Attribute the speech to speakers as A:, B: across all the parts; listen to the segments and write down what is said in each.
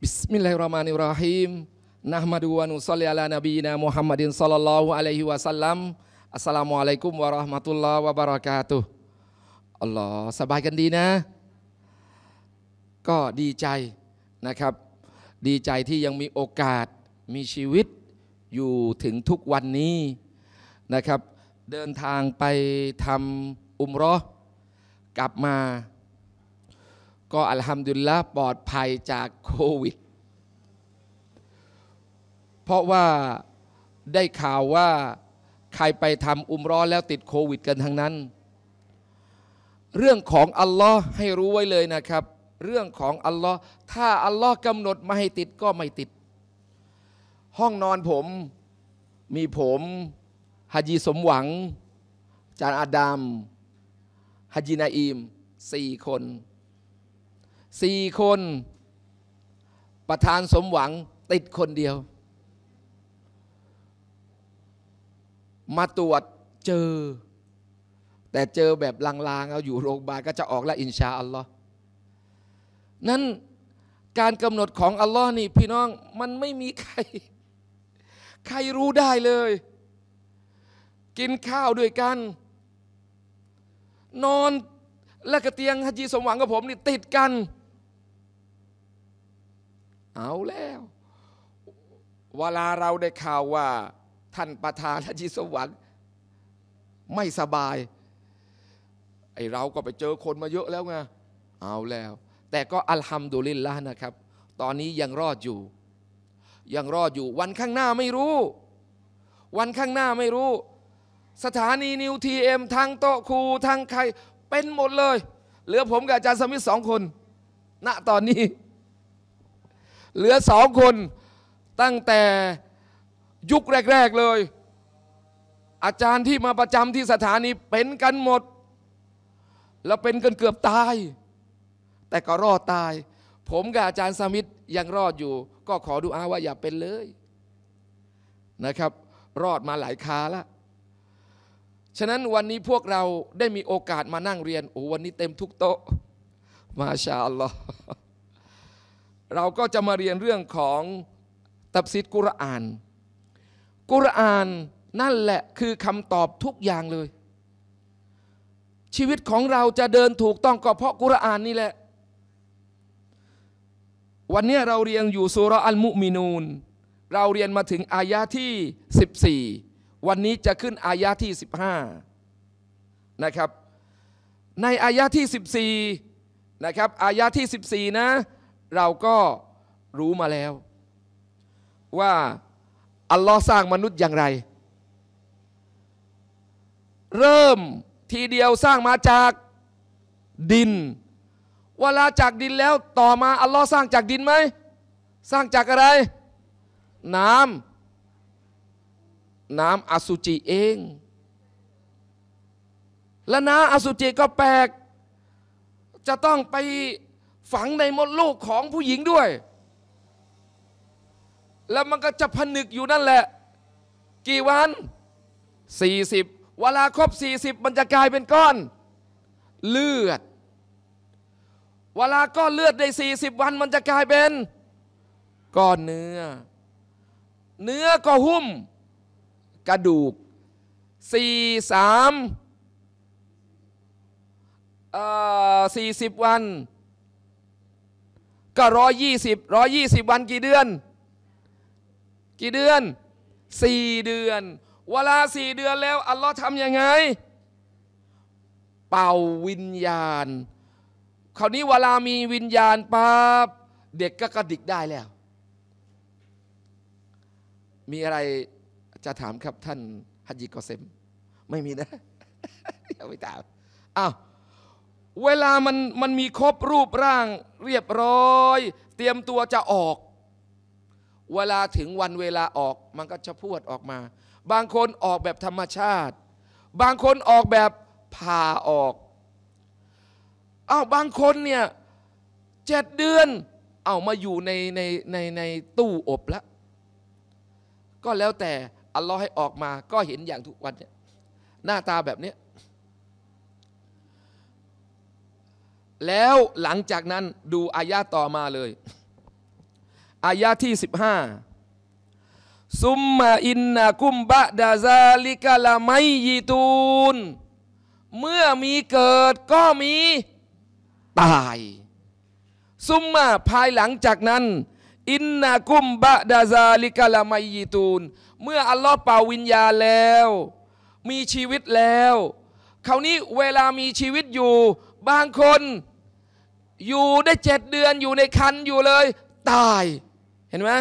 A: Bismillahirrahmanirrahim. Nahmadu wa nusalli ala nabiyyina Muhammadin sallallahu alaihi wasallam. Assalamualaikum warahmatullahi wabarakatuh. อัลลอฮ์สบายกันดีนะ ก็ดีใจนะครับ ดีใจที่ยังมีโอกาส มีชีวิต อยู่ถึงทุกวันนี้นะครับ เดินทางไปทำอุมรอกลับมาก็อัลฮัมดุลละปลอดภัยจากโควิด เพราะว่าได้ข่าวว่าใครไปทำอุมร้อนแล้วติดโควิดกันทั้งนั้น เรื่องของอัลลอฮ์ให้รู้ไว้เลยนะครับ เรื่องของอัลลอฮ์ถ้าอัลลอฮ์กำหนดไม่ให้ติดก็ไม่ติด ห้องนอนผมมีผมฮาจีสมหวัง จานอาดามฮาจีนาอิมสี่คนสี่คน ประธานสมหวังติดคนเดียว มาตรวจเจอ แต่เจอแบบลางๆเอาอยู่โรงพยาบาลก็จะออกแล้ว อินชาอัลลอฮ์นั้น การกำหนดของอัลลอฮ์นี่พี่น้องมันไม่มีใคร ใครรู้ได้เลย กินข้าวด้วยกัน นอนและกระเตียงฮัจีสมหวังกับผมนี่ติดกันเอาแล้ว เวลาเราได้ข่าวว่า ท่านประธานทิสวรรค์ ไม่สบาย ไอเราก็ไปเจอคนมาเยอะแล้วไงเอาแล้ว แต่ก็อัลฮัมดุลิลละนะครับ ตอนนี้ยังรอดอยู่ ยังรอดอยู่ วันข้างหน้าไม่รู้ วันข้างหน้าไม่รู้ สถานีนิวทีเอ็มทางโต๊ะครูทางใคร เป็นหมดเลย เหลือผมกับอาจารย์สมิธสองคน ณตอนนี้เหลือสองคนตั้งแต่ยุคแรกๆเลย อาจารย์ที่มาประจำที่สถานีเป็นกันหมด แล้วเป็นกันเกือบตาย แต่ก็รอดตาย ผมกับอาจารย์สมิธยังรอดอยู่ ก็ขอดูอาว่าอย่าเป็นเลยนะครับ รอดมาหลายคาละ ฉะนั้นวันนี้พวกเราได้มีโอกาสมานั่งเรียน โอ้วันนี้เต็มทุกโต๊ะมาชาอัลลอฮ์เราก็จะมาเรียนเรื่องของตับซิดกุรอาน กุรอานนั่นแหละคือคำตอบทุกอย่างเลย ชีวิตของเราจะเดินถูกต้องก็เพราะกุรอานนี่แหละ วันนี้เราเรียนอยู่สุรอัลมุมินูน เราเรียนมาถึงอายะที่ 14 วันนี้จะขึ้นอายะที่ 15นะครับ ในอายะที่ 14 นะครับอายะที่ 14 นะเราก็รู้มาแล้ว ว่าอัลลอฮ์สร้างมนุษย์อย่างไร เริ่มทีเดียวสร้างมาจากดิน เวลาจากดินแล้ว ต่อมาอัลลอฮ์สร้างจากดินไหม สร้างจากอะไร น้ำน้ำอสุจิเองและน้ำอสุจิก็แปลก จะต้องไปฝังในมดลูกของผู้หญิงด้วย แล้วมันก็จะผนึกอยู่นั่นแหละ กี่วัน 40 เวลาครบ 40 มันจะกลายเป็นก้อน เลือด เวลาก้อนเลือดใน 40 วัน มันจะกลายเป็นก้อนเนื้อ เนื้อก็หุ้ม กระดูกสี่สามสี่สิบวันก็ร้อยยี่สิบร้อยยี่สิบวันกี่เดือน กี่เดือนสี่เดือน เวลาสี่เดือนแล้ว อัลลอฮ์ทำยังไง เป่าวิญญาณคราวนี้เวลามีวิญญาณปั๊บเด็กก็กระดิกได้แล้ว มีอะไรจะถามครับท่านฮัจญิกอเซมไม่มีนะอย่าไปถามอ้าวเวลามันมันมีครบรูปร่างเรียบร้อย เตรียมตัวจะออก เวลาถึงวันเวลาออกมันก็จะพวดออกมา บางคนออกแบบธรรมชาติ บางคนออกแบบ ผ่าออกเอ้าบางคนเนี่ยเจ็ดเดือนเอามาอยู่ในในในในตู้อบแล้วก็แล้วแต่อัลลอฮ์ให้ออกมาก็เห็นอย่างทุกวันเนี่ยหน้าตาแบบเนี้ยแล้วหลังจากนั้นดูอายะต่อมาเลย อายะที่ 15 ซุมมาอินนากุมบะดาซาลิกะละไมยีตูนเมื่อมีเกิดก็มี ตาย ซุมมาภายหลังจากนั้น อินนากุมบะดาซาลิกะละไมยีตูนเมื่ออัลลอฮ์เป่าวิญญาแล้ว มีชีวิตแล้วคราวนี้เวลามีชีวิตอยู่บางคนอยู่ได้เจ็ดเดือนอยู่ในคันอยู่เลย ตาย เห็นไหม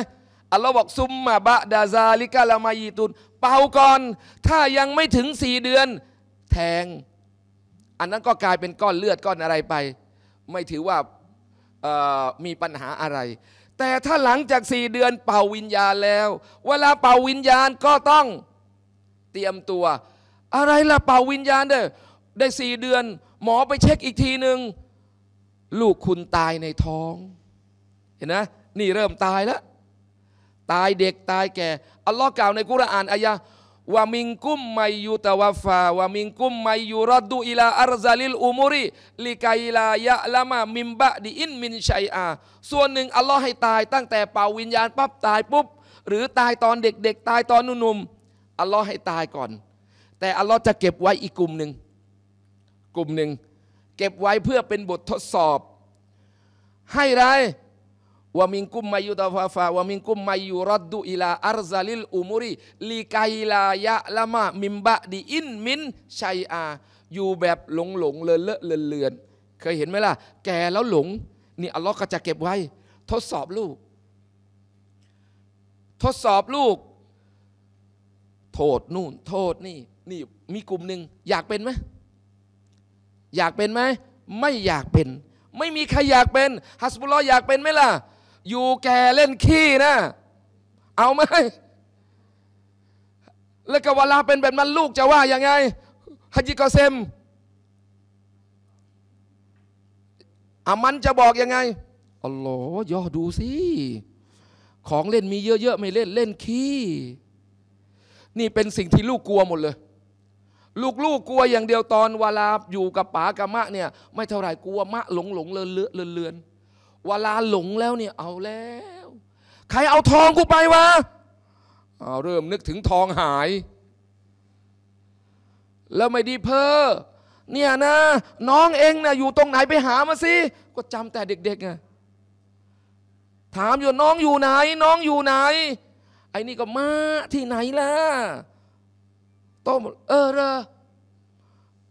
A: อัลลอฮ์บอกซุมมาบะดาซาลิกาลามายีตุนเป่าก่อนถ้ายังไม่ถึงสี่เดือนแทง อันนั้นก็กลายเป็นก้อนเลือดก้อนอะไรไป ไม่ถือว่ามีปัญหาอะไร แต่ถ้าหลังจากสี่เดือนเป่าวิญญาณแล้ว เวลาเป่าวิญญาณก็ต้องเตรียมตัว อะไรล่ะเป่าวิญญาณเด้อได้สี่เดือน หมอไปเช็คอีกทีหนึ่งลูกคุณตายในท้อง เห็นไหมนี่เริ่มตายแล้ว ตายเด็กตายแก่อัลลอฮ์กล่าวในกุรอานอายะว่ามิงกุมไมยูตะวาฟาว่ามิงกุมไมยูรัดูอิลาอารซาลิลอุมุริลิกาอิลายะละมามิมบะดิอินมินชัยอาส่วนหนึ่งอัลลอฮ์ให้ตาย ตั้งแต่เป่าวิญญาณปั๊บตายปุ๊บหรือตายตอนเด็กๆตายตอนหนุ่มๆอัลลอฮ์ให้ตายก่อน แต่อัลลอฮ์จะเก็บไว้อีกกลุ่มหนึ่งกลุ่มหนึ่งเก็บไว้เพื่อเป็นบททดสอบ ให้ไรวามิงกุมมายุตาฟาฟาวามิงกุมมายุรดดูอิลาอารซาลิลอุมุริลีกาฮิลายะละมามิมบะดีอินมินชัยอาอยู่แบบหลงหลงเลินเลอะเลือนเลือนเคยเห็นไหมล่ะแก่แล้วหลง นี่อัลลอฮ์ก็จะเก็บไว้ ทดสอบลูก ทดสอบลูก โทษนู่น โทษนี่นี่มีกลุ่มหนึ่งอยากเป็นไหมอยากเป็นไหม ไม่อยากเป็น ไม่มีใครอยากเป็นฮัสบุลลออยากเป็นไหมล่ะ อยู่แก่เล่นขี้นะเอาไหมแล้วก็เวลาเป็นแบบนั้นลูกจะว่ายังไงฮัจิกอเซมอามันจะบอกยังไงอัลลอฮ์ย่อดูสิของเล่นมีเยอะๆไม่เล่นเล่นขี้ นี่เป็นสิ่งที่ลูกกลัวหมดเลยลูกๆกกลัวอย่างเดียวตอนเวลาอยู่กับป๋ากับมะเนี่ย ไม่เท่าไหร่กลัวมะหลงหลงเลือนเลือนเวลาหลงแล้วเนี่ย เอาแล้ว ใครเอาทองกูไปวะเอาเริ่มนึกถึงทองหาย แล้วไม่ดีเพอเนี่ยนะ น้องเองนะอยู่ตรงไหนไปหามาสิก็จำแต่เด็กๆไงถามอยู่น้องอยู่ไหน น้องอยู่ไหนไอ้นี่ก็มาที่ไหนล่ะต้มเออเรอ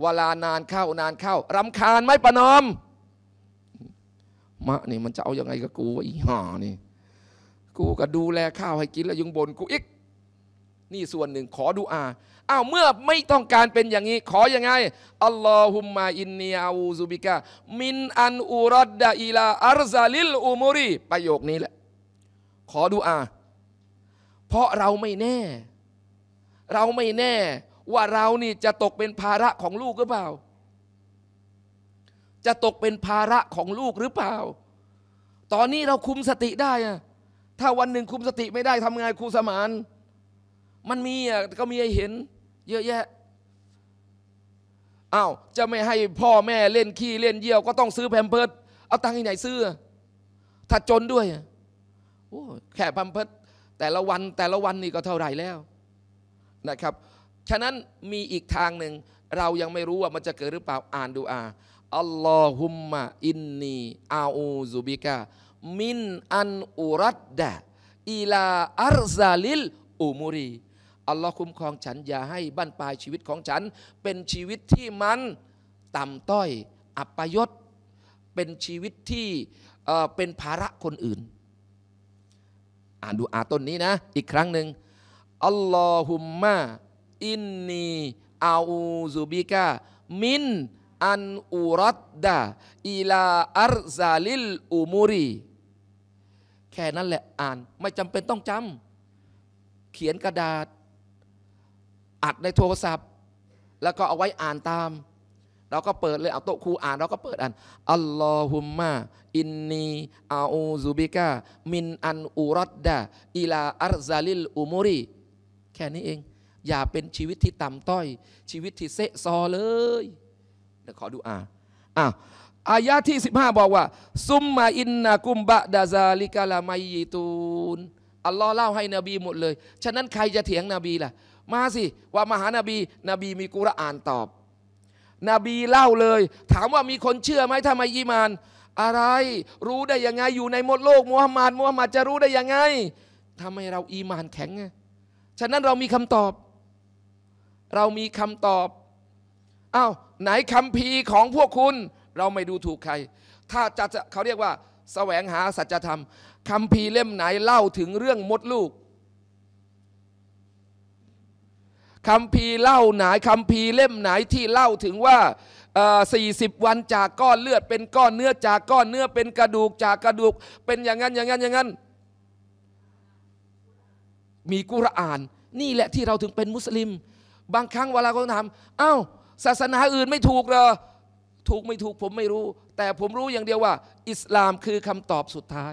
A: เวลานานเข้า นานเข้ารำคาญไหมประนอม มะนี่มันจะเอาอยัางไงกับกูวะอีห่อนี่ กูก็ดูแลข้าวให้กินแล้วยังบนกูอีก นี่ส่วนหนึ่งขอดูอาอ้าวเมื่อไม่ต้องการเป็นอย่างนี้ ขออย่างไงอัลลอฮุมมา อินนีออูซุบิกะมินอันอูรัดดาอีลาอารซาลิลอุมูรีประโยคนี้แหละขอดูอา เพราะเราไม่แน่เราไม่แน่ว่าเรานี่จะตกเป็นภาระของลูกหรือเปล่า จะตกเป็นภาระของลูกหรือเปล่า ตอนนี้เราคุมสติได้อะ ถ้าวันหนึ่งคุมสติไม่ได้ทำไงครูสมาน มันมีอ่ะก็มีให้เห็นเยอะแยะอา้าวจะไม่ให้พ่อแม่เล่นขี้เล่นเยี่ยวก็ต้องซื้อแพมเพิร์ดเอาตังค์ที่ไหนซื้อ ถ้าจนด้วย โอ้แค่แพมเพิร์ดแต่ละวันแต่ละวันนี่ก็เท่าไหร่แล้วนะครับ ฉะนั้นมีอีกทางหนึ่ง เรายังไม่รู้ว่ามันจะเกิดหรือเปล่า อ่านดูอาอัลลอฮุมมะอินนีอาอูซุบิกะมินอันอุรัดดะอีลาอัรซาลิลอุมูรีอัลลอฮ์คุ้มครองฉันอย่าให้บั้นปลายชีวิตของฉัน เป็นชีวิตที่มัน ต่ำต้อยอัปยศ เป็นชีวิตที่เป็นภาระคนอื่น อ่านดูอาต้นนี้นะ อีกครั้งหนึ่งอัลลอฮุมมะอินนีอาอูซุบิกะมินอันอุรัดดาอิลาอัรซาลิลอุมูรีแค่นั้นแหละอ่านไม่จำเป็นต้องจำเขียนกระดาษ อัดในโทรศัพท์ แล้วก็เอาไว้อ่านตามเราก็เปิดเลยเอาโต๊ะครูอ่านเราก็เปิดอ่านอัลลอฮุมมะอินนีอาอูซุบิกะมินอันอุรัดดาอิลาอัรซาลิลอุมูรีแค่นี้เอง อย่าเป็นชีวิตที่ต่ำต้อย ชีวิตที่เซะซอเลยเดี๋ยวขอดูอ่าอ้าวอายะที่ 15 บอกว่า ซุมมาอินนากุมบะดาซาลิกาลาไมยีตูนอัลลอฮ์เล่าให้นบีหมดเลย ฉะนั้นใครจะเถียงนบีล่ะ มาสิ ว่ามหานบีนบีมีกุรอานตอบนบีเล่าเลย ถามว่ามีคนเชื่อไหมถ้ไมยีมาน อะไรรู้ได้ยังไง อยู่ในมดโลกมูฮัมหมัดมูฮัมหมัดจะรู้ได้ยังไงทำให้เราอีมานแข็งไงฉะนั้นเรามีคำตอบ เรามีคำตอบอา้าว ไหนคำพีของพวกคุณ เราไม่ดูถูกใคร ถ้าจะเขาเรียกว่าสแสวงหาสัจธรรมคำพีเล่มไหนเล่าถึงเรื่องมดลูกคำพีเล่าไหนคำพีเล่มไหนที่เล่าถึงว่า 40 วันจากก้อนเลือดเป็นก้อนเนื้อจากก้อนเนื้อเป็นกระดูกจากกระดูกเป็นอย่างนั้นอย่างนั้นอย่างนั้นมีกุรอาน นี่แหละที่เราถึงเป็นมุสลิม บางครั้งเวลาเขาถามอ้าวศาสนาอื่นไม่ถูกเหรอถูกไม่ถูกผมไม่รู้ แต่ผมรู้อย่างเดียวว่า อิสลามคือคำตอบสุดท้าย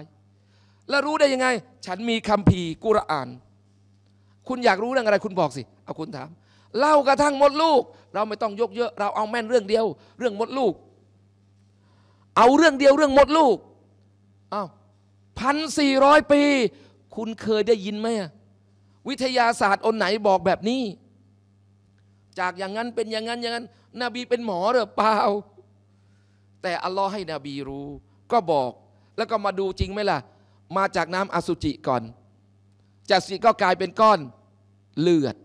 A: แล้วรู้ได้ยังไง ฉันมีคำพีกุรอาน คุณอยากรู้เรื่องอะไร คุณบอกสิ เอาคุณถาม เล่ากระทั่งมดลูก เราไม่ต้องยกเยอะเราเอาแม่นเรื่องเดียว เรื่องมดลูกเอาเรื่องเดียวเรื่องมดลูกอ้าวพันสี่ร้อยปี คุณเคยได้ยินไหมวิทยาศาสตร์อนไหนบอกแบบนี้ จากอย่างนั้นเป็นอย่างนั้นอย่างนั้นนบีเป็นหมอหรือเปล่า แต่อัลลอฮ์ให้นบีรู้ ก็บอกแล้วก็มาดูจริงไหมล่ะ มาจากน้ำอสุจิก่อน จากสิก็กลายเป็นก้อน เลือด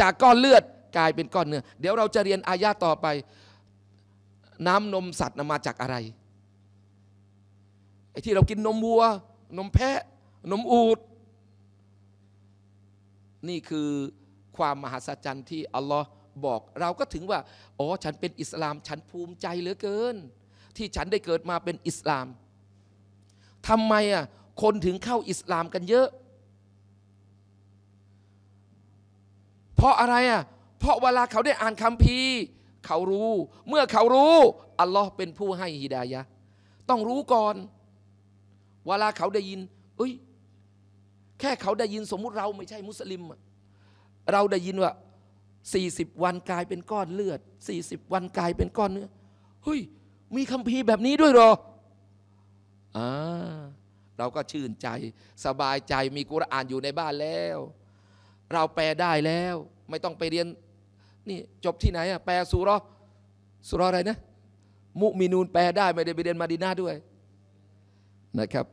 A: จากก้อนเลือดกลายเป็นก้อนเนื้อเดี๋ยวเราจะเรียนอายาต่อไป น้ำนมสัตว์มาจากอะไรไอ้ที่เรากินนมวัว นมแพะ นมอูดนี่คือความมหัศจรรย์ที่อัลลอฮ์บอก เราก็ถึงว่าอ๋อฉันเป็นอิสลามฉันภูมิใจเหลือเกิน ที่ฉันได้เกิดมาเป็นอิสลามทำไมอ่ะคนถึงเข้าอิสลามกันเยอะ เพราะอะไรอ่ะเพราะเวลาเขาได้อ่านคัมภีร์เขารู้ เมื่อเขารู้อัลลอฮ์เป็นผู้ให้ฮิดายะต้องรู้ก่อน เวลาเขาได้ยินเอ้ยแค่เขาได้ยินสมมุติเราไม่ใช่มุสลิมเราได้ยินว่า40 วัน กลายเป็นก้อนเลือด40วันกลายเป็นก้อนเนื้อเฮ้ย มีคัมภีร์แบบนี้ด้วยหรออ่าเราก็ชื่นใจ สบายใจมีกุรอานอยู่ในบ้านแล้ว เราแปลได้แล้วไม่ต้องไปเรียน นี่จบที่ไหนอะแปลสุรสุรอะไรนะมุมีนูนแปลได้ไม่ได้ไปเรียนมาดินาด้วยนะครับ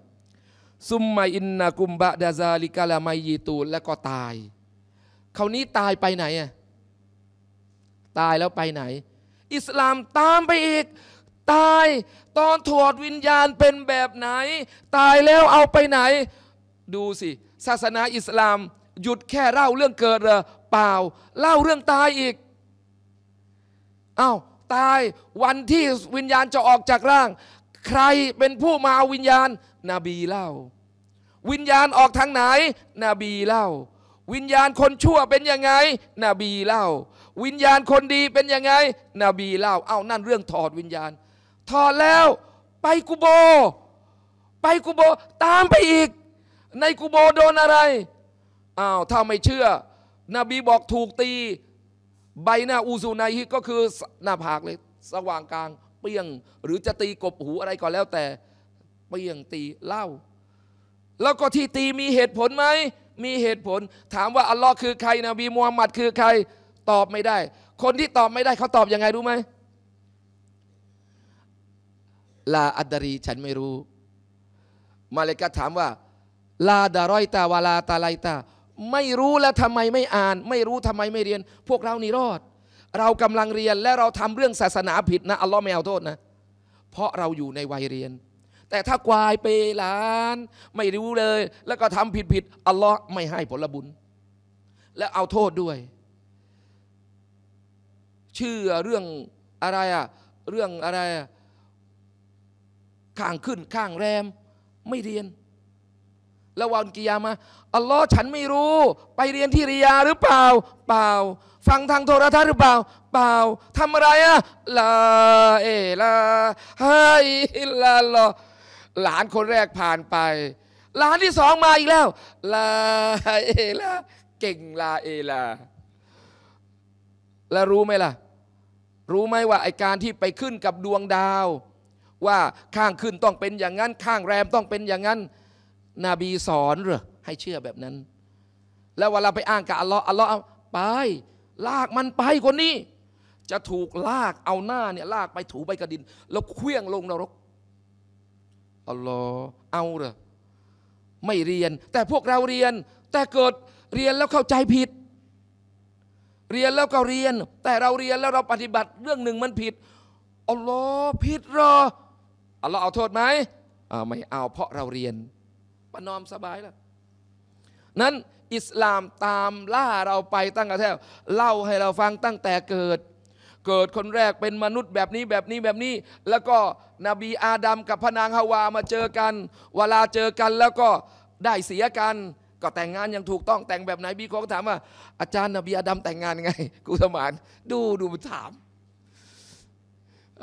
A: ซุมมาอินนากุมบะดาซาลิกาลาไมยีตูนแล้วก็ตายคราวนี้ตายไปไหนอ่ะ ตายแล้วไปไหน อิสลามตามไปอีก ตายตอนถอดวิญญาณเป็นแบบไหน ตายแล้วเอาไปไหน ดูสิศาสนาอิสลามหยุดแค่เล่าเรื่องเกิดเหรอเปล่า เล่าเรื่องตายอีก เอา้าตายวันที่วิญญาณจะออกจากร่าง ใครเป็นผู้มาเอาวิญญาณนบีเล่า วิญญาณออกทางไหนนบีเล่า วิญญาณคนชั่วเป็นยังไงนบีเล่า วิญญาณคนดีเป็นยังไงนบีเล่า เอานั่นเรื่องถอดวิญญาณ ถอดแล้วไปกูโบ ไปกูโบตามไปอีก ในกูโบโดนอะไรอ้าวถ้าไม่เชื่อนบีบอกถูกตี ใบหน้าอูซูไนฮิก็คือหน้าผากเลยสว่างกลางเปี้ยงหรือจะตีกบหูอะไรก็แล้วแต่เปียงตีเหล้าแล้วก็ที่ตีมีเหตุผลไหม มีเหตุผล ถามว่าอัลลอฮ์คือใครนะบีมูฮัมหมัดคือใคร ตอบไม่ได้ คนที่ตอบไม่ได้เขาตอบยังไงรู้ไหมลาอัดดารีฉันไม่รู้ มาเลกะถามว่า ลาดารอยตาวาลาตาไลตาไม่รู้แล้วทำไมไม่อ่าน ไม่รู้ทำไมไม่เรียน พวกเรานี่รอด เรากำลังเรียนและเราทำเรื่องศาสนา ผิดนะอัลลอฮ์ไม่เอาโทษนะ เพราะเราอยู่ในวัยเรียนแต่ถ้ากวายเปหลานไม่รู้เลย แล้วก็ทำผิดๆ อัลลอฮ์ไม่ให้ผลบุญ และเอาโทษด้วย เชื่อเรื่องอะไรอะเรื่องอะไรอะข้างขึ้นข้างแรมไม่เรียน แล้ววันกิยามาอัลลอฮ์ฉันไม่รู้ ไปเรียนที่ริยาหรือเปล่า เปล่า ฟังทางโทรทัศน์หรือเปล่า เปล่าทำอะไรอะลาเอลาฮิลาลอหลานคนแรกผ่านไป หลานที่สองมาอีกแล้วลาเอลาเก่งลาเอลาแล้วรู้ไหมล่ะรู้ไหมว่าไอการที่ไปขึ้นกับดวงดาว ว่าข้างขึ้นต้องเป็นอย่างนั้น ข้างแรมต้องเป็นอย่างนั้นนบีสอนเหรอให้เชื่อแบบนั้น แล้วเวลาไปอ้างกับอัลลอฮ์อัลลอฮ์ไป ลากมันไปคนนี้ จะถูกลากเอาหน้าเนี่ยลากไปถูไปกระดินแล้วเคลื่องลงนรกอัลลอฮ์เอาเหรอ ไม่เรียน แต่พวกเราเรียน แต่เกิดเรียนแล้วเข้าใจผิด เรียนแล้วก็เรียน แต่เราเรียนแล้วเราปฏิบัติเรื่องหนึ่งมันผิดอัลลอฮ์ผิดเหรออัลลอฮ์เอาโทษไหมอไม่เอาเพราะเราเรียน ประนอมสบายแล้ว นั้นอิสลามตามล่าเราไปตั้งแต่ทเล่าให้เราฟังตั้งแต่เกิดเกิด คนแรกเป็นมนุษย์แบบนี้แบบนี้แบบนี้ แล้วก็นบีอาดัมกับพระนางฮาวามาเจอกัน เวลาเจอกันแล้วก็ได้เสียกัน ก็แต่งงานยังถูกต้องแต่งแบบ ไหนบีเขาถามว่า อาจารย์ นบีอาดัมแต่งงานไง กูสมานดูดูถาม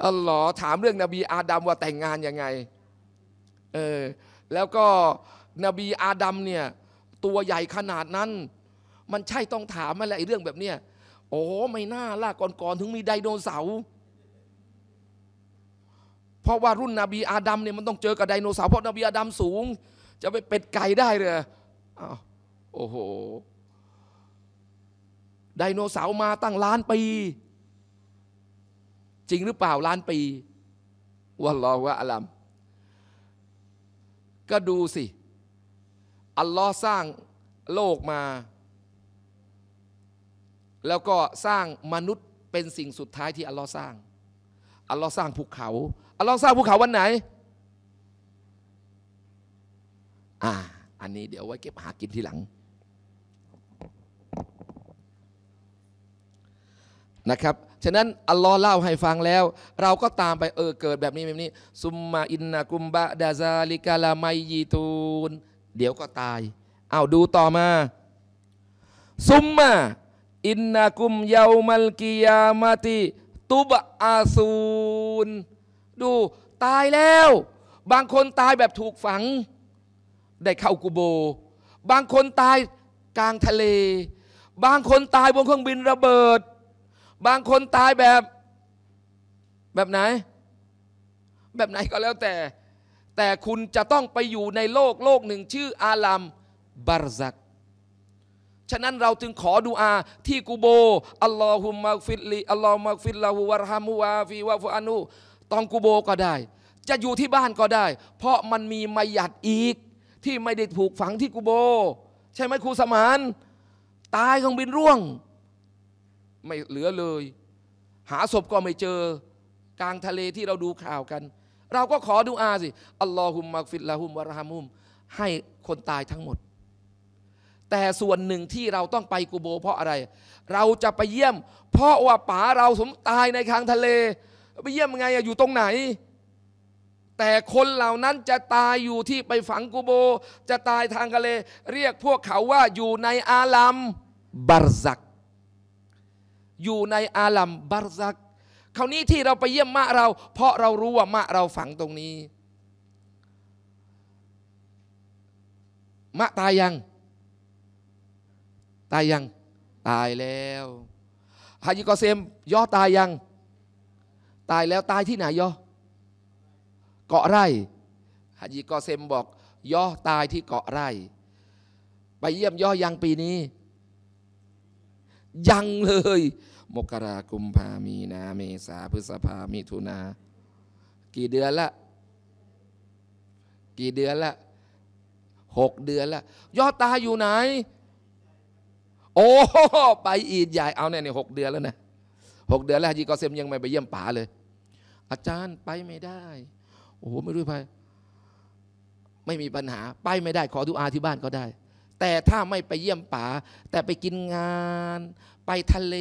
A: อัลลอฮ์ถามเรื่องนบีอาดัมว่าแต่งงานยังไงเออแล้วก็นบีอาดัมเนี่ยตัวใหญ่ขนาดนั้น มันใช่ต้องถามมแหละไอ้เรื่องแบบเนี้ยโอ้ไม่น่าล่ะก่อนๆถึงมีไดโนเสาร์เพราะว่ารุ่นนบีอาดัมเนี่ยมันต้องเจอกับไดโนเสาร์เพราะนบีอาดัมสูง จะไปเป็ดไก่ได้เลยอโอ้โหไดโนเสาร์มาตั้งล้านปี จริงหรือเปล่าล้านปี วัลลอฮะอัลัมก็ดูสิอัลลอฮ์สร้างโลกมาแล้วก็สร้างมนุษย์เป็นสิ่งสุดท้ายที่อัลลอฮ์สร้าง อัลลอฮ์สร้างภูเขา อัลลอฮ์สร้างภูเขาวันไหน อ่า อันนี้เดี๋ยวไว้เก็บหากินทีหลัง นะครับ ฉะนั้นอัลลอฮ์เล่าให้ฟังแล้ว เราก็ตามไปเออเกิดแบบนี้แบบนี้ ซุมมาอินนากุมบะดาซาลิกาลาไมยีตูนเดี๋ยวก็ตาย เอาดูต่อมาซุมมาอินนากุมเยามัลกิยามาติตุบอาซูนดูตายแล้ว บางคนตายแบบถูกฝัง ได้เข้ากูโบ บางคนตายกลางทะเล บางคนตายบนเครื่องบินระเบิด บางคนตายแบบ แบบไหน แบบไหนก็แล้วแต่ แต่คุณจะต้องไปอยู่ในโลก โลกหนึ่งชื่ออาลัมบารซักฉะนั้นเราจึงขอดูอา ที่กูโบ อัลลอฮุมมักฟิลี อัลลอฮุมักฟิลลาหูวะรฮามูวาฟีวะฟูอานุตองกูโบก็ได้ จะอยู่ที่บ้านก็ได้ เพราะมันมีมายัดอีกที่ไม่ได้ถูกฝังที่กูโบ ใช่ไหมครูสมาน ตายของบินร่วง ไม่เหลือเลย หาศพก็ไม่เจอกลางทะเลที่เราดูข่าวกัน เราก็ขอดูอาสิ อัลลอฮุมมักฟิลลาหุมวะรฮามุม ให้คนตายทั้งหมดแต่ส่วนหนึ่งที่เราต้องไปกูโบ เพราะอะไร เราจะไปเยี่ยม เพราะว่าป๋าเราสมตายในคางทะเลไปเยี่ยมไงอยู่ตรงไหน แต่คนเหล่านั้นจะตายอยู่ที่ไปฝังกูโบ จะตายทางทะเล เรียกพวกเขาว่าอยู่ในอาลัม บารซัก อยู่ในอาลัม บารซักคราวนี้ที่เราไปเยี่ยมมะเรา เพราะเรารู้ว่ามะเราฝังตรงนี้มะตายยังตายยัง ตายแล้วฮายิกอเซมย่อตายยัง ตายแล้วตายที่ไหนย่อเกาะไร่ฮายิกอเซมบอกย่อตายที่เกาะไร่ ไปเยี่ยมย่อยังปีนี้ ยังเลย มกรากุมพามีนา เมษาพฤษภามิถุนากี่เดือนละ กี่เดือนละหกเดือนละย่อตายอยู่ไหนโอ้ ไปอีดใหญ่เอาแน่ในหกเดือน แล้วนะหกเดือนแล้วฮาจีกอเซมยังไม่ไปเยี่ยมป๋าเลย อาจารย์ไปไม่ได้โอ้โหไม่รู้ไป ไม่มีปัญหา ไปไม่ได้ ขอทุอาที่บ้านก็ได้ แต่ถ้าไม่ไปเยี่ยมป๋าแต่ไปกินงาน ไปทะเล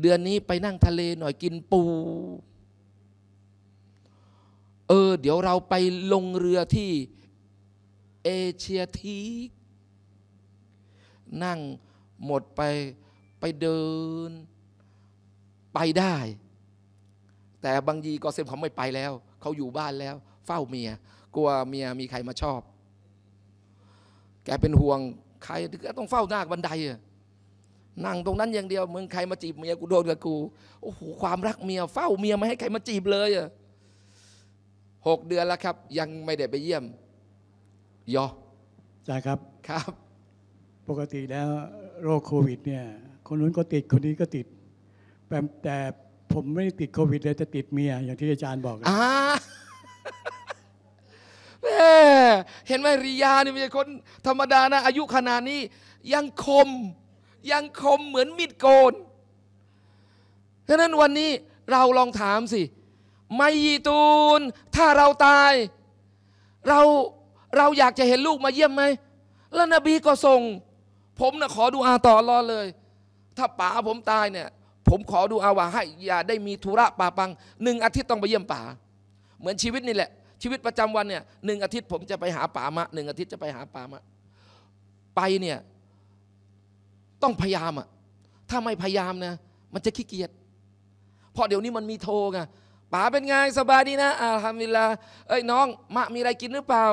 A: เดือนนี้ไปนั่งทะเลหน่อยกินปู เออ เดี๋ยวเราไปลงเรือที่เอเชียทีกนั่งหมดไปไปเดิน ไปได้ แต่บางยีกอเซมเขาไม่ไปแล้ว เขาอยู่บ้านแล้วเฝ้าเมียกลัวเมียมีใครมาชอบ แกเป็นห่วงใครก็ต้องเฝ้าหน้าบันไดนั่งตรงนั้น อย่างเดียวมึงใครมาจีบเมียกูโดนกับกูโอ้โหความรักเมีย เฝ้าเมียไม่ให้ใครมาจีบเลยหกเดือนแล้วครับ ยังไม่ได้ไปเยี่ยม ยอ
B: จ่าครับครับปกติแล้วโรคโควิด เนี่ยคนนู้นก็ติดคนนี้ก็ติด แต่ผมไม่ได้ติดโควิดเลยจะติดเมียอย่างที่อาจารย์บอกอ
A: ่าเห็นไหมริยานี่ไม่ใช่คน ธรรมดานะ อายุขนาดนี้ ยังคม ยังคมเหมือนมีดโกนฉะนั้นวันนี้เราลองถามสิ ไมยีตูน ถ้าเราตาย เรา เราอยากจะเห็นลูกมาเยี่ยมไหมแล้วนบีก็ส่งผมนะขอดูอาต่อรอเลย ถ้าป๋าผมตายเนี่ยผมขอดูอาว่าให้ อย่าได้มีธุระป่าปัง หนึ่งอาทิตย์ต้องไปเยี่ยมป๋าเหมือนชีวิตนี่แหละชีวิตประจำวันเนี่ยหนึ่งอาทิตย์ผมจะไปหาป๋ามะหนึ่งอาทิตย์จะไปหาป๋ามะไปเนี่ยต้องพยายามอ่ะ ถ้าไม่พยายามนะมันจะขี้เกียจเพราะเดี๋ยวนี้มันมีโทรไงป๋าเป็นไงสบายดีนะอาฮามิลาเอ้ยน้องมะมีอะไรกินหรือเปล่า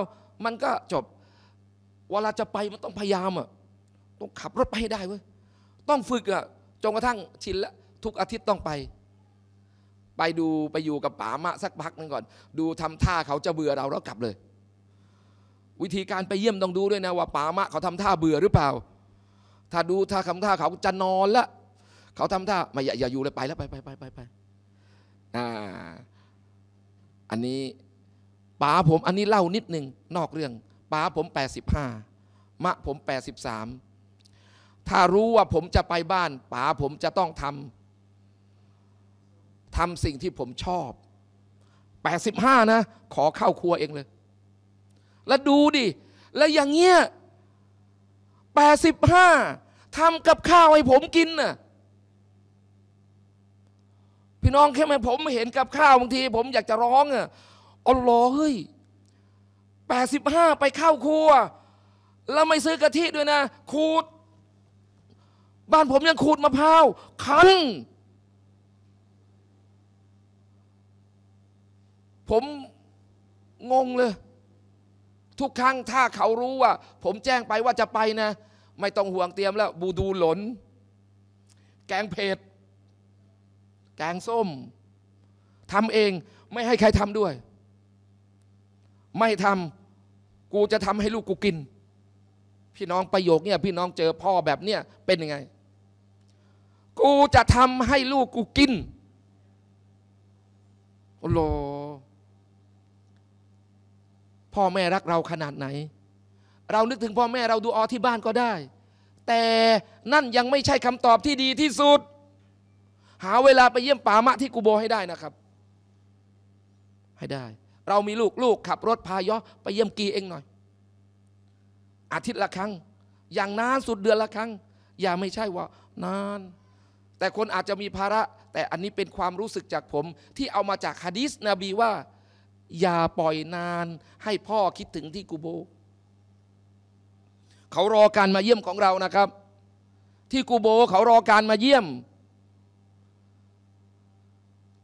A: มันก็จบ เวลาจะไปมันต้องพยายามอ่ะต้องขับรถไปให้ได้เว้ย ต้องฝึกอะจนกระทั่งชินแล้ว ทุกอาทิตย์ต้องไป ไปดูไปอยู่กับป๋ามะสักพักนึงก่อน ดูทำท่าเขาจะเบื่อเราแล้วกลับเลย วิธีการไปเยี่ยมต้องดูด้วยนะว่าป๋ามะเขาทำท่าเบื่อหรือเปล่า ถ้าดูท่าคำท่าเขาจะนอนละ เขาทำท่าไม่อย่าอยู่เลย ไปแล้วไปไปไปไปไปอ่า อันนี้ป๋าผม อันนี้เล่านิดหนึ่งนอกเรื่อง ป๋าผมแปดสิบห้ามะผมแปดสสิบามถ้ารู้ว่าผมจะไปบ้านป๋าผมจะต้องทำทำสิ่งที่ผมชอบ 85 นะ ขอเข้าครัวเองเลย แล้วดูดิ แล้วอย่างเงี้ย85ทำกับข้าวให้ผมกินน่ะพี่น้องแค่ไหมผมเห็นกับข้าวบางที ผมอยากจะร้องอ่ะอ๋อหเฮ้ย 85 ไปเข้าครัว แล้วไม่ซื้อกะทิด้วยนะขูดบ้านผมยังขูดมะพร้าวคันผมงงเลย ทุกครั้งถ้าเขารู้ว่าผมแจ้งไปว่าจะไปนะไม่ต้องห่วงเตรียมแล้วบูดูหลน แกงเผ็ดแกงส้มทำเอง ไม่ให้ใครทำด้วย ไม่ทำกูจะทำให้ลูกกูกิน พี่น้องประโยคเนี่ยพี่น้องเจอพ่อแบบเนี้ยเป็นยังไงกูจะทำให้ลูกกูกินโอ้โลพ่อแม่รักเราขนาดไหน เรานึกถึงพ่อแม่เราดูออที่บ้านก็ได้ แต่ นั่นยังไม่ใช่คำตอบที่ดีที่สุด หาเวลาไปเยี่ยมป่ามะที่กูโบให้ได้นะครับ ให้ได้ เรามีลูก ลูกขับรถพายอไปเยี่ยมกีเองหน่อย อาทิตย์ละครั้ง อย่างนานสุดเดือนละครั้ง อย่าไม่ใช่ว่านานแต่คนอาจจะมีภาระ แต่อันนี้เป็นความรู้สึกจากผม ที่เอามาจากฮะดีสนบีว่า อย่าปล่อยนานให้พ่อคิดถึงที่กูโบ เขารอการมาเยี่ยมของเรานะครับ ที่กูโบ เขารอการมาเยี่ยม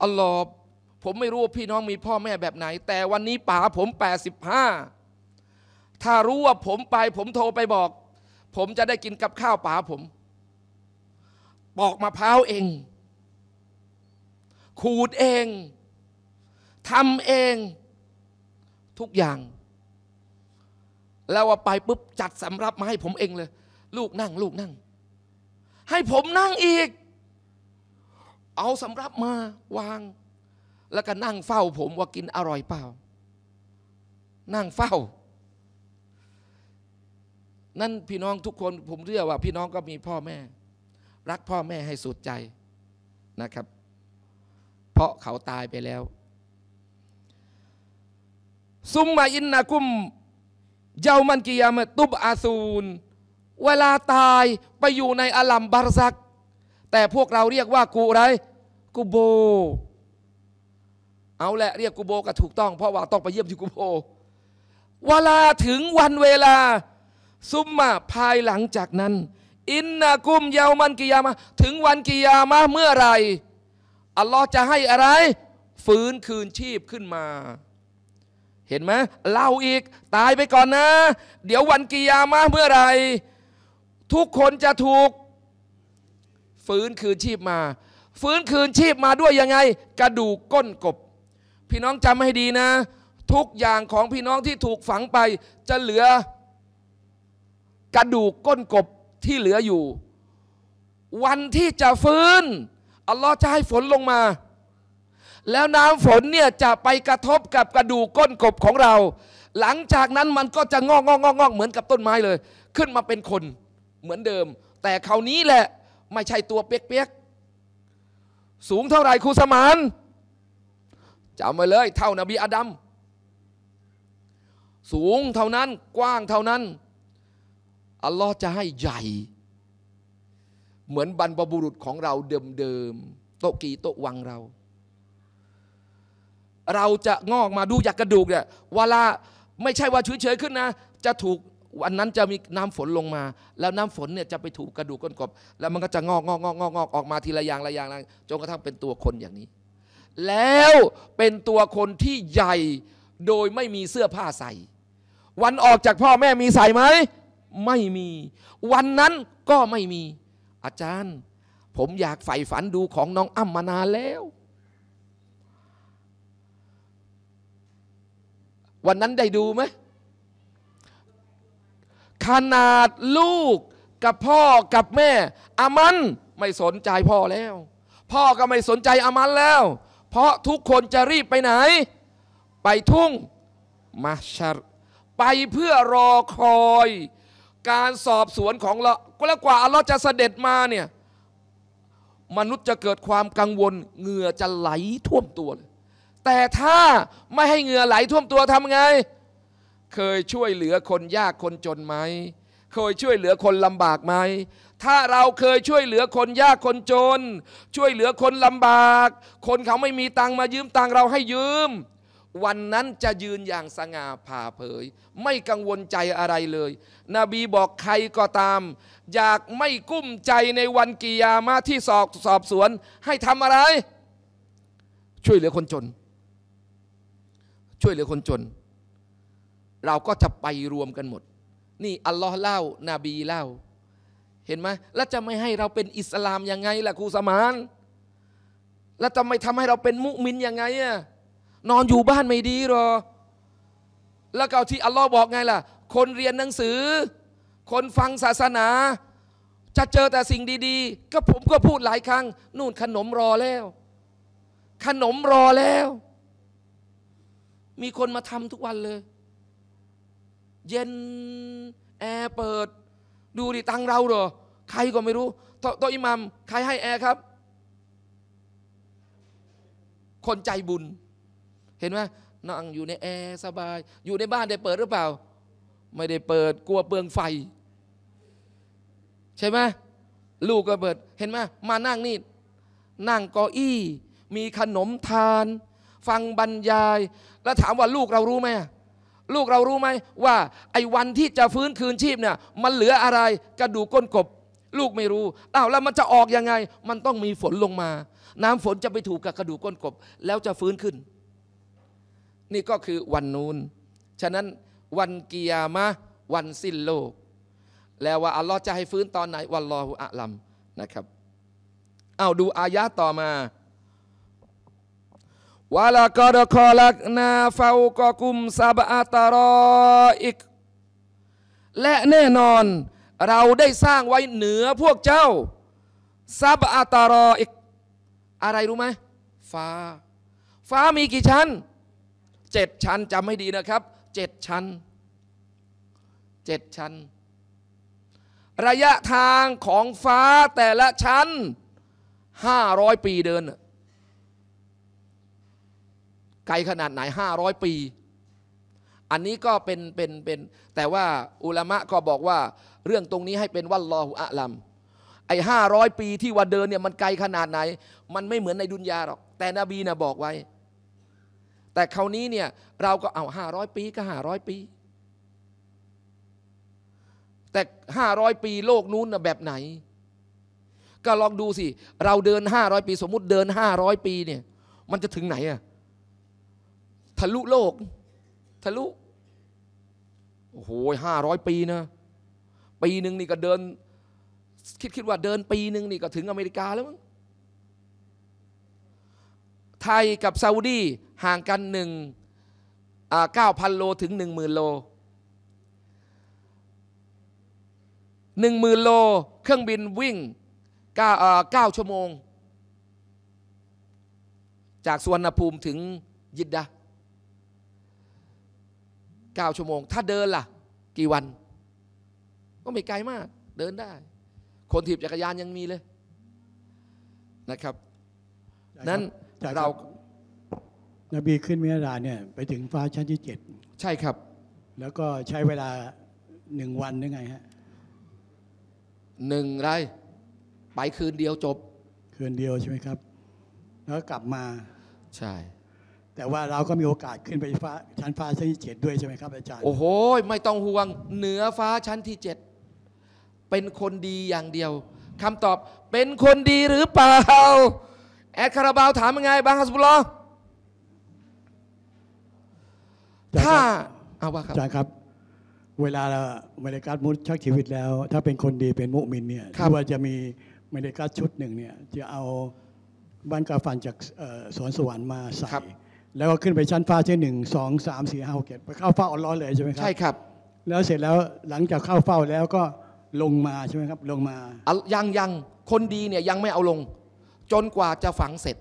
A: อัลลอฮ์ผมไม่รู้ว่าพี่น้องมีพ่อแม่แบบไหน แต่วันนี้ป๋าผม85ถ้ารู้ว่าผมไป ผมโทรไปบอก ผมจะได้กินกับข้าวป๋าผมปอกมะพร้าวเอง ขูดเอง ทำเอง ทุกอย่าง แล้วว่าไปปุ๊บจัดสำรับมาให้ผมเองเลย ลูกนั่ง ลูกนั่ง ให้ผมนั่งอีก เอาสำรับมาวาง แล้วก็นั่งเฝ้าผมว่ากินอร่อยเปล่า นั่งเฝ้า นั่นพี่น้องทุกคนผมเรียกว่าพี่น้องก็มีพ่อแม่รักพ่อแม่ให้สุดใจนะครับ เพราะเขาตายไปแล้ว ซุมมาอินนากุมเยามันกิยามตุบอาซูนเวลาตายไปอยู่ในอัลัมบารซัก แต่พวกเราเรียกว่ากูไรกูโบ เอาแหละเรียกกูโบก็ถูกต้องเพราะว่าต้องไปเยี่ยมที่กูโบเวลาถึงวันเวลาซุมมาภายหลังจากนั้นอินนากุมเยาวมันกิยามะถึงวันกิยามะเมื่อไรอัลลอฮ์จะให้อะไร ฟื้นคืนชีพขึ้นมา เห็นไหมเล่าอีกตายไปก่อนนะ เดี๋ยววันกิยามะเมื่อไร ทุกคนจะถูก ฟื้นคืนชีพมา ฟื้นคืนชีพมาด้วยยังไง กระดูกก้นกบ พี่น้องจำให้ดีนะ ทุกอย่างของพี่น้องที่ถูกฝังไป จะเหลือ กระดูกก้นกบที่เหลืออยู่ วันที่จะฟื้นอัลลอฮ์จะให้ฝนลงมา แล้วน้ำฝนเนี่ย จะไปกระทบกับกระดูกก้นกบของเรา หลังจากนั้นมันก็จะงอกงอกงอกงอกเหมือนกับต้นไม้เลย ขึ้นมาเป็นคนเหมือนเดิม แต่คราวนี้แหละไม่ใช่ตัวเปียกๆ สูงเท่าไหร่ครูสมานจำไว้เลยเท่านบีอาดัมสูงเท่านั้นกว้างเท่านั้นอัลลอฮ์จะให้ใหญ่ เหมือนบรรพบุรุษของเราเดิมๆโตกีโตวังเรา เราจะงอกมาดูจากกระดูกเนี่ยเวลาไม่ใช่ว่าเฉยๆขึ้นนะจะถูกวันนั้นจะมีน้ำฝนลงมา แล้วน้ำฝนเนี่ยจะไปถูกกระดูกก้นกบแล้วมันก็จะงอกงอกงอกงอกงอกออกมาทีละอย่างละอย่างจนกระทั่งเป็นตัวคนอย่างนี้ แล้วเป็นตัวคนที่ใหญ่โดยไม่มีเสื้อผ้าใส่ วันออกจากพ่อแม่มีใส่ไหมไม่มีวันนั้นก็ไม่มี อาจารย์ผมอยากใฝ่ฝันดูของน้องอ้ำมานานแล้ว วันนั้นได้ดูไหมขนาดลูกกับพ่อกับแม่อามันไม่สนใจพ่อแล้ว พ่อก็ไม่สนใจอามันแล้ว เพราะทุกคนจะรีบไปไหน ไปทุ่งมาชัดไปเพื่อรอคอยการสอบสวนของเราก็แล้วกว่าอัลลอฮ์จะเสด็จมาเนี่ยมนุษย์จะเกิดความกังวลเหงื่อจะไหลท่วมตัวเลยแต่ถ้าไม่ให้เหงื่อไหลท่วมตัวทำไง เคยช่วยเหลือคนยากคนจนไหมเคยช่วยเหลือคนลำบากไหมถ้าเราเคยช่วยเหลือคนยากคนจน ช่วยเหลือคนลำบาก คนเขาไม่มีตังมายืมตังเราให้ยืมวันนั้นจะยืนอย่างสง่าผ่าเผย ไม่กังวลใจอะไรเลยนบีบอกใครก็ตาม อยากไม่กุ้มใจในวันกิยามาที่สอบสอบสวน ให้ทำอะไร ช่วยเหลือคนจน ช่วยเหลือคนจน เราก็จะไปรวมกันหมด นี่อัลลอฮ์เล่านาบีเล่า เห็นไหมแล้วจะไม่ให้เราเป็นอิสลามยังไงล่ะครูสมาน แล้วจะไม่ทำให้เราเป็นมุมินยังไงอ่ะนอนอยู่บ้านไม่ดีหรอ แล้วก็ที่อัลลอฮ์บอกไงล่ะ คนเรียนหนังสือ คนฟังศาสนา จะเจอแต่สิ่งดีๆ ก็ผมก็พูดหลายครั้ง นู่นขนมรอแล้ว ขนมรอแล้ว มีคนมาทำทุกวันเลย เย็นแอร์เปิด ดูดิตังเราเหรอ ใครก็ไม่รู้โต๊ะอิหมัมใครให้แอร์ครับ คนใจบุญเห็นไหมนั่งอยู่ในแอร์สบาย อยู่ในบ้านได้เปิดหรือเปล่า ไม่ได้เปิดกลัวเปลืองไฟ ใช่ไหมลูกก็เปิดเห็นไหมมานั่งนี่นั่งกออี้มีขนมทาน ฟังบรรยาย แล้วถามว่าลูกเรารู้ไหมลูกเรารู้ไหมว่าไอ้วันที่จะฟื้นคืนชีพเนี่ยมันเหลืออะไรกระดูกก้นกบ ลูกไม่รู้อ้าวแล้วมันจะออกยังไง มันต้องมีฝนลงมา น้ำฝนจะไปถูกกับกระดูกก้นกบแล้วจะฟื้นขึ้นนี่ก็คือวันนูน ฉะนั้นวันกิยามะ วันสิ้นโลก แล้วว่า อัลลอฮ์จะให้ฟื้นตอนไหน วันรอหุอะลัมนะครับ เอาดูอายะต่อมา วะลากอดคอลักนาฟาวกอกุมซาบอาตารออิก และแน่นอนเราได้สร้างไว้เหนือพวกเจ้าซาบอาตารออิก อะไรรู้ไหมฟ้า ฟ้ามีกี่ชั้นเจ็ดชั้นจำให้ดีนะครับเจ็ดชั้นเจ็ดชั้น ระยะทางของฟ้าแต่ละชั้นห้าร้อยปีเดินไกลขนาดไหนห้าร้อยปี อันนี้ก็เป็นเป็นเป็น แต่ว่าอุลามะก็บอกว่า เรื่องตรงนี้ให้เป็นวัลลอฮุอะลัมไอ้ห้าร้อยปีที่ว่าเดินเนี่ยมันไกลขนาดไหน มันไม่เหมือนในดุนยาหรอก แต่นบีนะบอกไว้แต่คราวนี้เนี่ยเราก็เอาห้าร้อยปีก็ห้าร้อยปี แต่ห้าร้อยปีโลกนู้นแบบไหน ก็ลองดูสิ เราเดินห้าร้อยปี สมมุติเดินห้าร้อยปีเนี่ยมันจะถึงไหนอะทะลุโลกทะลุโอ้โหห้าร้อยปีนะ ปีหนึ่งนี่ก็เดิน คิดคิดว่าเดินปีหนึ่งนี่ก็ถึงอเมริกาแล้วมั้งไทยกับซาอุดีห่างกันหนึ่งเก้าพันโล ถึงหนึ่งหมื่นโลหนึ่งหมื่นโล เครื่องบินวิ่งเก้าเก้าชั่วโมง จากสุวรรณภูมิถึงยิดดาเก้าชั่วโมง ถ้าเดินล่ะ กี่วัน ก็ไม่ไกลมากเดินได้ คนถีบจักรยานยังมีเลยนะครับ นั้นจากเรา
B: นบีขึ้นมิราจเนี่ยไปถึงฟ้าชั้นที่เจ็ดใช่ครับ แล้วก็ใช้เวลาหนึ่งวันหรือไงฮะหนึ่งไรไปคืนเดียวจบ คืนเดียวใช่ไหมครับ แล้วกลับมา
A: ใช่ แต่ว่าเราก็มีโอกาสขึ้นไปฟ้าชั้นฟ้าชั้นที่เจ็ดด้วยใช่ไหมครับอาจารย์ โอ้โห ไม่ต้องห่วง เหนือฟ้าชั้นที่เจ็ดเป็นคนดีอย่างเดียว คำตอบ เป็นคนดีหรือเปล่าแอดคาราบาว ถามยังไงบางฮัสบุลลอถ้า
B: เอาว่าครับใชจาครับ เวลาเมเมริกามุดชักชีวิตแล้ว ถ้าเป็นคนดีเป็นมุมินเนี่ยคือว่าจะมีเมริกาชุดหนึ่งเนี่ยจะเอาบ้านกาฟันจากสวนสวรรค์มาใส่ แล้วก็ขึ้นไปชั้นฟ้า ชั้นหนึ่งสองสามสี่ห้าหกเจ็ดไปเข้าเฝ้าร้อนเลยใช่ไหมครับใช่ครับ แล้วเสร็จแล้วหลังจากเข้าเฝ้าแล้วก็ลงมาใช่ไหมครับ ลงมา
A: ยังยังคนดีเนี่ยยังไม่เอาลงจนกว่าจะฝังเสร็จ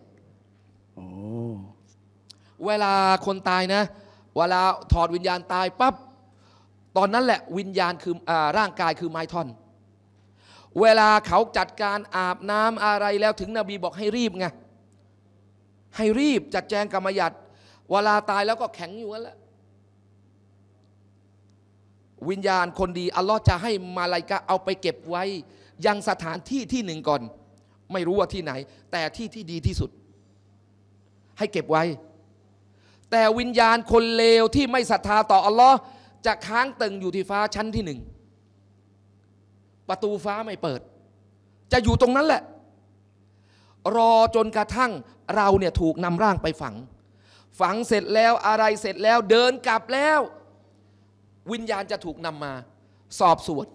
A: เวลาคนตายนะ เวลาถอดวิญญาณตายปับ๊บตอนนั้นแหละวิญญาณคืออร่างกายคือไม้ท่อน เวลาเขาจัดการอาบน้ำอะไรแล้วถึงนบีบอกให้รีบไงให้รีบ จัดแจงกรรมยัดเวลาตายแล้วก็แข็งอยู่แล้วิญญาณคนดี อัลลอฮ์จะให้มาลายกะเอาไปเก็บไว้ยังสถานที่ที่หนึ่งก่อนไม่รู้ว่าที่ไหน แต่ที่ที่ดีที่สุด ให้เก็บไว้ แต่วิญญาณคนเลวที่ไม่ศรัทธาต่ออัลลอฮ์จะค้างตึงอยู่ที่ฟ้าชั้นที่หนึ่งประตูฟ้าไม่เปิด จะอยู่ตรงนั้นแหละ รอจนกระทั่งเราเนี่ยถูกนำร่างไปฝัง ฝังเสร็จแล้วอะไรเสร็จแล้วเดินกลับแล้ว วิญญาณจะถูกนำมา สอบสวน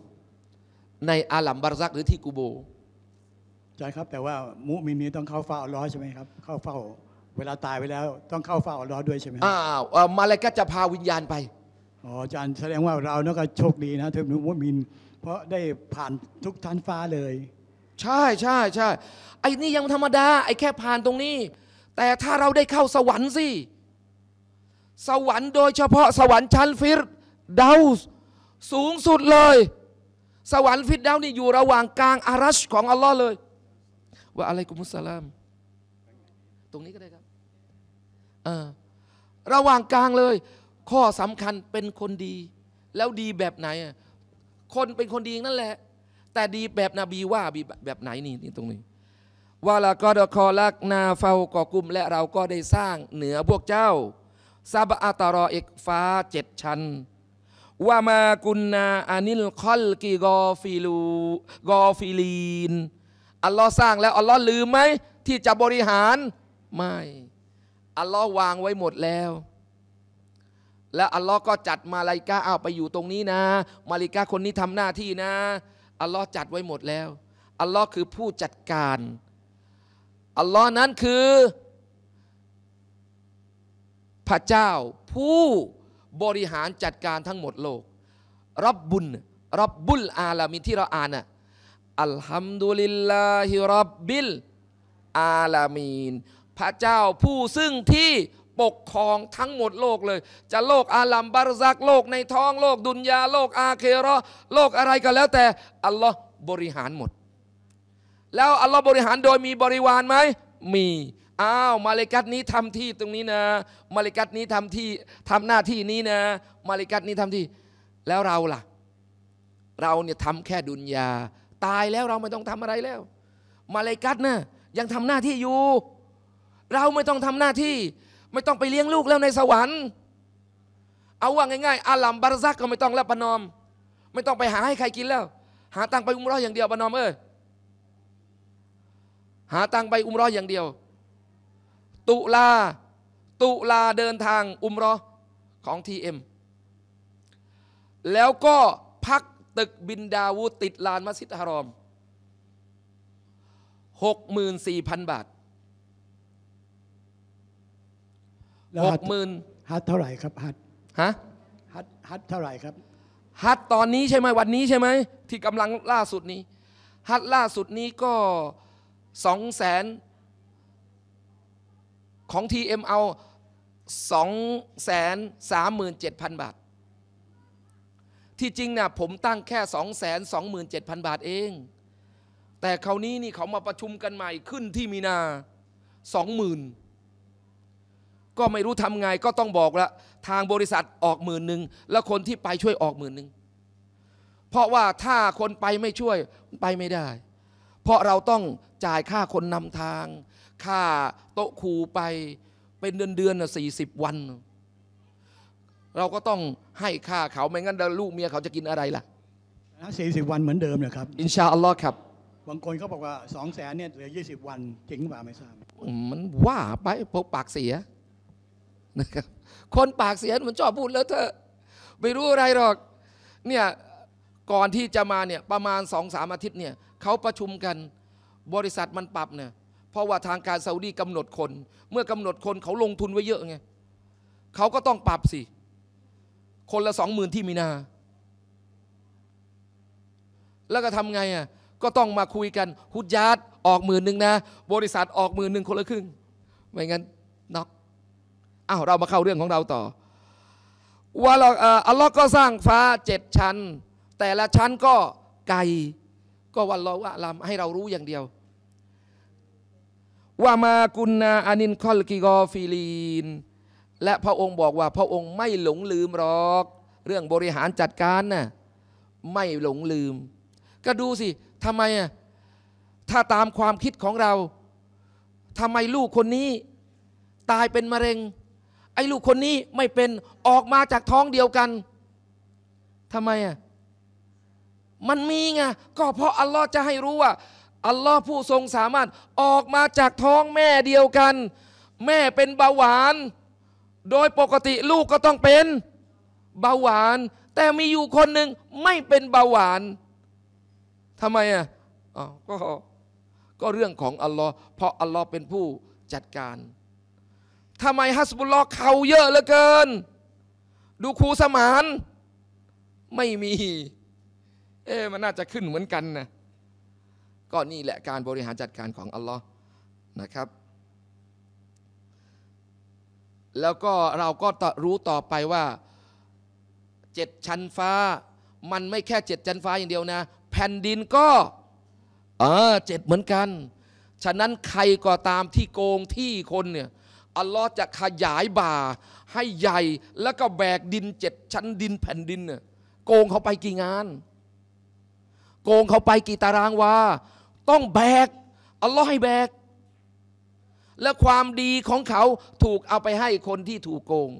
A: ในอาลัมบารซักหรือที่กูโบ
B: จารย์ครับแต่ว่ามุมินนี้ต้องเข้าเฝ้าอัลลอฮ์ใช่ไหมคร
A: ับเข้าเฝ้า เวลาต
B: ายไปแล้ว ต้องเข้าเฝ้าอัลลอฮ์ด้วยใช่ไหมอ่ามาเลก็จะพาวิญญาณไปอ๋ออาจารย์แสดงว่าเราเนี่ยก็โชคดีนะเทพนุมุมิน เพราะได้ผ่านทุกชั้นฟ้าเลย
A: ใช่ใช่ใช่ไอ้นี่ยังธรรมดาไอ้แค่ผ่านตรงนี้ แต่ถ้าเราได้เข้าสวรรค์สิสวรรค์โดยเฉพาะ สวรรค์ชั้นฟิรดาวสูงสุดเลย สวรรค์ฟิรดาวนี่อยู่ระหว่างกลางอารัชของอัลลอฮ์เลยว่าอะไรกุมุสลาม ตรงนี้ก็ได้ครับระหว่างกลางเลย ข้อสำคัญเป็นคนดี แล้วดีแบบไหนคนเป็นคนดีนั่นแหละ แต่ดีแบบนบีว่าแบบไหนนี่นี่ตรงนี้ ว่าละก็ดคอลักนาเฝ้าก่อกุม และเราก็ได้สร้างเหนือพวกเจ้าซาบอัตารอเอกฟ้าเจ็ดชั้นว่ามากุนนาอานิลคอลกีกอฟิลู กอฟิลีนอัลลอฮ์สร้างแล้วอัลลอฮ์ลืมไหมที่จะบริหารไม่อัลลอฮ์วางไว้หมดแล้ว และอัลลอฮ์ก็จัดมาลายกาเอาไปอยู่ตรงนี้นะ มาลิกาคนนี้ทำหน้าที่นะอัลลอฮ์จัดไว้หมดแล้วอัลลอฮ์คือผู้จัดการอัลลอฮ์นั้นคือ พระเจ้า ผู้บริหารจัดการทั้งหมดโลกรับบุญรับบุญอาลามินที่เราอ่านน่ะอัลฮัมดุลิลลาฮิรับบิลอาลามีน พระเจ้าผู้ซึ่งที่ปกครองทั้งหมดโลกเลย จะโลกอาลัมบารซักโลกในท้องโลกดุนยาโลกอาเครอโลกอะไรก็แล้วแต่ อัลลอฮ์บริหารหมด แล้วอัลลอฮ์บริหารโดยมีบริวารไหม มี อ้าว มาเลกัตนี้ทำที่ตรงนี้นะ มาเลกัตนี้ทำที่ทำหน้าที่นี้นะ มาเลกัตนี้ทำที่ แล้วเราล่ะ เราเนี่ยทำแค่ดุนยาตายแล้วเราไม่ต้องทำอะไรแล้ว มาเลกัดนะ่ะยังทำหน้าที่อยู่ เราไม่ต้องทำหน้าที่ ไม่ต้องไปเลี้ยงลูกแล้วในสวรรค์ เอาว่าง่ายๆอาลัมบารซักก็ไม่ต้องแล้วปนอม ไม่ต้องไปหาให้ใครกินแล้ว หาตังไปอุ้มร้อยอย่างเดียวปนอมเออหาตังไปอุ้มร้อยอย่างเดียว ตุลาตุลาเดินทางอุ้มร้อของทีเอ็มแล้วก็พักตึกบินดาวูติดลานมัสยิดฮารอม 64,000บาทหกหมื่นฮัทเท่าไหร่ครั
B: บฮัทฮะ
A: ฮัทฮัทเท่าไหร่ครับ ฮัทตอนนี้ใช่ไหมวันนี้ใช่ไหมที่กำลังล่าสุดนี้ ฮัทล่าสุดนี้ก็สองแสนของทีเอ็มเอาสองแสนสามหมื่นเจ็ดพันบาทที่จริงนะ่ะผมตั้งแค่ 2 2 7 0 0 0 บาทเอง แต่คราวนี้นี่เขามาประชุมกันใหม่ขึ้นที่มีนาสองหมื่นก็ไม่รู้ทำไงก็ต้องบอกละทางบริษัทออกหมื่นหนึ่งแล้วคนที่ไปช่วยออกหมื่นหนึ่งเพราะว่าถ้าคนไปไม่ช่วยไปไม่ได้ เพราะเราต้องจ่ายค่าคนนำทาง ค่าโต๊ะครูไปเป็นเดือนเดือนสี่สิบวันเราก็ต้องให้ค่าเขาไม่งั้นลูกเมียเขาจะกินอะไรล่ะ
B: สี่สิบวันเหมือนเดิมเลยครับ อินชาอัลลอฮ์ครับ บางคนเขาบอกว่าสองแสนเนี่ยเหลือยี่สิบวัน จริงหป่าไม่ทราบ
A: มันว่าไปพวกปากเสียนะครับ คนปากเสียมันชอบพูดแล้วเธอ ไม่รู้อะไรหรอก เนี่ย ก่อนที่จะมาเนี่ยประมาณสองสามอาทิตย์เนี่ยเขาประชุมกันบริษัทมันปรับเนี่ยเพราะว่าทางการซาอุดีกำหนดคน เมื่อกำหนดคนเขาลงทุนไว้เยอะไงเขาก็ต้องปรับสิคนละสองหมื่นที่มีนา แล้วก็ทำไงอ่ะ ก็ต้องมาคุยกันฮุดยาดออกหมื่นหนึ่งนะ บริษัทออกหมื่นหนึ่งคนละครึ่ง ไม่งั้นน็อกอ้าวเรามาเข้าเรื่องของเราต่อ ว่าเราอัลลอฮ์ก็สร้างฟ้าเจ็ดชั้น แต่ละชั้นก็ไกล ก็วันราว่าลำให้เรารู้อย่างเดียว ว่ามากุณนาอานินคอลกิกอฟิลีนและพระองค์บอกว่าพระองค์ไม่หลงลืมหรอก เรื่องบริหารจัดการนะ่ะไม่หลงลืม ก็ดูสิทำไมอ่ะถ้าตามความคิดของเราทำไมลูกคนนี้ ตายเป็นมะเร็ง ไอ้ลูกคนนี้ไม่เป็นออกมาจากท้องเดียวกันทำไมอ่ะมันมีไงก็เพราะอัลลอฮ์จะให้รู้ว่าอัลลอฮ์ผู้ทรงสามารถออกมาจากท้องแม่เดียวกัน แม่เป็นเบาหวานโดยปกติลูกก็ต้องเป็น เบาหวาน แต่มีอยู่คนหนึ่งไม่เป็นเบาหวานทำไมอ่ะอ๋อก็ก็เรื่องของอัลลอฮ์เพราะอัลลอฮ์เป็นผู้จัดการทำไมฮัสบุลลอฮ์เขาเยอะเหลือเกิน ดูครูสมาน ไม่มี เอ๊มันน่าจะขึ้นเหมือนกันนะก็นี่แหละการบริหารจัดการของอัลลอฮ์นะครับแล้วก็เราก็รู้ต่อไปว่าเจ็ดชั้นฟ้า มันไม่แค่เจ็ดชั้นฟ้าอย่างเดียวนะ แผ่นดินก็ เออเจ็ดเหมือนกัน ฉะนั้นใครก็ตามที่โกงที่คนเนี่ยอัลลอฮ์จะขยายบ่า ให้ใหญ่แล้วก็แบกดินเจ็ดชั้นดินแผ่นดินเนี่ยโกงเขาไปกี่งาน โกงเขาไปกี่ตารางวาต้องแบกอัลลอฮ์ให้แบกและความดีของเขาถูกเอาไปให้คนที่ถูกโกง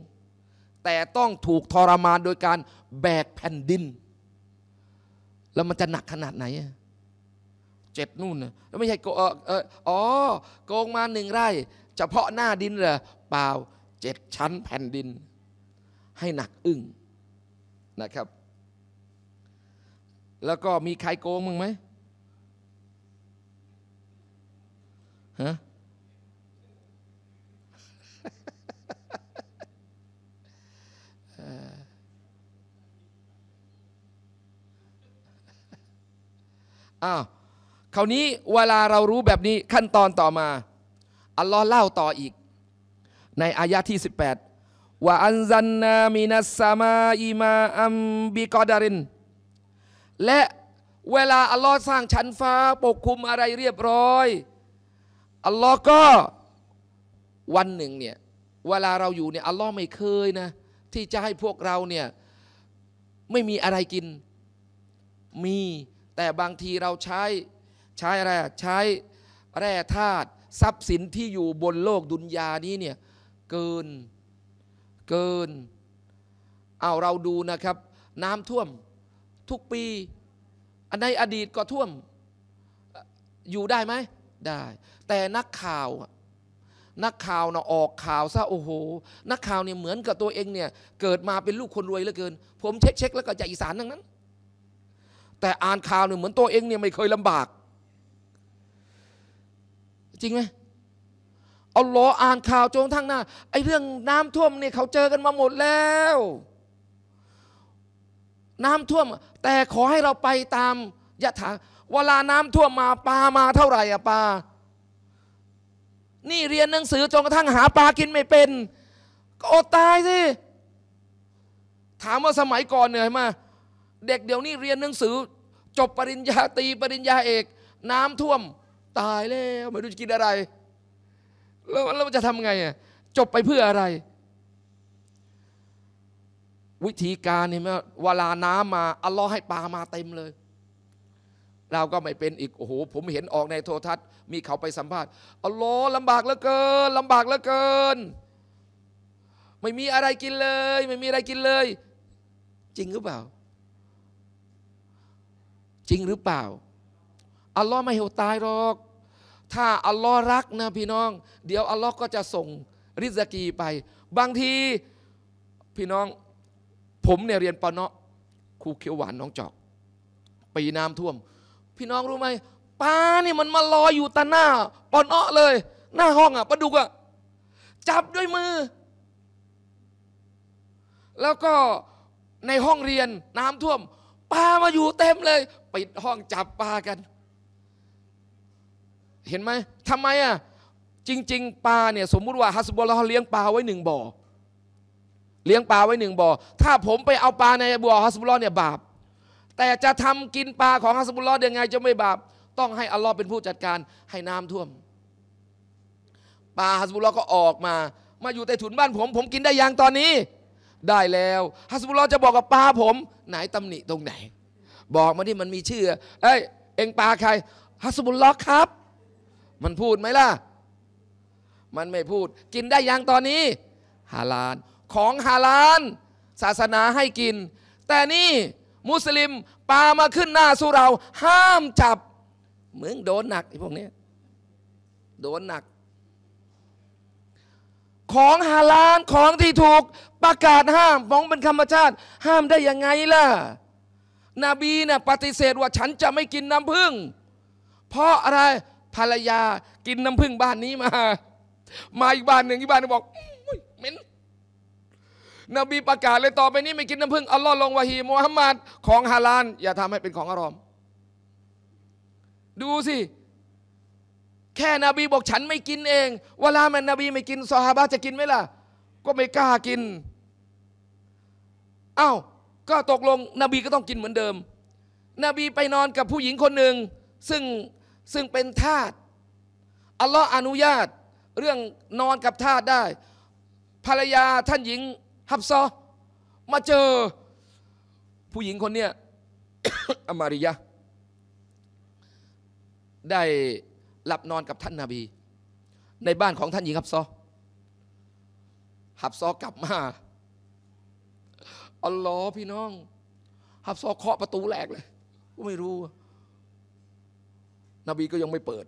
A: แต่ต้องถูกทรมานโดยการแบกแผ่นดิน แล้วมันจะหนักขนาดไหน เจ็ดนู่นนะแล้วไม่ใช่โกอ๋อ โกงมาหนึ่งไร่เฉพาะหน้าดินเหรอเปล่าเจ็ดชั้นแผ่นดิน ให้หนักอึ้งนะครับ แล้วก็มีใครโกงมึงไหมฮะอ้าวคราวนี้เวลาเรารู้แบบนี้ขั้นตอนต่อมาอัลลอฮ์เล่าต่ออีก ในอายะที่ 18 ว่าอันซันนามินัสซามาอิมาอัมบิกอดาริน และเวลาอัลลอฮ์สร้างชั้นฟ้าปกคลุมอะไรเรียบร้อยอัลลอฮ์ก็วันหนึ่งเนี่ยเวลาเราอยู่เนี่ยอัลลอฮ์ไม่เคยนะ ที่จะให้พวกเราเนี่ยไม่มีอะไรกินมีแต่บางทีเราใช้ใช้อะไรใช้แร่ธาตุทรัพย์สินที่อยู่บนโลกดุนยานี้เนี่ยเกินเกิน เอาเราดูนะครับ น้ำท่วมทุกปีในอดีตก็ท่วมอยู่ได้ไหมได้ แต่นักข่าว นักข่าวเนาะออกข่าวซะโอ้โห นักข่าวเนี่ยเหมือนกับตัวเองเนี่ย เกิดมาเป็นลูกคนรวยเหลือเกิน ผมเช็คเช็คแล้วก็จอีสานทั้งนั้นแต่อ่านข่าวเนี่ยเหมือนตัวเองเนี่ยไม่เคยลำบาก จริงไหมเอาล้ออ่านข่าวโจงทั้งหน้าไอ้เรื่องน้ำท่วมเนี่ยเขาเจอกันมาหมดแล้ว น้ำท่วมแต่ขอให้เราไปตามยะถาเวลาน้ำท่วมมาปลามาเท่าไหร่อะปลานี่เรียนหนังสือจนกระทั่งหาปลากินไม่เป็น ก็อดตายสิ ถามว่าสมัยก่อนเหนื่อยมาเด็กเดี๋ยวนี้เรียนหนังสือ จบปริญญาตรีปริญญาเอก น้ำท่วม ตายแล้ว ไม่รู้จะกินอะไร แล้วเราจะทำไงอ่ะจบไปเพื่ออะไร วิธีการเห็นไหมเวลาน้ำมา อัลลอฮ์ให้ปลามาเต็มเลย เราก็ไม่เป็นอีกโอ้โหผมเห็นออกในโทรทัศน์ มีเขาไปสัมภาษณ์อัลลอฮ์ลำบากเหลือเกินลำบากเหลือเกิน ไม่มีอะไรกินเลย ไม่มีอะไรกินเลย จริงหรือเปล่าจริงหรือเปล่า อัลลอฮ์ไม่ให้ตายหรอก ถ้าอัลลอฮ์รักนะพี่น้อง เดี๋ยวอัลลอฮ์ก็จะส่งริสกีไป บางที พี่น้อง ผมเนี่ยเรียนปนเนาะครูเขียวหวานน้องจอก ปีน้ำท่วม พี่น้องรู้ไหมปลาเนี่ยมันมาลอยอยู่ตาหน้าปนเนาะเลย หน้าห้องอ่ะปลาดุกอ่ะจับด้วยมือ แล้วก็ในห้องเรียนน้ำท่วมปลามาอยู่เต็มเลยปิดห้องจับปลากัน เห็นไหมทำไมอ่ะจริงๆปลาเนี่ยสมมุติว่าฮัสบุลลอา์เลี้ยงปลาไว้หนึ่งบ่อเลี้ยงปลาไว้หนึ่งบ่อถ้าผมไปเอาปลาในบ่อฮัสบุลลอ์เนี่ยบาป แต่จะทำกินปลาของฮัสบุลลอ์ยังไงจะไม่บาป ต้องให้อัลลอฮ์เป็นผู้จัดการให้น้ำท่วมปลาฮัสบุลลอ์ก็ออกมา มาอยู่ใต้ถุนบ้านผม ผมกินได้ยังตอนนี้ ได้แล้วฮัสบุลลอ์จะบอกกับปลาผม ไหนตำหนิตรงไหนบอกมาที่มันมีชื่อ เอ้ย เองปลาใครฮัสบุลล็อกครับ มันพูดไหมล่ะ มันไม่พูด กินได้ยังตอนนี้ ฮาลาน ของฮาลาน ศาสนาให้กิน แต่นี่ มุสลิมปามาขึ้นหน้าสู่เรา ห้ามจับเหมือนโดนหนักไอ้พวกนี้ โดนหนัก ของฮาลานของที่ถูกประกาศห้ามมองเป็นธรรมชาติ ห้ามได้ยังไงล่ะนบีนะ่ะปฏิเสธว่าฉันจะไม่กินน้ำผึ้งเพราะอะไร ภรรยากินน้ำผึ้งบ้านนี้มา มาอีกบ้านหนึ่งอีกบ้านนึงบอกเหม็นนบีประกาศเลยต่อไปนี้ไม่กินน้ำผึ้งอัลลอฮ์ลงวะฮีมุฮัมมัดของฮาลานอย่าทำให้เป็นของอารอม ดูสิแค่นบีบอกฉันไม่กินเองเวลาแม่นบี ไม่กินซอฮาบะจะกินไหมล่ะก็ไม่กล้ากินอา้าวก็ตกลงนบีก็ต้องกินเหมือนเดิมนบีไปนอนกับผู้หญิงคนหนึ่งซึ่งซึ่งเป็นทาสอัลลอฮ์อนุญาต เรื่องนอนกับทาสได้ภรรยาท่านหญิงฮับซอมาเจอ ผู้หญิงคนเนี้ยอมาริยะได้หลับนอนกับท่านนาบีในบ้านของท่านหญิงฮับซอฮับซอกลับมาอัลลอฮ์พี่น้องฮับซอเคาะประตูแหลกเลยก็ไม่รู้ นบีก็ยังไม่เปิด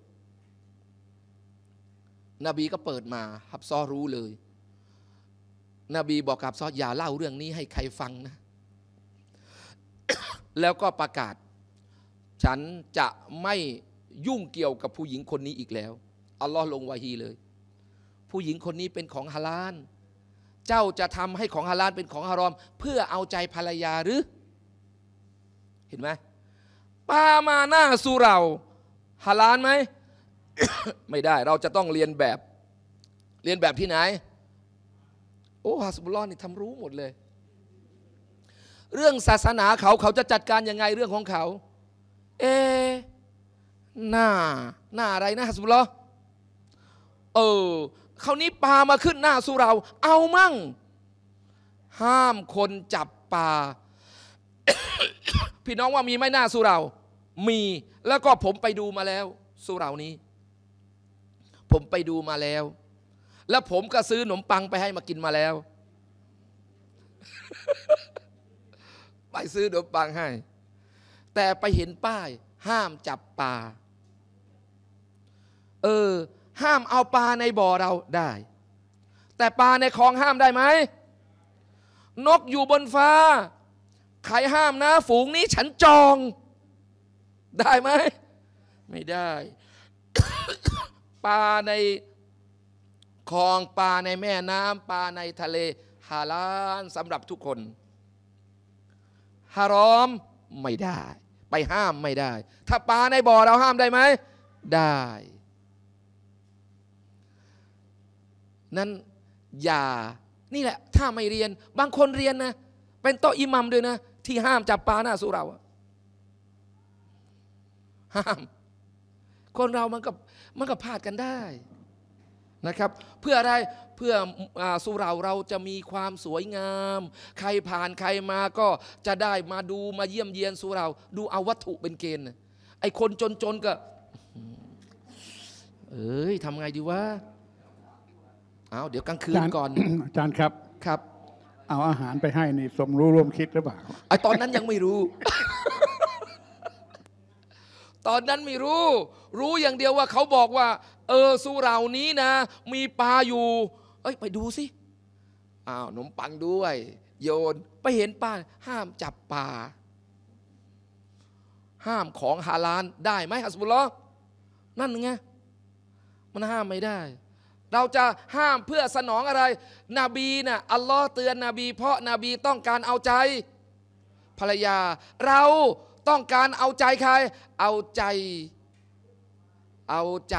A: นบีก็เปิดมาฮับซอรู้เลยนบีบอกกับซออย่าเล่าเรื่องนี้ให้ใครฟังนะ แล้วก็ประกาศ ฉันจะไม่ยุ่งเกี่ยวกับผู้หญิงคนนี้อีกแล้วอัลลอฮ์ลงวาฮีเลย ผู้หญิงคนนี้เป็นของฮาลานเจ้าจะทำให้ของฮาลาลเป็นของฮารอมเพื่อเอาใจภรรยาหรือเห็นไหมปามาหน้าสู่เราฮาลาลไหม ไม่ได้เราจะต้องเรียนแบบ เรียนแบบที่ไหน โอ้ฮาสบุลลอนนี่ทำรู้หมดเลย เรื่องศาสนาเขาเขาจะจัดการยังไงเรื่องของเขา เอหน้า หน้าอะไรนะฮาสบุลลอเออคราวนี้ปลามาขึ้นหน้าสู่เรา เอามั่ง ห้ามคนจับปลาพี่น้องว่ามีไม่น้าสู่เรา มี แล้วก็ผมไปดูมาแล้วสู่เรานี้ ผมไปดูมาแล้ว แล้วผมก็ซื้อขนมปังไปให้มากินมาแล้วไปซื้อขนมปังให้ แต่ไปเห็นป้ายห้ามจับปลาเออห้ามเอาปลาในบ่อเราได้ แต่ปลาในคลองห้ามได้ไหม นกอยู่บนฟ้าใครห้ามนะ ฝูงนี้ฉันจอง ได้ไหม ไม่ได้ ปลาในคลองปลาในแม่น้ำปลาในทะเลฮาลานสำหรับทุกคนฮารอมไม่ได้ ไปห้ามไม่ได้ ถ้าปลาในบ่อเราห้ามได้ไหม ได้นั้นอย่า นี่แหละ ถ้าไม่เรียน บางคนเรียนนะ เป็นโตอิมัมด้วยนะ ที่ห้ามจับปลาหน้าสุรา ห้าม คนเรามันก็มันก็พลาดกันได้นะครับ เพื่ออะไรเพื่ออสุราเราจะมีความสวยงาม ใครผ่านใครมาก็จะได้มาดูมาเยี่ยมเยียนสุรา ดูเอาวัตถุเป็นเกณฑ์ ไอ้คนจน ๆก็ เอ้ยทำไงดีวะอาเดี๋ยวกลางคืนก่อน
C: อาจารย์ครับ ครับ เอาอาหารไปให้นี่สมรู้ร่วมคิดหรือเปล่า ไอตอนนั้นยัง
A: ไม่รู้ ตอนนั้นไม่รู้ รู้อย่างเดียวว่าเขาบอกว่า เออสุรานี้นะ มีปลาอยู่ เอ้ย ไปดูสิอ้าวขนมปังด้วย โยนไปเห็นปลาห้ามจับปลา ห้ามของฮาลาน ได้ไหมฮัสบุลลอนั่นไง มันห้ามไม่ได้เราจะห้ามเพื่อสนองอะไร นบีนะ่ะ อัลลอฮ์เตือนนบี เพราะนาบีต้องการเอาใจ ภรรยา เราต้องการเอาใจใคร เอาใจ เอาใจ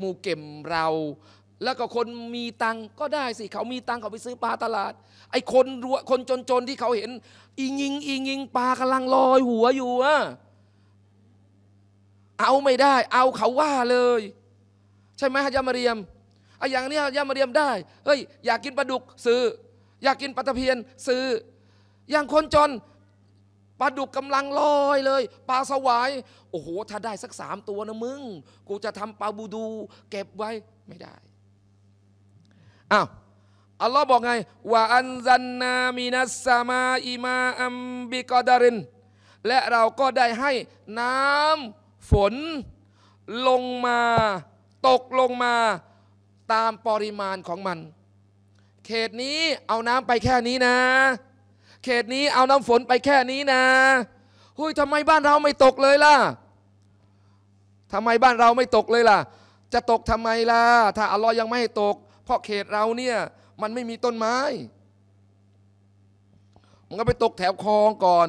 A: มูเก็มเรา แล้วก็คนมีตังก็ได้สิ เขามีตังเขาไปซื้อปลาตลาด ไอ้คนรวยคนจนๆที่เขาเห็นอิงยิงอิงยิงปลากำลังลอยหัวอยู่อะเอาไม่ได้ เอาเขาว่าเลย ใช่ไหมฮะยามาเรียมอ้อย่างนี้ย่ามาเรียมได้ เฮ้ยอยากกินปลาดุกซื้อ อยากกินปลาตะเพียนซื้อ อย่างคนจนปลาดุกกำลังลอยเลยปลาสวาย โอ้โห ถ้าได้สักสามตัวนะมึง กูจะทำปลาบูดูเก็บไว้ไม่ได้อ้าวอัลลอฮ์บอกไง ว่าอันซันนามินัสามาอิมาอัมบิ กอดาริน และเราก็ได้ให้น้ำฝนลงมา ตกลงมาตามปริมาณของมัน เขตนี้เอาน้ำไปแค่นี้นะ เขตนี้เอาน้ำฝนไปแค่นี้นะหุยทำไมบ้านเราไม่ตกเลยล่ะ ทำไมบ้านเราไม่ตกเลยล่ะ จะตกทำไมล่ะ ถ้าอัลลอฮ์ยังไม่ให้ตก เพราะเขตเราเนี่ย มันไม่มีต้นไม้ มันก็ไปตกแถวคลองก่อน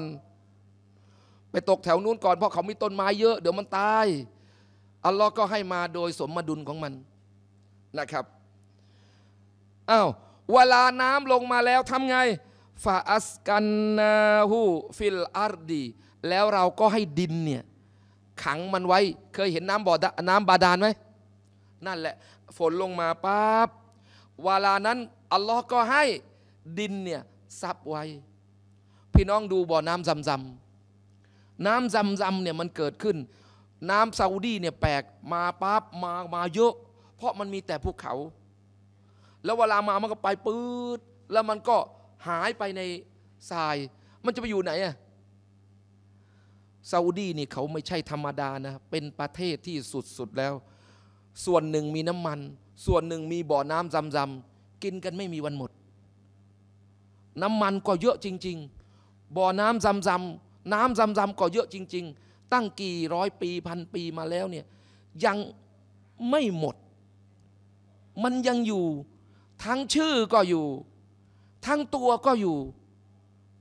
A: ไปตกแถวนู้นก่อนเพราะเขามีต้นไม้เยอะ เดี๋ยวมันตาย อัลลอฮ์ก็ให้มาโดยสมดุลของมันนะครับ อ้าว เวลาน้ำลงมาแล้วทำไงฟาอัสกันนาหูฟิลอาร์ดี แล้วเราก็ให้ดินเนี่ยขังมันไว้ เคยเห็นน้ำบ่อน้ำบาดาลไหม นั่นแหละ ฝนลงมาปั๊บ เวลานั้น อัลลอฮ์ก็ให้ดินเนี่ยซับไว้ พี่น้องดูบ่อน้ำซำซำน้ำซำซำเนี่ยมันเกิดขึ้น น้ำซาอุดีเนี่ยแปลกมาปั๊บ มา มาเยอะราะมันมีแต่ภูเขา แล้วเวลามา มันก็ไปปื๊ด แล้วมันก็หายไปในทราย มันจะไปอยู่ไหนอะซาอุดีนี่เขาไม่ใช่ธรรมดานะ เป็นประเทศที่สุดๆแล้ว ส่วนหนึ่งมีน้ำมัน ส่วนหนึ่งมีบ่อน้ำซำๆกินกันไม่มีวันหมด น้ำมันก็เยอะจริง ๆ บ่อน้ำซำๆน้ำซำๆก็เยอะจริง ๆ ตั้งกี่ร้อยปี พันปีมาแล้วเนี่ย ยังไม่หมดมันยังอยู่ ทั้งชื่อก็อยู่ ทั้งตัวก็อยู่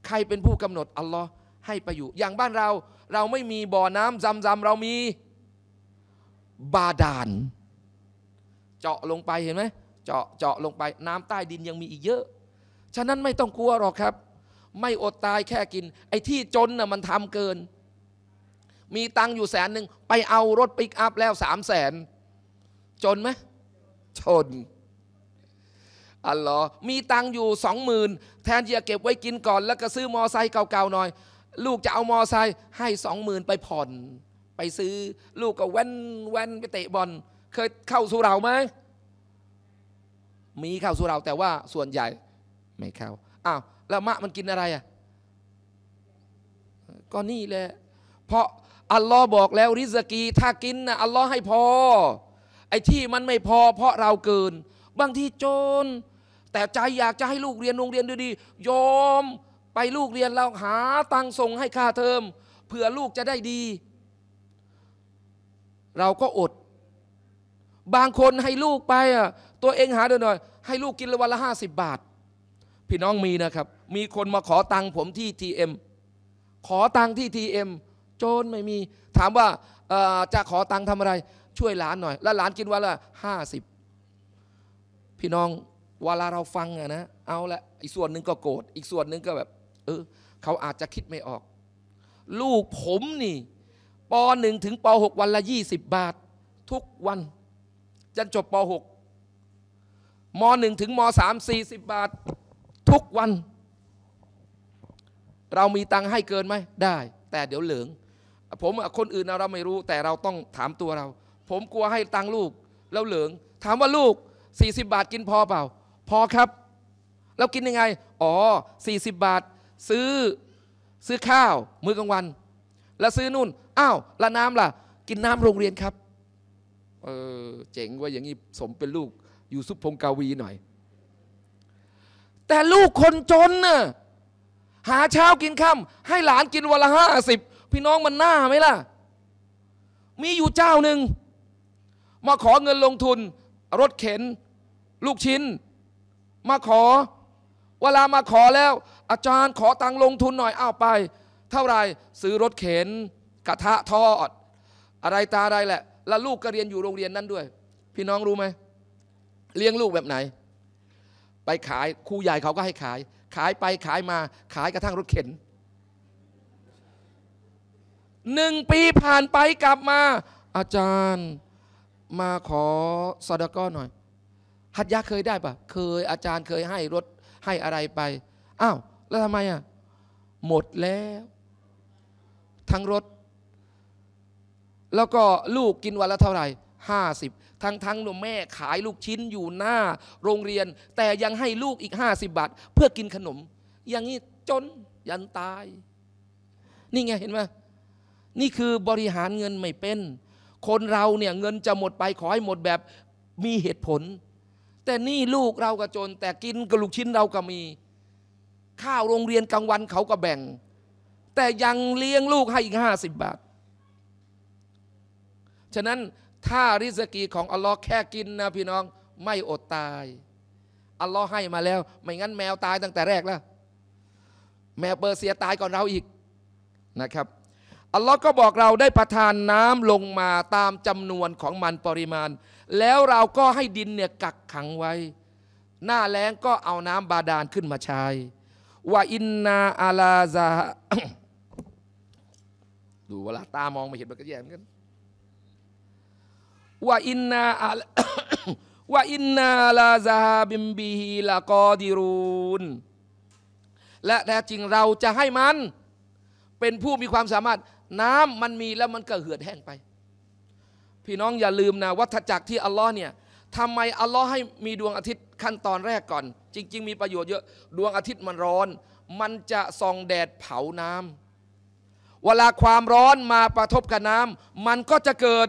A: ใครเป็นผู้กำหนดอัลลอฮ์ให้ไปอยู่ อย่างบ้านเราเราไม่มีบ่อน้ำจำๆเรามี บาดาลเจาะลงไปเห็นไหม เจาะเจาะลงไปน้ำใต้ดินยังมีอีกเยอะ ฉะนั้นไม่ต้องกลัวหรอกครับ ไม่อดตายแค่กิน ไอ้ที่จนน่ะมันทำเกิน มีตังอยู่แสนหนึ่งไปเอารถปิกอัพแล้วสามแสนจนไหมจนอัลลอฮ์มีตังอยู่สองหมื่นแทนที่จะเก็บไว้กินก่อนแล้วก็ซื้อมอไซค์เก่าๆหน่อย ลูกจะเอามอไซค์ให้สองหมื่นไปผ่อน ไปซื้อ ลูกก็แว่นแว่นไปเตะบอลเคยเข้าสุราไหมมีเข้าสุรา แต่ว่าส่วนใหญ่ ไม่เข้าอ้าวแล้วมะมันกินอะไรอ่ะ ก็นี่แหละ เพราะ อัลลอฮ์บอกแล้ว ริสกีถ้ากินนะอัลลอฮ์ให้พอไอ้ที่มันไม่พอเพราะเราเกิน บางทีจน แต่ใจอยากจะให้ลูกเรียนโรงเรียนดีๆยอมไปลูกเรียนเราหาตังส่งให้ค่าเทอมเผื่อลูกจะได้ดี เราก็อด บางคนให้ลูกไปอ่ะตัวเองหาด้วยหน่อยให้ลูกกินละวันละห้าสิบบาท พี่น้องมีนะครับ มีคนมาขอตังผมที่ทีเอ็มขอตังที่ทีเอ็มโจนไม่มี ถามว่าจะขอตังทำอะไรช่วยหลานหน่อยแล้วหลานกินวันละห้าสิบพี่น้องเวลาเราฟังอะนะ เอาละอีกส่วนหนึ่งก็โกรธอีกส่วนหนึ่งก็แบบ เออ เขาอาจจะคิดไม่ออก ลูกผมนี่ปหนึ่งถึงปหกวันละยี่สิบบาททุกวันจนจบปหกมหนึ่งถึงมสามสี่สิบบาททุกวัน เรามีตังค์ให้เกินไหม ได้ แต่เดี๋ยวเหลือง ผมคนอื่นเราไม่รู้ แต่เราต้องถามตัวเราผมกลัวให้ตังลูกแล้วเหลือง ถามว่าลูก 40 บาทกินพอเปล่า พอครับ แล้วกินยังไง อ๋อ 40 บาทซื้อซื้อข้าวมื้อกลางวัน แล้วซื้อนู่น อ้าวละน้ำล่ะ กินน้ำโรงเรียนครับเออเจ๋งว่าอย่างนี้สมเป็นลูก อยู่ซุปพงกาวีหน่อย แต่ลูกคนจนน่ะหาเช้ากินค่ำให้หลานกินวันละห้าสิบพี่น้องมันหน้าไหมล่ะมีอยู่เจ้าหนึ่งมาขอเงินลงทุน รถเข็น ลูกชิ้น มาขอ เวลามาขอแล้ว อาจารย์ขอตังลงทุนหน่อยเอาไป เท่าไรซื้อรถเข็น กระทะทอดอะไรตาอะไรแหละ แล้วลูกก็เรียนอยู่โรงเรียนนั้นด้วย พี่น้องรู้ไหมเลี้ยงลูกแบบไหน ไปขายครูใหญ่เขาก็ให้ขาย ขายไปขายมาขายกระทั่งรถเข็นหนึ่งปีผ่านไปกลับมา อาจารย์มาขอซอดก้อนหน่อย ฮัดยาเคยได้ปะเคยอาจารย์เคยให้รถให้อะไรไป อ้าว แล้วทำไมอ่ะ หมดแล้ว ทั้งรถ แล้วก็ลูกกินวันละเท่าไหร่ ห้าสิบ ทั้งทั้งแม่ขายลูกชิ้นอยู่หน้า โรงเรียน แต่ยังให้ลูกอีกห้าสิบบาท เพื่อกินขนม อย่างนี้จนยันตาย นี่ไงเห็นไหม นี่คือบริหารเงินไม่เป็นคนเราเนี่ยเงินจะหมดไปขอให้หมดแบบมีเหตุผล แต่นี่ลูกเราก็จนแต่กินกระลูกชิ้นเราก็มี ข้าวโรงเรียนกลางวันเขาก็แบ่ง แต่ยังเลี้ยงลูกให้อีกห้าสิบบาท ฉะนั้นถ้าริสกี ของ อัลลอฮ์แค่กินนะพี่น้องไม่อดตาย อัลลอฮ์ให้มาแล้ว ไม่งั้นแมวตายตั้งแต่แรกแล้วแมวเปอร์เซียตายก่อนเราอีกนะครับอัลลอฮ์ก็บอกเราได้ประทานน้ำลงมาตามจำนวนของมันปริมาณ แล้วเราก็ให้ดินเนี่ยกักขังไว้ หน้าแล้งก็เอาน้ำบาดาลขึ้นมาใช้ว่าอินนาอาลาซาดูเวลาตามองไม่เห็นมันก็แย่เหมือนกันว่าอินนาอาว่าอินนาลาซาบิมบีฮีลากอดิรูนและแท้จริงเราจะให้มัน เป็นผู้มีความสามารถน้ำมันมีแล้วมันก็เหือดแห้งไป พี่น้องอย่าลืมนะวัฏจักรที่อัลลอฮ์เนี่ยทำไมอัลลอฮ์ให้มีดวงอาทิตย์ขั้นตอนแรกก่อน จริงๆ มีประโยชน์เยอะ ดวงอาทิตย์มันร้อน มันจะส่องแดดเผาน้ำ เวลาความร้อนมาประทบกับน้ำ มันก็จะเกิด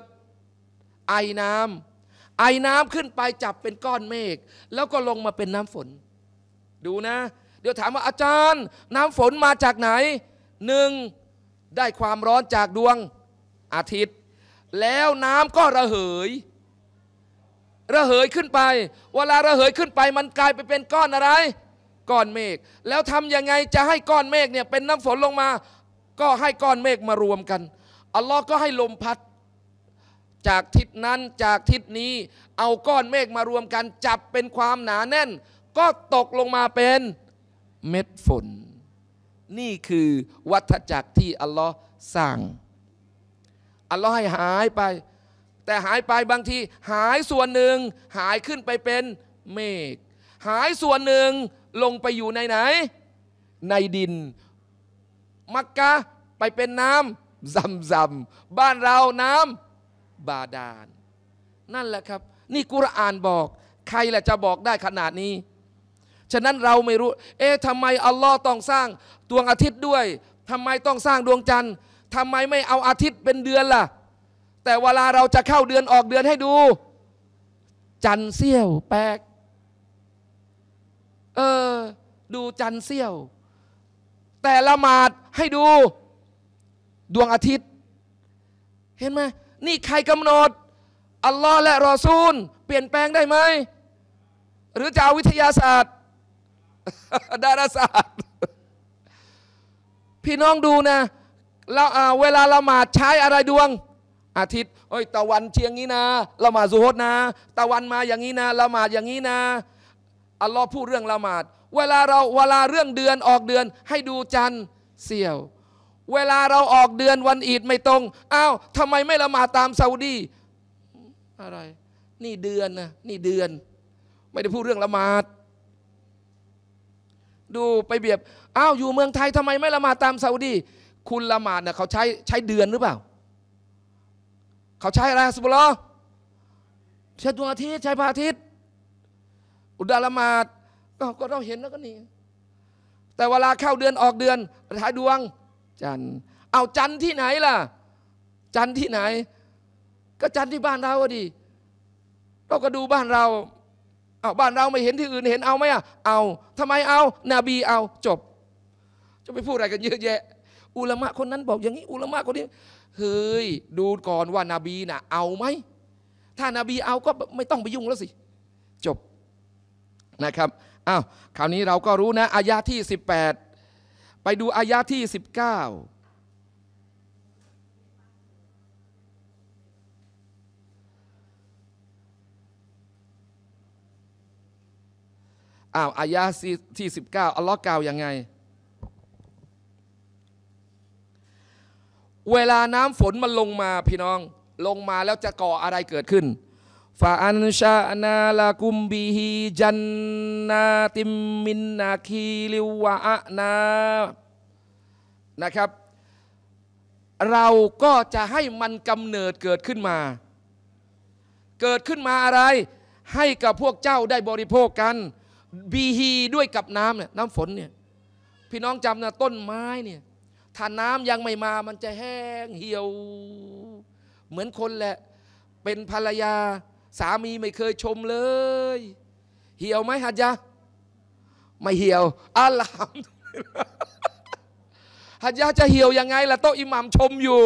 A: ไอน้ำ ไอน้ำขึ้นไปจับเป็นก้อนเมฆแล้วก็ลงมาเป็นน้ำฝน ดูนะ เดี๋ยวถามว่าอาจารย์ น้ำฝนมาจากไหนหนึ่งได้ความร้อนจากดวงอาทิตย์ แล้วน้ำก็ระเหย ระเหยขึ้นไป เวลาระเหยขึ้นไปมันกลายไปเป็นก้อนอะไร ก้อนเมฆแล้วทำยังไงจะให้ก้อนเมฆเนี่ยเป็นน้ำฝนลงมา ก็ให้ก้อนเมฆมารวมกันอัลลอฮ์ก็ให้ลมพัด จากทิศนั้นจากทิศนี้ เอาก้อนเมฆมารวมกัน จับเป็นความหนาแน่น ก็ตกลงมาเป็นเม็ดฝนนี่คือวัฏจักรที่อัลลอฮ์สร้าง อัลลอฮ์ให้หายไป แต่หายไปบางที หายส่วนหนึ่ง หายขึ้นไปเป็นเมฆ หายส่วนหนึ่งลงไปอยู่ในไหน ในดิน มักกะไปเป็นน้ำซำซำบ้านเราน้ำบาดาลนั่นแหละครับ นี่กุรอานบอก ใครแหละจะบอกได้ขนาดนี้ฉะนั้นเราไม่รู้ เอ๊ะทำไมอัลลอฮ์ต้องสร้าง ดวงอาทิตย์ด้วย ทำไมต้องสร้างดวงจันทร์ทำไมไม่เอาอาทิตย์เป็นเดือนล่ะ แต่เวลาเราจะเข้าเดือนออกเดือนให้ดู จันเสี้ยว แปลกเออดูจันเสี้ยว แต่ละหมาด ให้ดู ดวงอาทิตย์ เห็นไหมนี่ใครกำหนด อัลลอฮ์และรอซูล เปลี่ยนแปลงได้ไหม หรือจะเอาวิทยาศาสตร์ดาราศาสตร์ พี่น้องดูนะเราเวลาละหมาดใช้อะไรดวง อาทิตย์โอ้ยตะวันเชียงนี้นะละหมาดสุฮดนะตะวันมาอย่างนี้นะละหมาดอย่างนี้นะอัลลอฮ์พูดเรื่องละหมาดเวลาเราเวลาเรื่องเดือนออกเดือน ให้ดูจันทร์เสี่ยว เวลาเราออกเดือนวันอีดไม่ตรงอ้าวทำไมไม่ละหมาดตามซาอุดีอะไรนี่เดือนนะนี่เดือน ไม่ได้พูดเรื่องละหมาดดูไปเบียบ อ้าวอยู่เมืองไทยทำไมไม่ละหมาดตามซาอุดี คุณละหมาดเนี่ยเขาใช้ใช้เดือนหรือเปล่า เขาใช้อะไรสุบลอใช้ดวงอาทิตย์ใช้พระอาทิตย์ อุดาละหมาด ก็เราเห็นแล้วก็นี่ แต่เวลาเข้าเดือนออกเดือนท้ายดวงจันเอาจันที่ไหนล่ะ จันที่ไหน ก็จันที่บ้านเราดีเราก็ดูบ้านเราเอาบ้านเราไม่เห็นที่อื่นเห็นเอาไหมอ่ะ เอา ทำไมเอานาบีเอา จบ จะไปพูดอะไรกันเยอะแยะอุลามะคนนั้นบอกอย่างนี้อุลามะคนนี้เฮ้ยดูก่อนว่านาบีน่ะ เอาไหม ถ้านาบีเอาก็ไม่ต้องไปยุ่งแล้วสิ จบนะครับอ้าวคราวนี้เราก็รู้นะอายาที่ 18 ไปดูอายาที่ 19อ้าวอายาที่ 19 อัลลอฮ์กล่าว ยังไง เวลาน้ำฝนมันลงมาพี่น้องลงมาแล้วจะก่ออะไรเกิดขึ้นฟาอันชาอนาลากุมบีฮีจันนาติมมินนาคีลิวะอะนา นะครับ เราก็จะให้มันกำเนิดเกิดขึ้นมา เกิดขึ้นมาอะไร ให้กับพวกเจ้าได้บริโภคกันบีฮีด้วยกับน้ำเนี่ยน้ำฝนเนี่ยพี่น้องจำนะต้นไม้เนี่ยถ้าน้ำยังไม่มามันจะแห้งเหี่ยว เหมือนคนแหละ เป็นภรรยา สามีไม่เคยชมเลย เหี่ยวไหมฮัจยะไม่เหี่ยวอัลลามฮัจยะจะเหี่ยวยังไงล่ะโตอิหมัมชมอยู่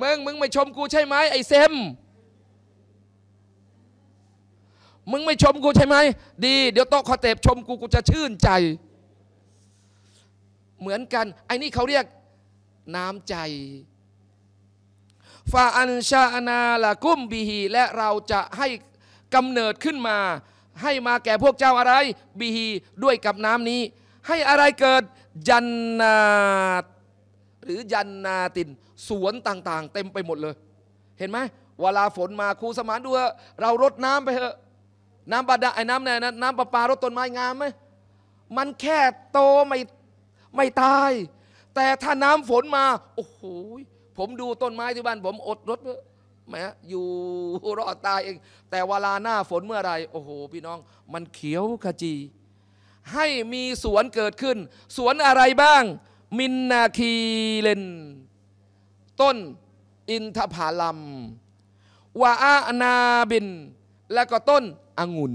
A: มึง มึงไม่ชมกูใช่ไหมไอ้เซมมึงไม่ชมกูใช่ไหม ดี เดี๋ยวโต๊ะคอเตบชมกูกูจะชื่นใจ เหมือนกัน ไอ้นี่เขาเรียก น้ำใจ ฟาอันชาอนาละกุมบีฮีและเราจะให้กำเนิดขึ้นมา ให้มาแก่พวกเจ้าอะไรบีฮีด้วยกับน้ำนี้ ให้อะไรเกิดยันนาหรือยันนาติน สวนต่างๆเต็มไปหมดเลย เห็นไหมเวลาฝนมาครูสมานดูเรารดน้ำไปเถอะน้ำบาดาไอ้น้ำเน่นะน้ำประปารดต้นไม้งามไหมมันแค่โตไม่ไม่ตาย แต่ถ้าน้ำฝนมาโอ้โหผมดูต้นไม้ที่บ้าน ผมอดรถแหมอยู่รอดตายเอง แต่เวลาหน้าฝนเมื่อไร โอ้โห พี่น้อง มันเขียวขจี ให้มีสวนเกิดขึ้น สวนอะไรบ้าง มินนาคีเลนต้นอินทผาลัมวาอานาบิน และก็ต้นองุ่น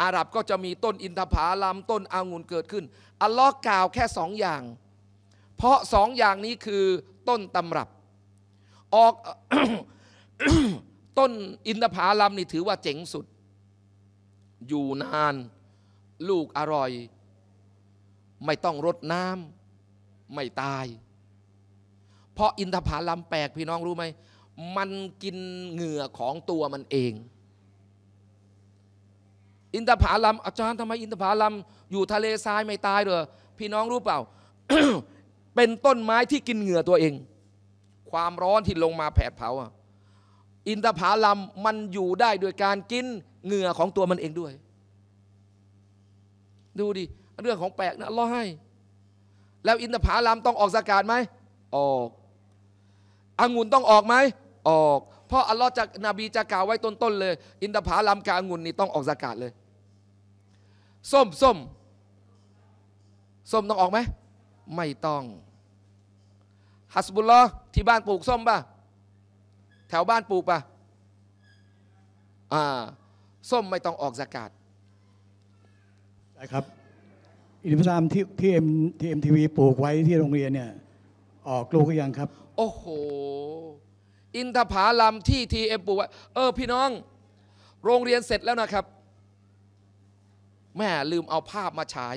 A: อาหรับก็จะมีต้นอินทผลัมต้นองุ่นเกิดขึ้นอัลลอฮ์กล่าวแค่สองอย่าง เพราะสองอย่างนี้คือต้นตำรับออกต้นอินทผลัมนี่ถือว่าเจ๋งสุด อยู่นานลูกอร่อย ไม่ต้องรดน้ำไม่ตายเพราะอินทผลัมแปลกพี่น้องรู้ไหมมันกินเหงื่อของตัวมันเองอินทผาลัมอาจารย์ทำไมอินทผาลัมอยู่ทะเลทรายไม่ตายเหรอพี่น้องรู้เปล่า เป็นต้นไม้ที่กินเหงื่อตัวเอง ความร้อนที่ลงมาแผดเผาอินทผาลัมมันอยู่ได้โดยการกินเหงื่อของตัวมันเองด้วย ดูดิเรื่องของแปลกนะ่อให้ แล้วอินทผาลัมต้องออกสากาศไหมออกองุ่นต้องออกไหมออกพราะอัลลอฮ์จะนบีจะกล่าวไว้ ต้นๆเลยอินทผาลัมกาองุ่นนี่ต้องออกสากาศเลย ส้มส้มส้มต้องออกไหมไม่ต้องฮัสบุลลอที่บ้านปลูก ส้มป่ะแถวบ้านปลูกป่ะอ่าส้มไม่ต้องออกสากาศใช่ครับ
B: อินทผลัมที่ที่เอ็มที่เอ็มทีวีปลูกไว้ที่โรงเรียนเนี่ยออกลูกหรือยังครับ
A: โอ้โหอินทผาลัมที่ทีเอ็มปูเออพี่น้องโรงเรียนเสร็จแล้วนะครับ แม่ลืมเอาภาพมาฉาย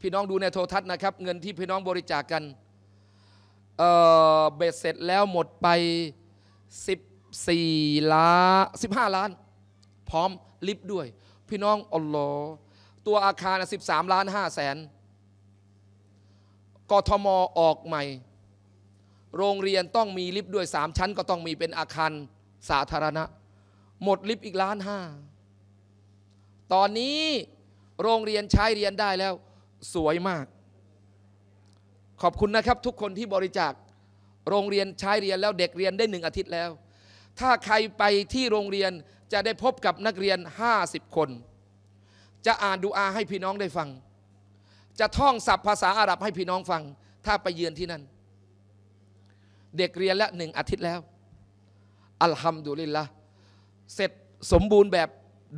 A: พี่น้องดูในโทรทัศน์นะครับ เงินที่พี่น้องบริจาคกกัน เออเบ็ดเสร็จแล้วหมดไป14ล้าน15ล้าน พร้อมลิฟต์ด้วย พี่น้องอัลลอฮ์ตัวอาคาร13 ล้าน 5 แสนกทมออกใหม่โรงเรียนต้องมีลิฟต์ด้วยสามชั้น ก็ต้องมีเป็นอาคาร สาธารณะ หมดลิฟต์อีกล้านห้าตอนนี้โรงเรียนใช้เรียนได้แล้ว สวยมาก ขอบคุณนะครับทุกคนที่บริจาค โรงเรียนใช้เรียนแล้วเด็กเรียนได้หนึ่งอาทิตย์แล้ว ถ้าใครไปที่โรงเรียนจะได้พบกับนักเรียน 50 คน จะอ่านดูอาให้พี่น้องได้ฟัง จะท่องศัพท์ภาษาอาหรับให้พี่น้องฟัง ถ้าไปเยือนที่นั่นเด็กเรียนละหนึ่งอาทิตย์แล้ว อัลฮัมดุลิลละเสร็จสมบูรณ์แบบ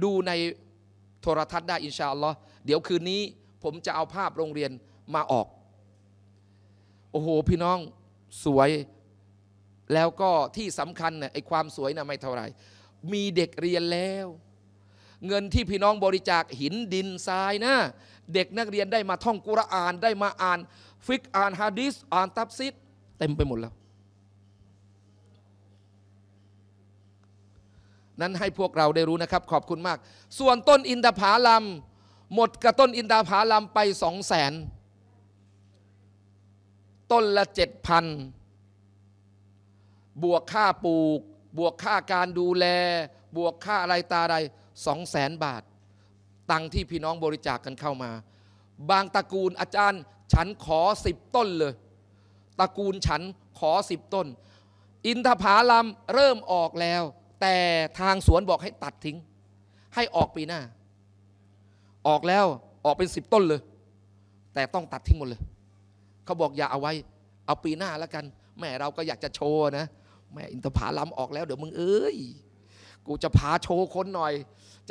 A: ดูในโทรทัศน์ได้ อินชาอัลลอฮ์เดี๋ยวคืนนี้ผมจะเอาภาพโรงเรียนมาออก โอ้โหพี่น้องสวย แล้วก็ที่สำคัญเนี่ยไอ้ความสวยนะ่ะไม่เท่าไหร่ มีเด็กเรียนแล้ว เงินที่พี่น้องบริจาคหินดินทรายนะเด็กนักเรียนได้มาท่องกุรอานได้มาอ่านฟิกอ่านฮะดิษอ่านตับซิดเต็มไปหมดแล้วนั้นให้พวกเราได้รู้นะครับ ขอบคุณมาก ส่วนต้นอินทผาลัมหมดกับต้นอินทผาลัมไปสองแสนต้นละเจ็ดพันบวกค่าปลูก บวกค่าการดูแลบวกค่าอะไรตาอะไรสองแสนบาท ตังที่พี่น้องบริจาคกกันเข้ามา บางตระกูลอาจารย์ ฉันขอสิบต้นเลยตระกูลฉันขอสิบต้นอินทผาลัมเริ่มออกแล้วแต่ทางสวนบอกให้ตัดทิ้ง ให้ออกปีหน้า ออกแล้วออกเป็นสิบต้นเลย แต่ต้องตัดทิ้งหมดเลย เขาบอกอย่าเอาไว้ เอาปีหน้าแล้วกัน แม่เราก็อยากจะโชว์นะ แม่อินทผาลัมออกแล้ว เดี๋ยวมึงเอ้ย กูจะพาโชว์คนหน่อย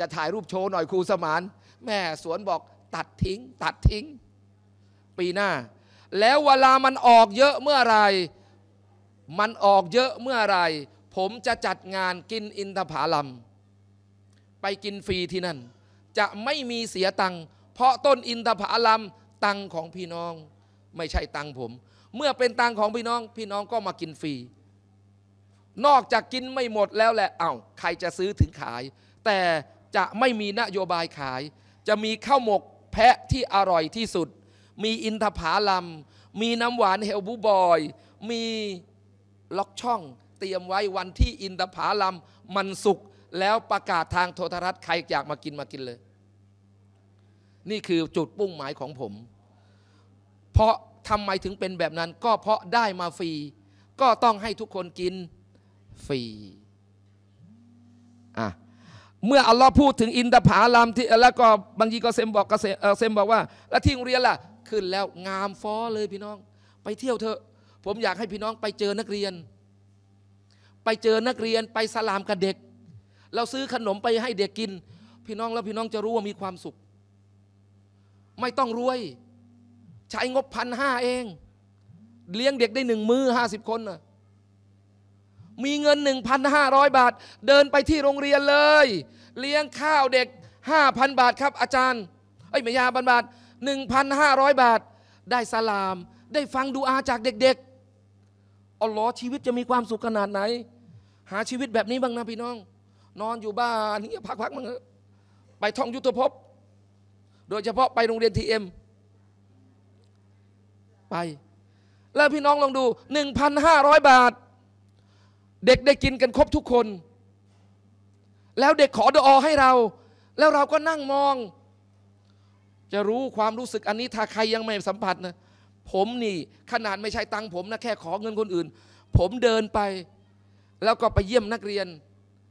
A: จะถ่ายรูปโชว์หน่อยครูสมาน แม่สวนบอกตัดทิ้ง ตัดทิ้ง ปีหน้า แล้วเวลามันออกเยอะเมื่อไรมันออกเยอะเมื่อไรผมจะจัดงานกินอินทผลัม ไปกินฟรีที่นั่น จะไม่มีเสียตังเพราะต้นอินทผลัมตังของพี่น้องไม่ใช่ตังผม เมื่อเป็นตังของพี่น้องพี่น้องก็มากินฟรี นอกจากกินไม่หมดแล้วแหละเอา้าใครจะซื้อถึงขาย แต่จะไม่มีนโยบายขาย จะมีข้าวหมกแพะที่อร่อยที่สุด มีอินทผลัมมีน้ำหวานเฮลบูบอย มีล็อกช่องเตรียมไว้วันที่อินทผาลัมมันสุกแล้วประกาศทางโทรทัศน์ใครอยากมากินมากินเลย นี่คือจุดปุ่งหมายของผม เพราะทำไมถึงเป็นแบบนั้น ก็เพราะได้มาฟรี ก็ต้องให้ทุกคนกินฟรีอ่ะเมื่ออัลลอฮ์พูดถึงอินทผาลัมที่แล้วก็บางทีก็เซมบอกกเซมบอกว่า แล้วที่โรงเรียนล่ะ ขึ้นแล้วงามฟ้อเลยพี่น้อง ไปเที่ยวเถอะผมอยากให้พี่น้องไปเจอนักเรียนไปเจอนักเรียนไปสลามกับเด็ก เราซื้อขนมไปให้เด็กกิน พี่น้องแล้วพี่น้องจะรู้ว่ามีความสุข ไม่ต้องรวย ใช้งบพันห้าเอง เลี้ยงเด็กได้หนึ่งมือห้าสิบคนนะมีเงิน 1,500 บาท เดินไปที่โรงเรียนเลย เลี้ยงข้าวเด็ก 5,000 บาทครับ อาจารย์ไอ้เมยาบันบาท 1,500 บาทได้สลาม ได้ฟังดูอาจากเด็กๆอ๋อชีวิตจะมีความสุขขนาดไหนหาชีวิตแบบนี้บ้างนะพี่น้อง นอนอยู่บ้านเนี่ยพักๆมันไปท่องยุทธภพโดยเฉพาะไปโรงเรียนทีเอ็มไป แล้วพี่น้องลองดู 1,500 บาท เด็กได้กินกันครบทุกคน แล้วเด็กขอดอให้เรา แล้วเราก็นั่งมอง จะรู้ความรู้สึกอันนี้ถ้าใครยังไม่สัมผัสนะ ผมนี่ขนาดไม่ใช่ตังผมนะแค่ขอเงินคนอื่น ผมเดินไปแล้วก็ไปเยี่ยมนักเรียน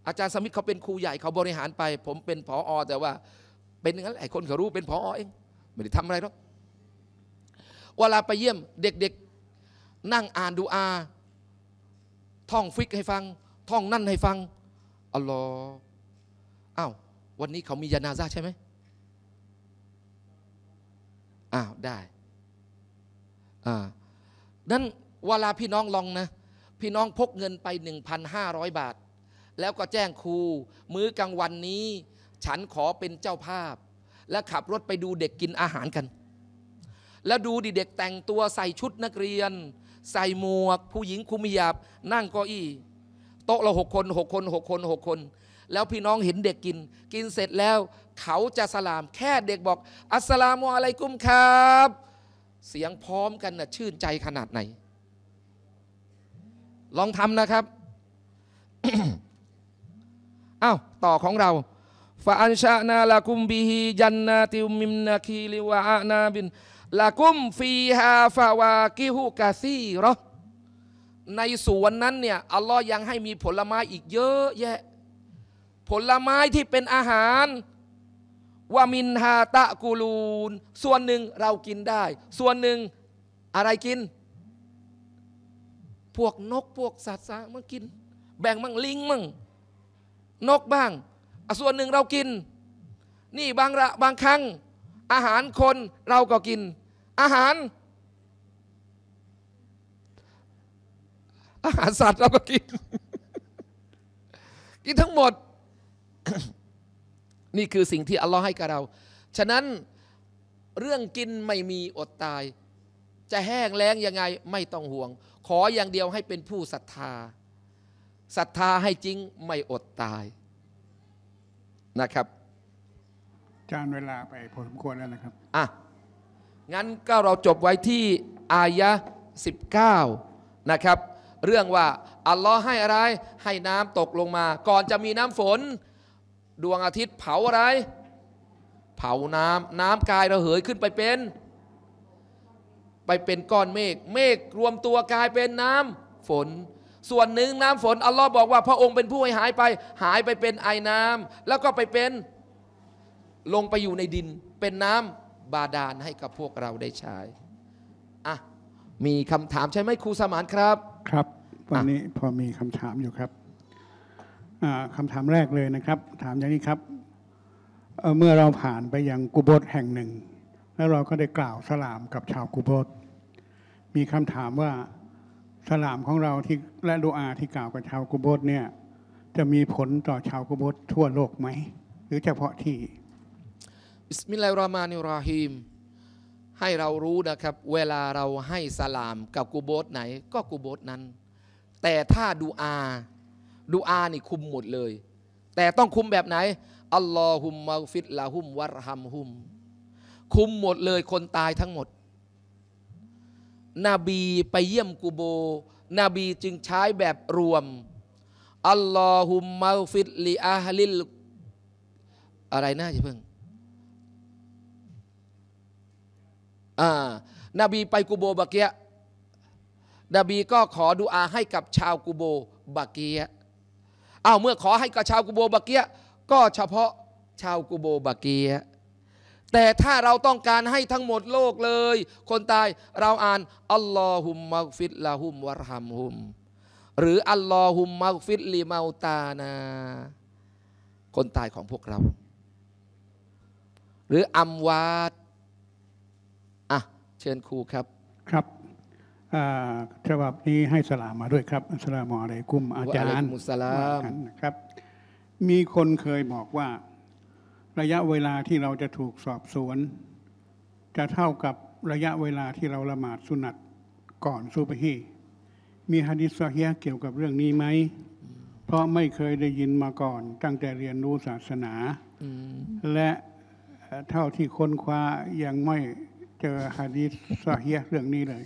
A: อาจารย์สมิธเขาเป็นครูใหญ่เขาบริหารไป ผมเป็นผออแต่ว่า เป็นงั้นไอ้คนเขารู้เป็นผออเองไม่ได้ทำอะไรหรอกเวลาไปเยี่ยมเด็กๆ นั่งอ่านดูอาท่องฟิกให้ฟังท่องนั่นให้ฟังอัลลอฮ์อ้าว วันนี้เขามียานาซาใช่ไหมอ้าวได้อ่านั้นเวลาพี่น้องลองนะพี่น้องพกเงินไป 1,500 บาท แล้วก็แจ้งครูมื้อกลางวันนี้ ฉันขอเป็นเจ้าภาพ และขับรถไปดูเด็กกินอาหารกัน แล้วดูดิเด็กแต่งตัวใส่ชุดนักเรียน ใส่หมวก ผู้หญิงคุมิยาบนั่งเก้าอี้โต๊ะเราหกคนหกคนหกคนหกคน แล้วพี่น้องเห็นเด็กกิน กินเสร็จแล้วเขาจะสลาม แค่เด็กบอก อัสลามุอะลัยกุมครับ เสียงพร้อมกันนะ่ะชื่นใจขนาดไหนลองทำนะครับอ้าวต่อของเรา ฟาอันชานาลากุมบิฮิยันนาติมิมนาคีลิวะอานาบินลากุมฟีฮาฟาวากิฮุกาซีรอในสวนนั้นเนี่ยอัลลอฮ์ยังให้มีผลไม้อีกเยอะ แยะ ผลไม้ที่เป็นอาหารวามินฮาตะกูลูน ส่วนหนึ่งเรากินได้ ส่วนหนึ่งอะไรกินพวกนกพวกสัตว์สามากิน แบ่งมั่งลิงมั่งนกบ้างส่วนหนึ่งเรากิน นี่บางระบางครั้ง อาหารคนเราก็กิน อาหาร อาหารสัตว์เราก็กิน กินทั้งหมด นี่คือสิ่งที่อัลลอฮ์ให้กับเรา ฉะนั้นเรื่องกินไม่มีอดตาย จะแห้งแล้งยังไงไม่ต้องห่วงขออย่างเดียวให้เป็นผู้ศรัทธาศรัทธาให้จริงไม่อดตายนะครับ จานเวลาไปพอสมควรแล้วนะครับ อ่ะ งั้นก็เราจบไว้ที่อายะ19 นะครับ เรื่องว่าอัลลอฮ์ให้อะไร ให้น้ำตกลงมา ก่อนจะมีน้ำฝน ดวงอาทิตย์เผาอะไร เผาน้ำน้ำกายเราเหยขึ้นไปเป็นไปเป็นก้อนเมฆเมฆรวมตัวกลายเป็นน้ำฝน ส่วนหนึ่งน้ำฝนอัลลอฮ์บอกว่าพระองค์เป็นผู้ให้หายไปหายไปเป็นไอ้น้ำ แล้วก็ไปเป็นลงไปอยู่ในดินเป็นน้ำบาดาลให้กับพวกเราได้ใช้อ่ะมีคำถามใช่ไหมครูสมานครับ ครับ วันนี้พอมีคำถามอยู่ครับ
C: คำถามแรกเลยนะครับ ถามอย่างนี้ครับเเมื่อเราผ่านไปยังกุโบสแห่งหนึ่ง แล้วเราก็ได้กล่าวสลามกับชาวกุโบสมีคำถามว่าสลามของเราที่และดูอาที่กล่าวกับชาวกุโบสเนี่ยจะมีผลต่อชาวกุโบสทั่วโลกไหม หรือเฉพาะที่
A: บิสมิลลาฮิรราะห์มานิรราฮีมให้เรารู้นะครับ เวลาเราให้สลามกับกุโบสไหน ก็กุโบสนั้น แต่ถ้าดูอาดูอานี่คุมหมดเลย แต่ต้องคุมแบบไหน อัลลอฮุมมาฟิตลาหุมวะรฮัมหุม คุมหมดเลยคนตายทั้งหมดนบีไปเยี่ยมกูโบ นบีจึงใช้แบบรวม อัลลอฮุมมาฟิตลีอาฮลิลอะไรนะจะเพิ่งอ่า นบีไปกูโบบักเกียนบีก็ขอดูอาให้กับชาวกูโบบักเกียอ้าวเมื่อขอให้กับชาวกูโบบักเกียก็เฉพาะชาวกูโบบักเกียแต่ถ้าเราต้องการให้ทั้งหมดโลกเลย คนตายเราอ่านอัลลอฮุมมักฟิดลาหุมวะฮัมฮุมหรืออัลลอฮุมมักฟิดลเมาตานา คนตายของพวกเรา หรืออัมวาดอ่ะเชิญครูครับ ครับ
C: ฉบับนี้ให้สลามมาด้วยครับสลามอะไรยกุมอาจารย์มุสลามครับ มีคนเคยบอกว่าระยะเวลาที่เราจะถูกสอบสวนจะเท่ากับระยะเวลาที่เราละหมาดสุนัตก่อนซูบฮีมีฮะดิษเฮีย เกี่ยวกับเรื่องนี้ไหมเพราะไม่เคยได้ยินมาก่อน ตั้งแต่เรียนรู้ศาสนาและเท่าที่ค้นคว้ายังไม่เจอฮะดิษเฮียเรื่องนี้เลย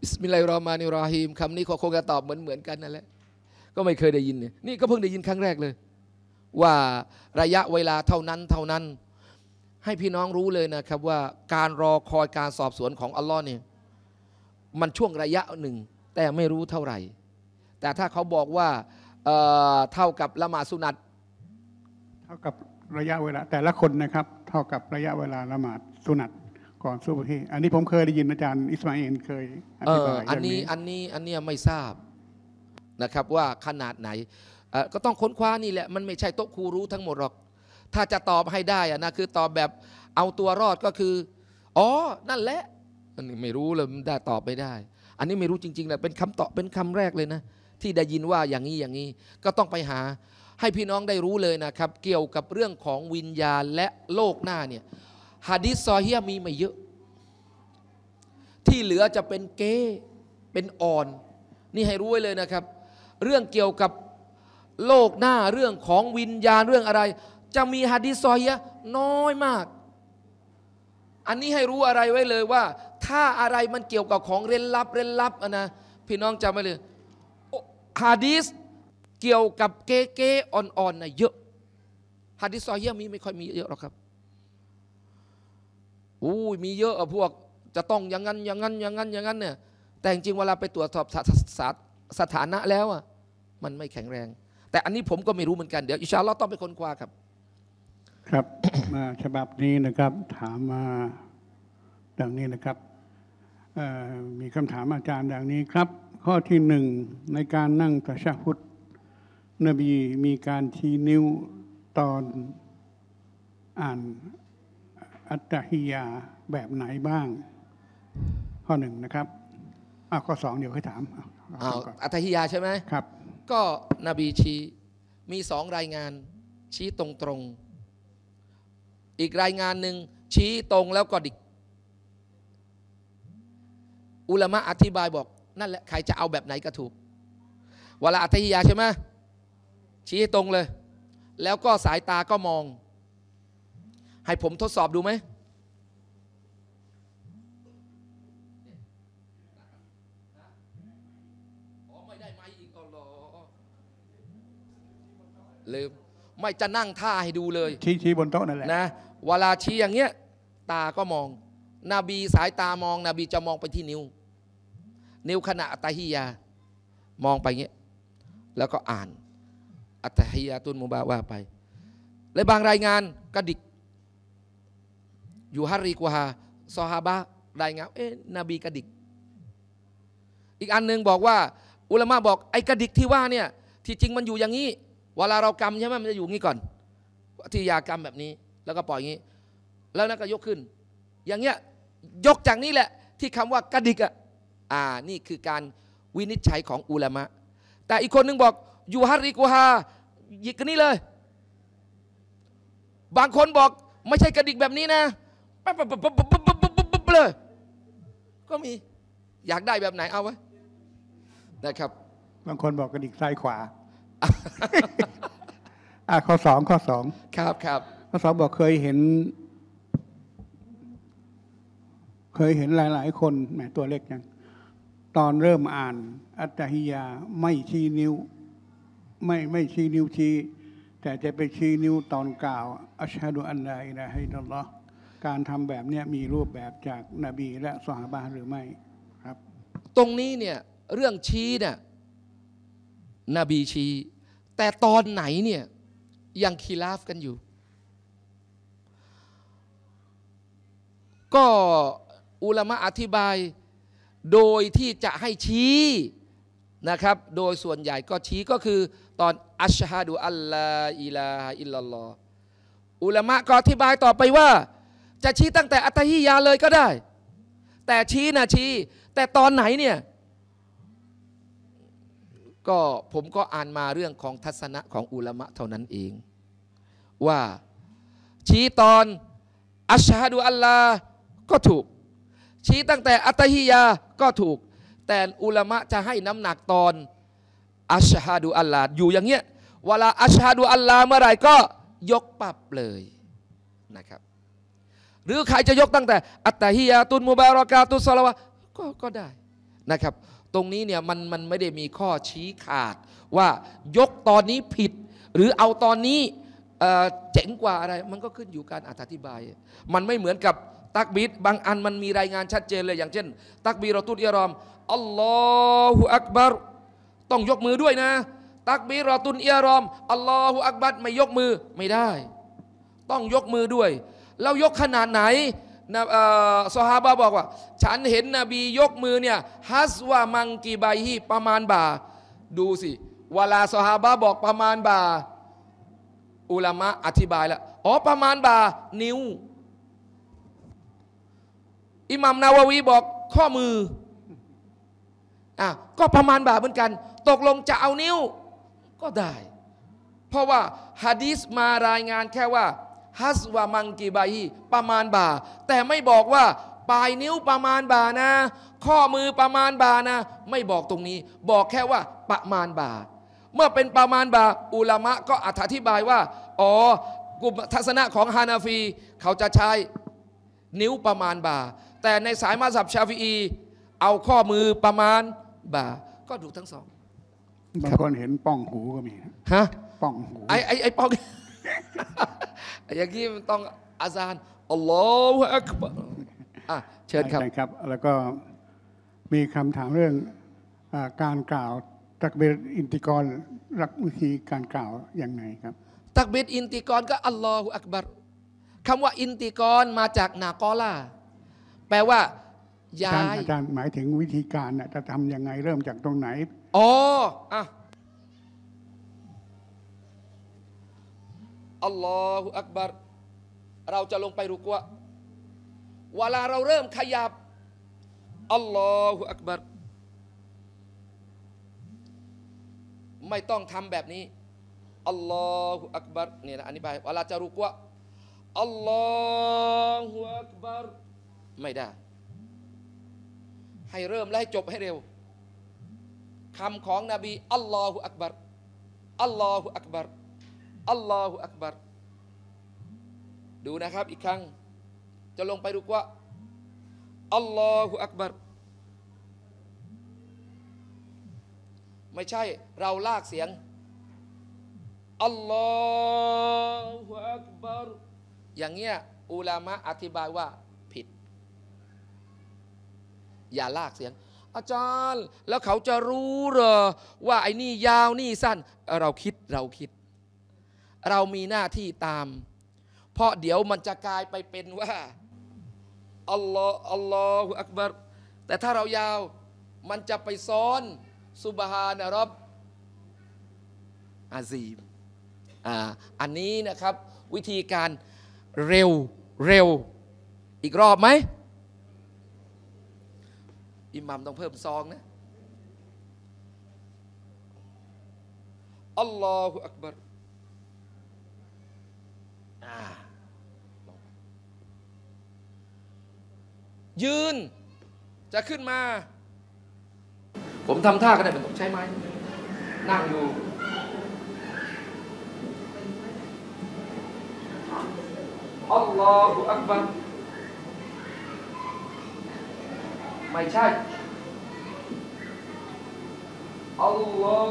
A: บิสมิลลาฮิรราะห์มานิรอฮีมคำนี้ขอคงจะตอบเหมือนเหมือนกันนั่นแหละก็ไม่เคยได้ยินเนี่ยนี่ก็เพิ่งได้ยินครั้งแรกเลยว่าระยะเวลาเท่านั้นเท่านั้นให้พี่น้องรู้เลยนะครับ ว่าการรอคอยการสอบสวนของอัลลอฮ์เนี่ยมันช่วงระยะหนึ่ง แต่ไม่รู้เท่าไหร่ แต่ถ้าเขาบอกว่าเเท่ากับละหมาดสุนัต เท่ากับระยะเวลาแต่ละคนนะครับ เท่า
C: กับระยะเวลาละหมาดสุนัตก่อนสู้ประเทศอันนี้ผมเคยได้ยินอาจารย์อิสมาเอลเคย
A: อธิบายอันนี้อันนี้อันนี้ไม่ทราบนะครับ ว่าขนาดไหนก็ต้องค้นคว้านี่แหละมันไม่ใช่โต๊ะครูรู้ทั้งหมด หรอก ถ้าจะตอบให้ได้นะคือ ตอบแบบเอาตัวรอดก็คือ อ๋อ นั่นแหละอันนี้ไม่รู้เลยได้ตอบไม่ได้ อันนี้ไม่รู้จริงๆนะเป็นคำตอบเป็นคำแรกเลยนะ ที่ได้ยินว่าอย่างนี้อย่างนี้ก็ต้องไปหา ให้พี่น้องได้รู้เลยนะครับ เกี่ยวกับเรื่องของวิญญาณและโลกหน้าเนี่ยฮะดิษซอเฮียมีไม่เยอะ ที่เหลือจะเป็นเก้เป็นอ่อนนี่ให้รู้ไว้เลยนะครับ เรื่องเกี่ยวกับโลกหน้าเรื่องของวิญญาณเรื่องอะไร จะมีฮะดิซอยะน้อยมาก อันนี้ให้รู้อะไรไว้เลยว่า ถ้าอะไรมันเกี่ยวกับของเร้นลับเร้นลับนะพี่น้องจำไว้เลยฮะดิสเกี่ยวกับเก๊เก๊อ่อนๆนะเยอะฮะดิซอยะมีไม่ค่อยมีเยอะหรอกครับอู้มีเยอะอะพวกจะต้องอย่างนั้น อย่างนั้น อย่างนั้นอย่างนั้นเนี่ยแต่จริงเวลาไปตรวจสอบสถานะแล้วอะมันไม่แข็งแรงแต่อันนี้ผมก็ไม่รู้เหมือนกัน เดี๋ยวอิชาลอต้องไปค้นคว้าครับ
C: ครับมาฉบับนี้นะครับ ถามมาดังนี้นะครับ มีคำถามอาจารย์ ดังนี้ครับ ข้อที่หนึ่งในการนั่งตะชาพุทธนบีมีการชี้นิ้วตอนอ่านอัตฮิยาแบบไหนบ้าง ข้อหนึ่งนะครับ
A: อาข้อสองเดี๋ยวให้ถามอัตฮิยาใช่ไหมครับก็นบีชี้มีสองรายงาน ชี้ตรงๆอีกรายงานหนึ่งชี้ตรงแล้วก็ดิก อุลามะอธิบายบอกนั่นแหละใครจะเอาแบบไหนก็ถูกเวลาอัตยาใช่ไหมชี้ตรงเลย แล้วก็สายตาก็มอง ให้ผมทดสอบดูไหมลืมไม่จะนั่งท่าให้ดูเลยชี้ชี้บนโต๊ะนั่นแหละนะเวลาชี้อย่างเงี้ยตาก็มองนบีสายตามองนบีจะมองไปที่นิ้ว นิ้วขณะอัตฮิยามองไปเงี้ยแล้วก็อ่านอัตฮิยาตุนมุบาว่าไป และบางรายงานกระดิก อยู่ฮารีกวฮาซอฮาบะรายงานเอ๊ะนบีกระดิก อีกอันหนึ่งบอกว่า อุลามะบอกไอ้กระดิกที่ว่าเนี่ย ที่จริงมันอยู่อย่างนี้เวลาเรากำใช่ไหมมันจะอยู่งี้ก่อนที่ยากรรมแบบนี้ แล้วก็ปล่อยงนี้ แล้วนั่นก็ยกขึ้น อย่างเงี้ยยกจากนี้แหละ ที่คำว่ากระดิกอ่ะอ่า นี่คือการวินิจฉัยของอุลามะแต่อีกคนนึงบอกอยู่ฮาริกูฮาหยิกกันนี้เลย บางคนบอกไม่ใช่กระดิกแบบนี้นะปปปปปปเลยก็มีอยากได้แบบไหนเอาไว้
C: นะครับ บางคนบอกกระดิกซ้ายขวาอ่าข้อสองข้อสองครับครับข้อสองบอกเคยเห็น เคยเห็นหลายหลายคนแหมตัวเล็กยังตอนเริ่มอ่าน อัตตหิยาไม่ชี้นิ้ว ไม่ไม่ชี้นิ้วชี้แต่จะไปชี้นิ้ว ตอนกล่าวอัชฮะดุอันไดนะให้ตลอการทำแบบนี้มีรูปแบบจากนบีและสหบาหรือไม่ ครับ
A: ตรงนี้เนี่ย เรื่องชี้เนี่ยนบีชี้แต่ตอนไหนเนี่ยยังคีลาฟกันอยู่ ก็อุลามะอธิบาย โดยที่จะให้ชี้นะครับ โดยส่วนใหญ่ก็ชี้ก็คือตอน อัชฮะดูอัลลอฮิลาอิลลออุลามะก็อธิบายต่อไปว่า จะชี้ตั้งแต่อัตฮิยาเลยก็ได้ แต่ชี้นะชี้ แต่ตอนไหนเนี่ยก็ผมก็อ่านมาเรื่องของทัศนะของอุลามะเท่านั้นเอง ว่า ชี้ตอนอัชฮะดูอัลลาก็ถูก ชี้ตั้งแต่ อัตฮิยาก็ถูก แต่อุลามะจะให้น้ำหนักตอนอัชฮะดูอัลลาอยู่อย่างเงี้ยเวลาอัชฮะดูอัลลาเมื่อไหร่ก็ยกปรับเลยนะครับ หรือใครจะยกตั้งแต่ อัตฮิยาตุนมุบารอกาตุสลาวะก็ก็ได้นะครับตรงนี้เนี่ยมันมันไม่ได้มีข้อชี้ขาดว่ายกตอนนี้ผิดหรือเอาตอนนี้เจ๋งกว่าอะไร มันก็ขึ้นอยู่การอธิบาย มันไม่เหมือนกับตักบีดบางอันมันมีรายงานชัดเจนเลยอย่างเช่น ตักบีรอตุดยารอมอัลลอฮุอักบารต้องยกมือด้วยนะ ตักบีรอตุนเอียรอมอัลลอฮุอักบารไม่ยกมือไม่ได้ ต้องยกมือด้วย แล้วยกขนาดไหนนะสฮาบะบอกว่า ฉันเห็นนบียกมือเนี่ยฮัสว่ามังกีบายฮีประมาณบาดูสิเวลาสฮาบะบอกประมาณบาอุลามะอธิบายแล้วอ๋อประมาณบานิ้วอิหมัมนาววีบอกข้อมืออ่ะก็ประมาณบาเหมือนกัน ตกลงจะเอานิ้ว ก็ได้ เพราะว่าฮะดีสมารายงานแค่ว่าฮัสวามังกีบาฮีประมาณบ่า แต่ไม่บอกว่าปลายนิ้วประมาณบ่านะ ข้อมือประมาณบ่านะ ไม่บอกตรงนี้ บอกแค่ว่าประมาณบ่า เมื่อเป็นประมาณบ่า อุลามะก็อธิบายว่า อ๋อกลุ่มทัศนะของฮานาฟีเขาจะใช้นิ้วประมาณบ่า แต่ในสายมาสับชาฟีอี เอาข้อมือประมาณบ่า ก็ดูทั้งสอง
C: บางคนเห็นป้องหูก็มี ฮะป้องหูไอ้ไอ้ไอ้
A: ป้องอย่างนี้มันต้องอาจารย์อัลลอฮฺอักบะร
C: เชิญครับครับ แล้วก็มีคำถามเรื่องอการกล่าวตักเบรอินติกรรักวิธีการกล่าวอย่างไรครับ
A: ตักเบรอินติกรก็อัลลอฮฺอักบรคำว่า อินติกรมาจากนากอล่าแปลว่าย้ายอาจ
C: ารย์หมายถึงวิธีการจะทำยังไงเริ่มจากตรงไหน
A: อ๋ออ่ะอัลลอฮฺอักบารเราจะลงไปรุกวะเวลาเราเริ่มขยับอัลลอฮฺอักบารไม่ต้องทำแบบนี้อัลลอฮฺอักบารนี่นะอธิบายเวลาจะรุกวะอัลลอฮฺอักบารไม่ได้ ให้เริ่มและให้จบให้เร็วคำของนบีอัลลอฮฺอักบารอัลลอฮฺอักบารอัลลอฮฺอักบารดูนะครับอีกครั้ง จะลงไปดูว่าอัลลอฮฺอักบารไม่ใช่ เราลากเสียงอัลลอฮฺอักบารอย่างเงี้ยอุลามะอธิบายว่าผิด อย่าลากเสียง อาจารย์ แล้วเขาจะรู้เหรอ ว่าไอ้นี่ยาวนี่สั้น เราคิด เราคิดเรามีหน้าที่ตาม เพราะเดี๋ยวมันจะกลายไปเป็นว่าอัลลอฮ์อัลลอฮฺอักบารแต่ถ้าเรายาว มันจะไปซ้อน สุบฮานะรับอาซีมอ่าอันนี้นะครับ วิธีการเร็วเร็วอีกรอบไหมอิหมัมต้องเพิ่มซองนะอัลลอฮฺอักบารยืน จะขึ้นมา ผมทำท่าก็ได้เนผมใช้ไม้ นั่งอยู่อัลลอฮฺอักบัร ไม่ใช่ อัลลอ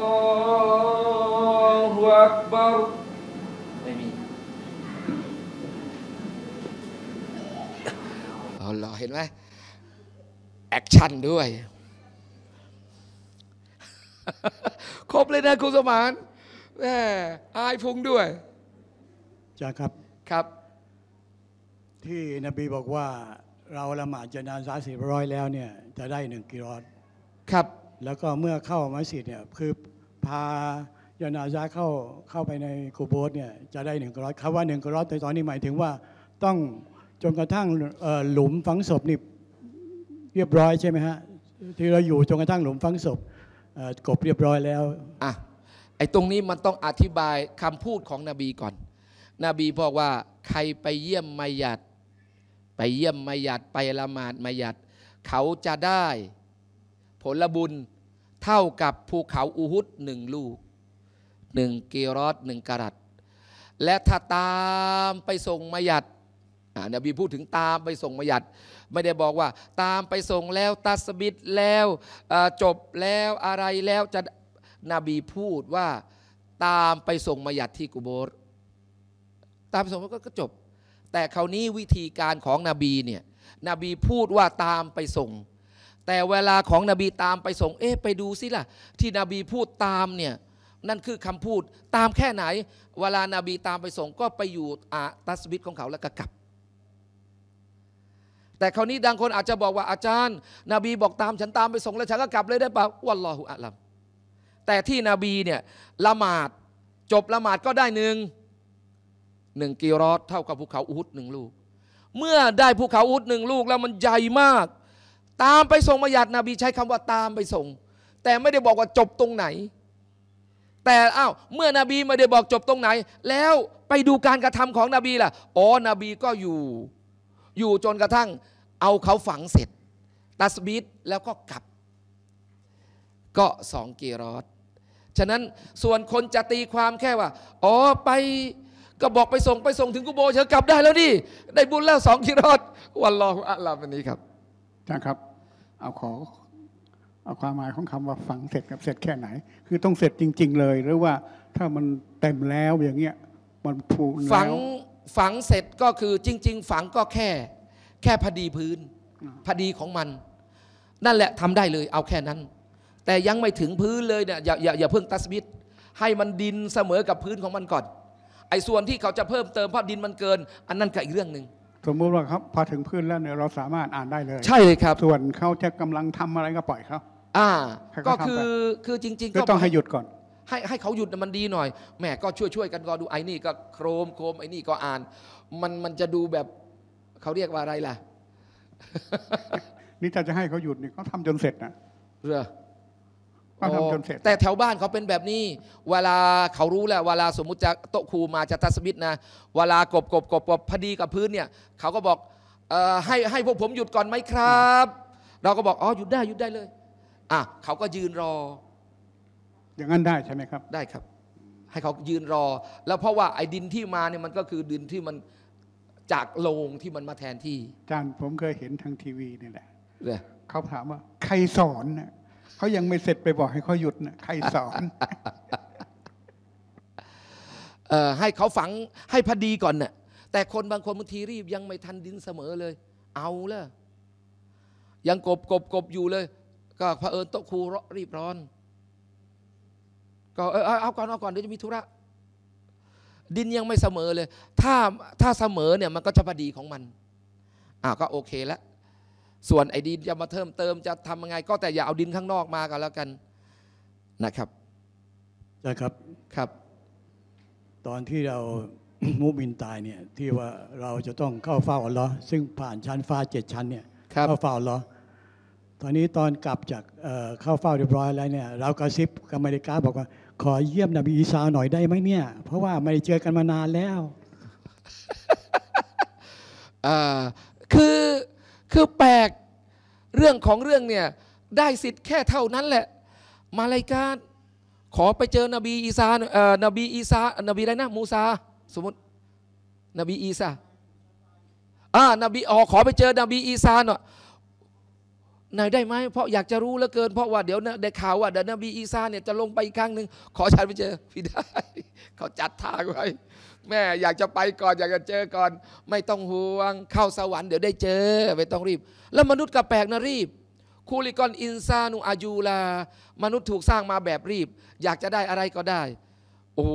A: ฮฺอักบัรเหรอเห็นไหมแอคชั่นด้วย ครบเลยนะคุณสมานแหมอายพุงด้วยจ้าครับครับ ที
B: ่นบีบอกว่า เราละหมาดจนานสาสิบร้อยแล้วเนี่ยจะได้หนึ่งกิโลครับ แล้วก็เมื่อเข้ามัสยิดเนี่ยคือพายานาซาเข้าเข้าไปในกูโบสเนี่ยจะได้หนึ่งกรอดคำว่าหนึ่งกรอดในตอนนี้หมายถึงว่าต้องจนกระทั่งหลุมฝังศพนี่เรียบร้อยใช่ไหมฮะที่เราอยู่จนกระทั่งหลุมฝังศพกบเรียบร้อยแล้ว
A: อ่ะไอ้ตรงนี้มันต้องอธิบายคำพูดของนบีก่อนนบีบอกว่าใครไปเยี่ยมมายัด ไปเยี่ยมมายัดไปละหมาดมายัด เขาจะได้ ผลบุญเท่ากับภูเขาอูฮุดหนึ่งลูกหนึ่งเกรอดหนึ่งกรัตและถ้าตามไปส่งมายัดนบีพูดถึงตามไปส่งมายัด ไม่ได้บอกว่าตามไปส่งแล้วตัสบิดแล้วจบแล้วอะไรแล้วจะนบีพูดว่าตามไปส่งมายัดที่กุโบรตามไปส่งก็จบ แต่คราวนี้วิธีการของนบีเนี่ยนบีพูดว่าตามไปส่ง แต่เวลาของนบีตามไปส่งเอ๊ะไปดูสิล่ะที่นบีพูดตามเนี่ยนั่นคือคำพูดตามแค่ไหน เวลานาบีตามไปส่งก็ไปอยู่อาตัสบิดของเขาแล้วก็กลับแต่คราวนี้ดังคนอาจจะบอกว่าอาจารย์นบีบอกตามฉันตามไปส่งแล้วฉันก็ กลับเลยได้ปะวัลลอฮุอะลัมแต่ที่นบีเนี่ยละหมาดจบละหมาดก็ได้หนึ่งหนึ่งกิรอสเท่ากับภูเขาอุฮุดหนึ่งลูก เมื่อได้ภูเขาอุฮุดหนึ่งลูกแล้วมันใหญ่มาก ตามไปส่งมายัดนบีใช้คำว่าตามไปส่งแต่ไม่ได้บอกว่าจบตรงไหน แต่อ้าวเมื่อนบีไม่ได้บอกจบตรงไหน แล้วไปดูการกระทำของนบีล่ะอ๋อนบีก็อยู่อยู่จนกระทั่งเอาเขาฝังเสร็จ ตัสบิดแล้วก็กลับก็สองกีรอดฉะนั้นส่วนคนจะตีความแค่ว่า อ๋อไปก็บอกไปส่งไปส่งถึงกุโบเธยกลับได้แล้วนี่ได้บุญแล้วสองกิรอดวันรออัลลอฮฺวันนี้ครับ
C: จ้าครับ เอาขอเอาความหมายของคำว่าฝังเสร็จกับเสร็จแค่ไหน คือต้องเสร็จจริงๆเลย หรือว่าถ้ามันเต็มแล้วอย่างเงี้ยมันพูนแล้วฝัง
A: ฝังเสร็จก็คือจริง ๆ ฝังก็แค่แค่พอดีพื้นพอดีของมัน นั่นแหละทำได้เลย เอาแค่นั้น แต่ยังไม่ถึงพื้นเลยเนี่ยอย่าอย่าอย่าเพิ่งตัสมิดให้มันดินเสมอ กับพื้นของมันก่อนไอ้ส่วนที่เขาจะเพิ่มเติมเพราะดินมันเกิน อันนั้นก็อีกเรื่องหนึ่งสมมติว
C: ่าครับพอถึงพื้นแล้วเนี่ยเราสามารถอ่านได้เลย ใช่เลยครับส่วนเขาจะกำลังทำอะไรก็ปล่อยเขา
A: อ่าก็คือคือจริงๆก็ต้องให้หยุดก่อนให้ให้เขาหยุดมันดีหน่อยแม่ก็ช่วยช่วยกันก็ดูไอ้นี่ก็โครมโครมไอ้นี่ก็อ่าน มันมันจะดูแบบเขาเรียกว่าอะไรล่ะ
C: นี่ถ้าจะให้เขาหยุดนี่เขาทำจนเสร็จนะ
A: เรือเขาทำจนเสร็จแต่แถวบ้านเขาเป็นแบบนี้ เวลาเขารู้แหละเวลาสมมุติจะโต๊ะครูมาจะทัศมิตนะเวลากบกบกบกบพอดีกับพื้นเนี่ยเขาก็บอกให้ให้พวกผมหยุดก่อนไหมครับ เราก็บอกอ๋อหยุดได้หยุดได้เลยอ่ะเขาก็ยืนรออย่างนั้นได้ใช่ไหมครับ ได้ครับ ให้เขายืนรอ แล้วเพราะว่าไอ้ดินที่มาเนี่ยมันก็คือดินที่มันจากโลงที่มันมาแทนที่อาจารย์ผมเคยเห็นทางทีวีนี่แหละ
C: เลยเขาถามว่าใครสอนนะ
A: เขายังไม่เสร็จไปบอกให้เขาหยุดนะใครสอนเอ่อให้เขาฝังให้พอดีก่อนน่ะ แต่คนบางคนบางทีรีบยังไม่ทันดินเสมอเลย เอาละยังกบกบกบอยู่เลยก็เผอิญโต๊ะครูรีบร้อนก็เออเอาก่อนเอาก่อนเดี๋ยวจะมีธุระดินยังไม่เสมอเลย ถ้าถ้าเสมอเนี่ยมันก็จะพอดีของมันอ่าก็โอเคแล้วส่วนไอ้ดินจะมาเพิ่มเติมจะทำยังไงก็แต่อย่าเอาดินข้างนอกมากันแล้วกัน
B: นะครับนะครับครับ ตอนที่เรามุบินตายเนี่ยที่ว่าเราจะต้องเข้าเฝ้าอัลลอฮ์ซึ่งผ่านชั้นฟ้าเจ็ดชั้นเนี่ยเข้าเฝ้าอัลลอฮ์ตอนนี้ตอนกลับจากเข้าเฝ้าเรียบร้อยแล้วเนี่ยเรากระซิบกับอเมริกาบอกว่าขอเยี่ยมนบีอีสาหน่อยได้ไหมเนี่ย
A: เพราะว่าไม่ได้เจอกันมานานแล้วคือ คือแปลกเรื่องของเรื่องเนี่ยได้สิทธิ์แค่เท่านั้นแหละ มาลายกาขอไปเจอนบีอีสาเอ่อนบีอีสานบีอะไรนะมูซาสมมตินบีอีสาอ่านบีอ๋อขอไปเจอนบี อีสาหน่อยหนายได้ไหมเพราะอยากจะรู้เหลือเกิน เพราะว่าเดี๋ยว ได้ข่าวว่าเดนบีอีซาเนี่ยจะลงไปอีกครั้งหนึ่งขอฉันไปเจอพี่ได้ เขาจัดทางไว้ แม่อยากจะไปก่อนอยากจะเจอก่อน ไม่ต้องห่วง เข้าสวรรค์เดี๋ยวได้เจอไม่ต้องรีบ แล้วมนุษย์ก็แปลกนะรีบ คูลิกอนอินซานูอายูลา มนุษย์ถูกสร้างมาแบบรีบ อยากจะได้อะไรก็ได้โอ้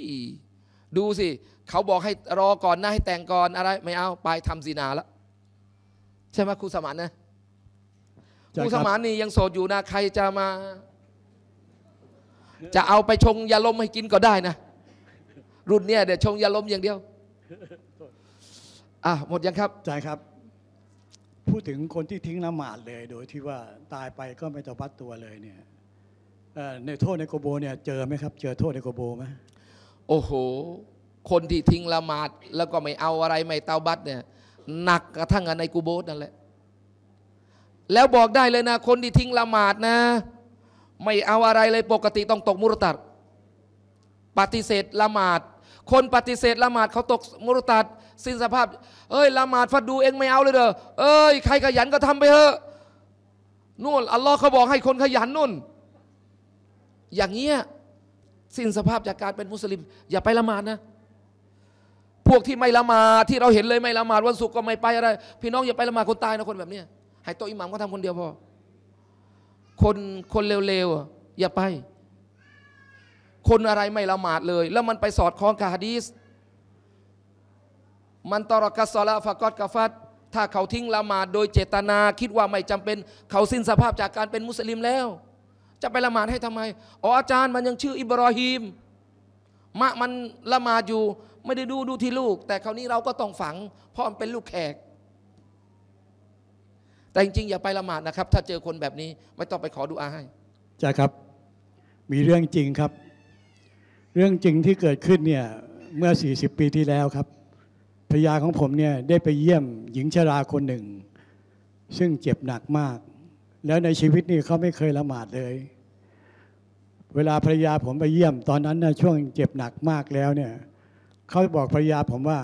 A: ยดูสิ เขาบอกให้รอก่อนนะให้แต่งก่อนอะไร ไม่เอาไปทำซีนาแล้วใช่ไหมครูสมานนะผู้สมานนี่ยังโสดอยู่นะใครจะมา จะเอาไปชงยาลมให้กินก็ได้นะรุ่นเนี้ยเดี๋ยวชงยาลมอย่างเดียวอ่ะหมดยังครับ
B: ใช่ครับ พูดถึงคนที่ทิ้งละหมาดเลย โดยที่ว่าตายไปก็ไม่ต้อ
A: วัดตัวเลยเนี่ยในโทษในโกโบเนี่ยเจอไหมครับ เจอโทษในโกโบไหมโอ้โห คนที่ทิ้งละหมาดแล้วก็ไม่เอาอะไรไม่เตาบัตเนี่ยหนักกระทั่งในกูโบสนั่นแหละแล้วบอกได้เลยนะ คนที่ทิ้งละหมาดนะ ไม่เอาอะไรเลยปกติต้องตกมุรตัดปฏิเสธละหมาดคนปฏิเสธละหมาดเขาตกมุรตัดสิ้นสภาพ เอ้ยละหมาดฟัดดูเองไม่เอาเลยเด้อเอ้ยใครขยันก็ทำไปเถอะ นู่นอัลลอฮ์เขาบอกให้คนขยันนู่น อย่างเงี้ยสิ้นสภาพจากการเป็นมุสลิม อย่าไปละหมาดนะ พวกที่ไม่ละหมาดที่เราเห็นเลยไม่ละหมาดวันศุกร์ก็ไม่ไปอะไรพี่น้อง อย่าไปละหมาดคนตายนะคนแบบเนี้ยให้โตอิหมัมก็ทำคนเดียวพอ คนคนเร็วๆ อย่าไป คนอะไรไม่ละหมาดเลย แล้วมันไปสอดคล้องกับฮะดีสมันตรกัสซาลาฟะกอดกาฟัดถ้าเขาทิ้งละหมาดโดยเจตนาคิดว่าไม่จำเป็นเขาสิ้นสภาพจากการเป็นมุสลิมแล้ว จะไปละหมาดให้ทำไมอ๋ออาจารย์มันยังชื่ออิบรอฮีม มะมันละหมาดอยู่ ไม่ได้ดูดูที่ลูก แต่คราวนี้เราก็ต้องฝัง เพราะมันเป็นลูกแขกแต่จริงๆอย่าไปละหมาดนะครับ ถ้าเจอคนแบบนี้ ไม่ต้องไปขอดูอาให้
B: ใช่ครับมีเรื่องจริงครับ เรื่องจริงที่เกิดขึ้นเนี่ยเมื่อ 40 ปีที่แล้วครับภรยาของผมเนี่ยได้ไปเยี่ยม หญิงชราคนหนึ่ง ซึ่งเจ็บหนักมาก แล้วในชีวิตนี่เขาไม่เคยละหมาดเลย เวลาภรรยาผมไปเยี่ยมตอนนั้นนะช่วงเจ็บหนักมากแล้วเนี่ยเขาบอกภรรยาผมว่า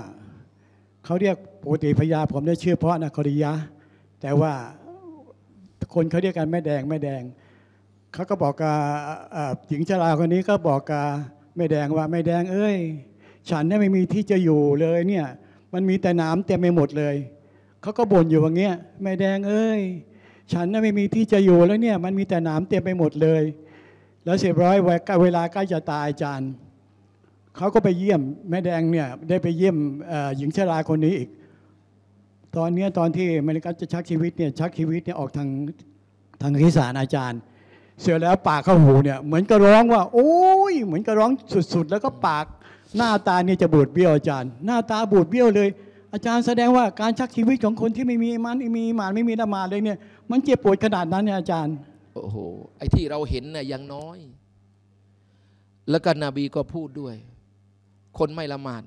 B: เขาเรียกปกติภรรยาผม ได้ชื่อเพราะนะคริยะแต่ว่าคนเขาเรียกกันแม่แดงแม่แดงเขาก็บอกกับหญิงชราคนนี้ก็บอกกับแม่แดงว่าแม่แดงเอ้ยฉันเนี่ยไม่มีที่จะอยู่เลยเนี่ยมันมีแต่น้ำเต็มไปหมดเลยเขาก็บ่นอยู่อย่างเงี้ยแม่แดงเอ้ยฉันนี่ยไม่มีที่จะอยู่แล้วเนี่ยมันมีแต่น้ำเต็มไปหมดเลย แล้วเสียร้อยเวลาใกล้จะตายจานเขาก็ไปเยี่ยมแม่แดงเนี่ยได้ไปเยี่ยมหญิงชราคนนี้อีกตอนนี้ตอนที่เมริกัจะชักชีวิตเนี่ยชักชีวิตเนี่ยออกทางทางทิศานอาจารย์ เสียแล้วปากเข้าหูเนี่ยเหมือนกระร้องว่าโอ้ยเหมือนกระร้องสุดๆแล้วก็ปาก หน้าตาเนี่ยจะบูดเบี้ยวอาจารย์ หน้าตาบูดเบี้ยวเลย อาจารย์แสดงว่าการชักชีวิตของคนที่ไม่มีมันไม่มีมานไม่มีละมาเลยเนี่ยมันเจ็บปวดขนาดนั้นเนี่ยอาจารย์
A: โอ้โหไอ้ที่เราเห็นน่ยยังน้อย แล้วก็นบีก็พูดด้วย คนไม่ละหมาด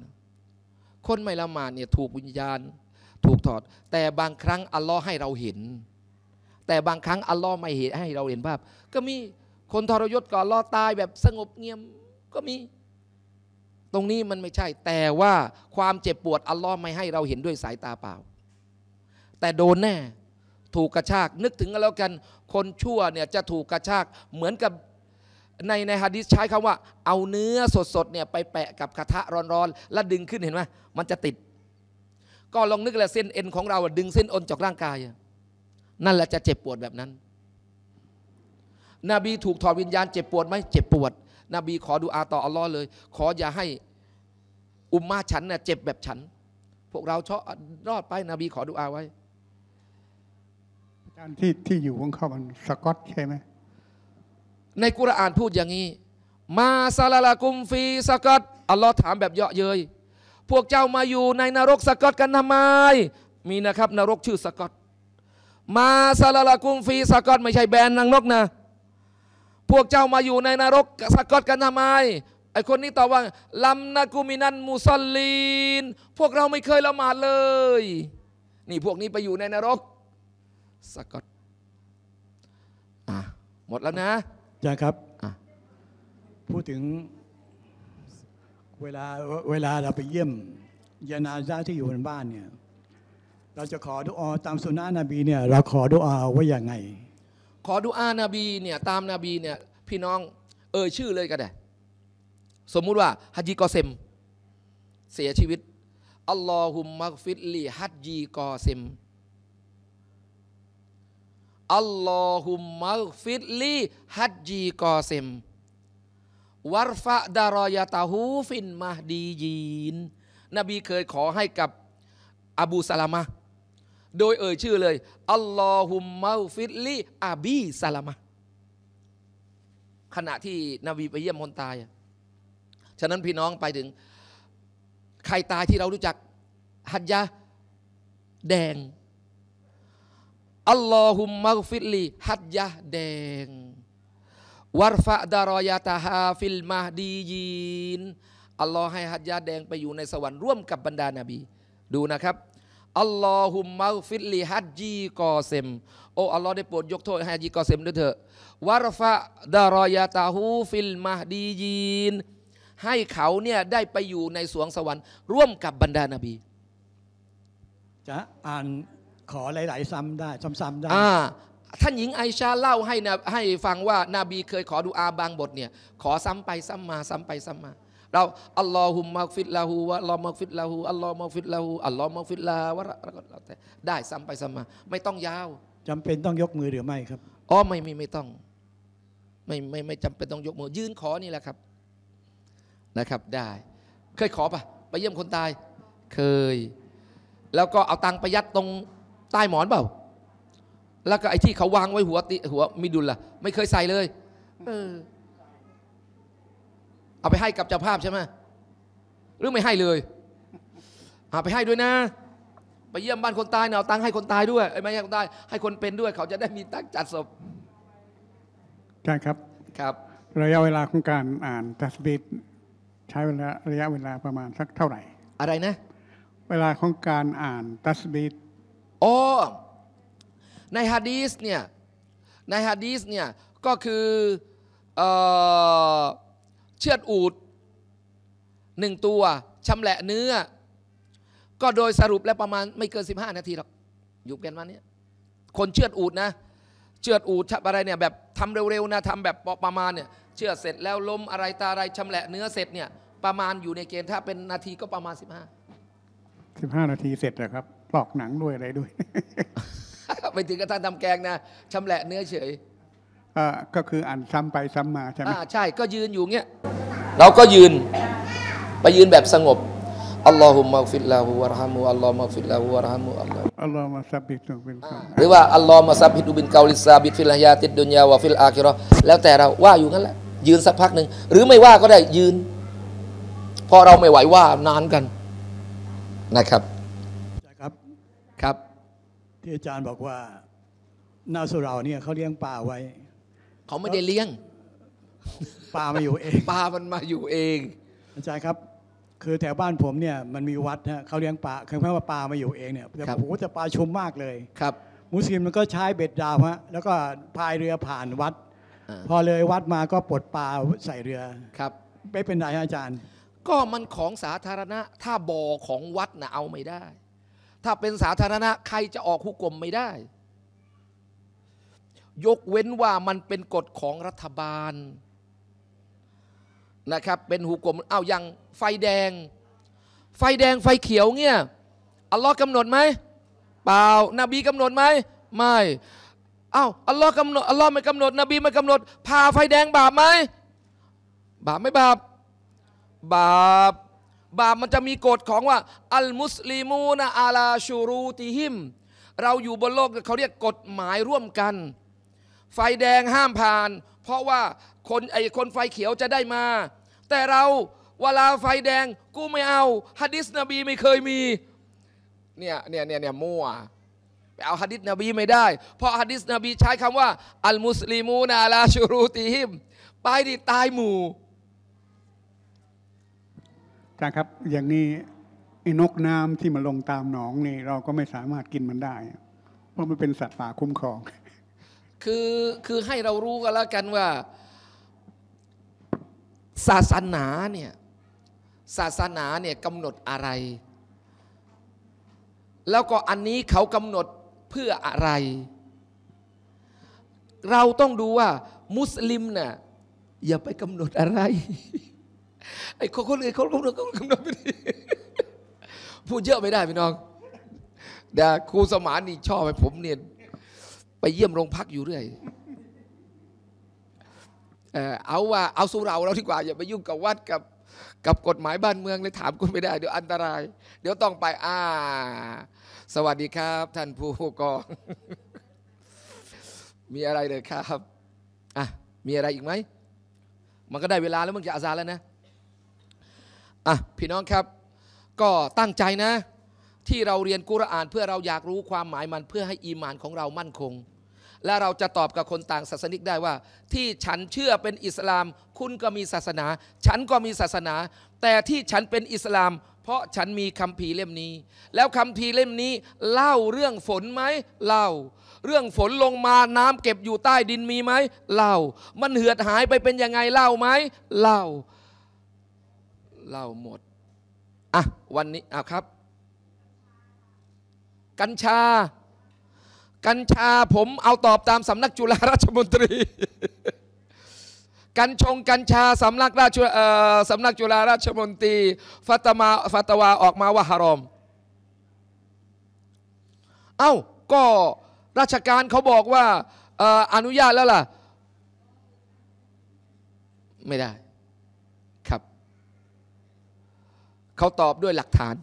A: คนไม่ละหมาดเนี่ยถูกวิญญาณถูกถอด แต่บางครั้งอัลลอฮ์ให้เราเห็น แต่บางครั้งอัลลอฮ์ไม่เห็นให้เราเห็นภาพ ก็มีคนทรยศก่อนลอตายแบบสงบเงียบก็มี ตรงนี้มันไม่ใช่ แต่ว่าความเจ็บปวดอัลลอฮ์ไม่ให้เราเห็นด้วยสายตาเปล่า แต่โดนแน่ถูกกระชากนึกถึงกันแล้วกัน คนชั่วเนี่ยจะถูกกระชาก เหมือนกับในในฮะดิษใช้คำว่า เอาเนื้อสดๆเนี่ยไปแปะกับกระทะร้อนๆแล้วดึงขึ้นเห็นไหมมันจะติดก็ลองนึกแหละเส้นเอ็นของเราดึงเส้นอนจากร่างกาย นั่นแหละจะเจ็บปวดแบบนั้น นบีถูกถอดวิญญาณเจ็บปวดไหมเจ็บปวดนบีขอดูอาต่ออัลลอฮ์เลย ขออย่าให้อุมมาฉันเนี่ยเจ็บแบบฉัน พวกเราชอบรอดไปนบีขอดูอาไว้การท
C: ี่ที่อยู่ของเขามัน สกอตใช่ไหม
A: ในกุรอานพูดอย่างนี้ มาซาลาลากุมฟีสกัดอัลลอฮ์ถามแบบเยาะเย้ยพวกเจ้ามาอยู่ในนรกสกอตกันทำไม มีนะครับ นรกชื่อสกอต มาซาลากุมฟีสกอตไม่ใช่แบรนด์นางนกนะ พวกเจ้ามาอยู่ในนรกสกอตกันทำไมไอคนนี้ตอบว่าลัมนากุมินันมุสลีน พวกเราไม่เคยละหมาดเลย นี่พวกนี้ไปอยู่ในนรกสกอตอ่ะ หมดแล้วนะ
B: อาจารย์ครับ พูดถึงเวลาเวลาเราไปเยี่ยมยานาซาที่อยู่บนบ้านเนี่ยเราจะขอดุอาตามสุนานะบีเนี่ยเราขอดุอาว่าอย่างไง
A: ขอดุอานาบีเนี่ยตามนาบีเนี่ยพี่น้องเอ่ยชื่อเลยก็ได้สมมุติว่าฮัจจีกอเซมเสียชีวิต อัลลอฮุมมักฟิดลีฮัจจีกอเซมอัลลอฮุมมักฟิดลีฮัจจีกอเซมวารฟะดารอยาตาหูฟินมาดียีนนบีเคยขอให้กับอบูสลามะโดยเอ่ยชื่อเลย อัลลอฮุมมาฟิลีอาบีสลามะขณะที่นบีไปเยี่ยมคนตายฉะนั้นพี่น้องไปถึง ใครตายที่เรารู้จักหัดยะแดง อัลลอฮุมมาฟิลีหัดยะแดงวัรฟะดารอยาตาฮาฟิลมาดียีนอัลลอฮ์ให้ฮัจญาแดงไปอยู่ในสวรรค์ร่วมกับบรรดานาบี ดูนะครับอัลลอฮุมมาฟิลลีฮัจญีกอเซมโอ้อัลลอฮ์ได้โปรดยกโทษให้ฮัจญีกอเซมด้วยเถอะวัรฟะดารอยาตาฮูฟิลมาดียีนให้เขาเนี่ยได้ไปอยู่ในสวงสวรรค์ร่วมกับบรรดานาบีจะอ่านขอหลาย ๆ ซ้ำได้ซ้ำๆได้อ่าท่านหญิงไอชาเล่าให้นะให้ฟังว่านาบีเคยขอดูอาบางบทเนี่ย ขอซ้ำไปซ้ำมา ซ้ำไปซ้ำมา เราอัลลอฮุมมักฟิดลาหูวะอัลลอฮมักฟิดลาหูอัลลอฮ์มักฟิดลาหูอัลลอฮ์มักฟิดลาวะแล้วแต่ได้ ซ้ำไปซ้ำมา ไม่ต้องยาว จำเป็นต้องยกมือหรือไม่ครับอ๋อไม่ไม่ไม่ต้อง ไม่ไม่ไม่จำเป็นต้องยกมือยื่นขอนี่แหละครับนะครับ ได้ เคยขอปะไปเยี่ยมคนตาย เคย แล้วก็เอาตังไปยัดตรงใต้หมอนเปล่าแล้วก็ไอ้ที่เขาวางไว้หัวติหัวมิดุลล่ะไม่เคยใส่เลยเออเอาไปให้กับเจ้าภาพใช่ไหมหรือไม่ให้เลย เอาไปให้ด้วยนะ ไปเยี่ยมบ้านคนตายเนี่ยเอาตังค์ให้คนตายด้วยไอ้ไม่ให้คนตายให้คนเป็นด้วยเขาจะได้มีตังค์จัดศพใช่ครับครับ
C: ระยะเวลาของการอ่านตัสบิดใช้เวลาระยะเวลาประมาณ สักเท่าไหร่ อะไรนะ เวลาของการอ่านตัสบิด
A: อ๋อในฮะดีสเนี่ยในฮะดีสเนี่ยก็คือเอเชือดอูดหนึ่งตัวชำแหละเนื้อ ก็โดยสรุปแล้วประมาณไม่เกิน 15 นาทีหรอกอยู่กันวันนี้คนเชือดอูดนะเชือดอูดอะไรเนี่ยแบบทำเร็วๆนะทำแบบประมาณเนี่ยเชือดเสร็จแล้วล้มอะไรตาอะไรชำแหละเนื้อเสร็จเนี่ยประมาณอยู่ในเกณฑ์ถ้าเป็นนาทีก็ประมาณ15
C: 15นาทีเสร็จนะครับปลอกหนังด้วยอะไรด้วย
A: ไปถึงกระทั่งทำแกงนะชำแหละเนื้อเฉย ก็คืออ่านซ้ำไป ซ้ำมาใช่ไหมใช่ก็ยืนอยู่เงี้ยเราก็ยืน ไปยืนแบบสงบอัลลอฮุมะฟิลลาหูวะรฮามูอัลลอฮ์มะฟิลลาหูวะรฮามูอัลลอฮ์
C: อัลลอฮ์มะซับบิด
A: ุบินหรือว่าอัลลอฮ์มะซับบิดุบินกาลิซาบิดฟิลฮยาติดดุนยาวะฟิลอาคิรอแล้วแต่เราว่าอยู่งั้นแหละยืนสักพักหนึ่ง หรือไม่ว่าก็ได้ยืนพอเราไม่ไหวว่านานกันนะครับ
B: ครับ ครับที่อาจารย์บอกว่านาสุเราเนี่ยเขาเลี้ยงปลาไว้เขาไม่ได้เลี้ยงปลามาอยู่เองปลามันมาอยู่เองอาจารย์ครับ คือแถวบ้านผมเนี่ยมันมีวัดนะเขาเลี้ยงปลาคือแปลว่าปลามาอยู่เองเนี่ยแต่ผมก็จะปลาชมมากเลยครับ มุสลิมมันก็ใช้เบ็ดดาวฮะแล้วก็พายเรือผ่านวัด พอเลยวัดมาก็ปลดปลาใส่เรือครับ ไม่เป็นไรอาจารย์
A: ก็มันของสาธารณะถ้าบ่อของวัดนะเอาไม่ได้ถ้าเป็นสาธารณะใครจะออกหุกกลมไม่ได้ ยกเว้นว่ามันเป็นกฎของรัฐบาลนะครับ เป็นหุกกลมเอาอย่างไฟแดง ไฟแดง ไฟเขียวเนี่ยอัลลอฮ์กำหนดไหมเปล่า นบีกำหนดไหม ไม่อา้าวอัลลอฮ์กำหนด อัลลอฮ์ไม่กำหนด นบีไม่กำหนด พาไฟแดงบาปไหม บาปไม่บาป บาปบาปมันจะมีกฎของว่า อัลมุสลิมูนะอาลาชูรูติฮิม เราอยู่บนโลกเขาเรียกกฎหมายร่วมกัน ไฟแดงห้ามผ่าน เพราะว่าคนไอ้คนไฟเขียวจะได้มา แต่เราเวลาไฟแดงกูไม่เอาฮะดิษนบีไม่เคยมี เนี่ยเนี่ยเนี่ยเนี่ยมั่วไปเอาฮะดิษนบีไม่ได้ เพราะฮะดิษนบีใช้คำว่าอัลมุสลิมูนาลาชูรูติฮิม ไปดิตายหมู่
C: จารย์ครับอย่างนี้ ไอ้นกน้ำที่มาลงตามหนองนี่เราก็ไม่สามารถกินมันได้ เพราะมันเป็นสัตว์ป่าคุ้มครอง
A: คือคือให้เรารู้กันแล้วกันว่า ศาสนาเนี่ยศาสนาเนี่ยกำหนดอะไร แล้วก็อันนี้เขากำหนดเพื่ออะไร เราต้องดูว่ามุสลิมนี่ะอย่าไปกำหนดอะไรไอ้คนอื่นเขากมเรดกคำเราไม่ดีพูดเยอะไม่ได้พี่น้อง๋ยวครูสมานนี่ชอบไปผมเนี่ยไปเยี่ยมโรงพักอยู่เรื่อย เอาว่าเอาสู้เราแล้วดีกว่าอย่า ไปยุ่งกับวัด กับกับกฎหมายบ้านเมืองเลยถามคุณไม่ได้ เดี๋ยวอันตรายเดี๋ยวต้องไป อ่า สวัสดีครับ ท่านผู้กอง มีอะไรเลยครับอ่ะมีอะไรอีกไหมมันก็ได้เวลาแล้วมึงจะอาซาแล้วนะอ่ะพี่น้องครับ ก็ตั้งใจนะ ที่เราเรียนกุรอานเพื่อเราอยากรู้ความหมายมันเพื่อให้อีมานของเรามั่นคง และเราจะตอบกับคนต่างศาสนิกได้ว่า ที่ฉันเชื่อเป็นอิสลาม คุณก็มีศาสนา ฉันก็มีศาสนา แต่ที่ฉันเป็นอิสลาม เพราะฉันมีคัมภีร์เล่มนี้ แล้วคัมภีร์เล่มนี้เล่าเรื่องฝนไหมเล่าเรื่องฝนลงมาน้ำเก็บอยู่ใต้ดินมีไหมเล่า มันเหือดหายไปเป็นยังไงเล่าไหมเล่าเล่าหมดอ่ะวันนี้อ่ะครับ กัญชา กัญชาผมเอาตอบตามสำนักจุฬาราชมนตรี กัญชงกัญชาสำนักราชสำนักจุฬาราชมนตรี ฟัตมาฟัตวาออกมาว่าฮารอม เอ้าก็ราชการเขาบอกว่าอนุญาตแล้วล่ะ ไม่ได้เขาตอบด้วยหลักฐาน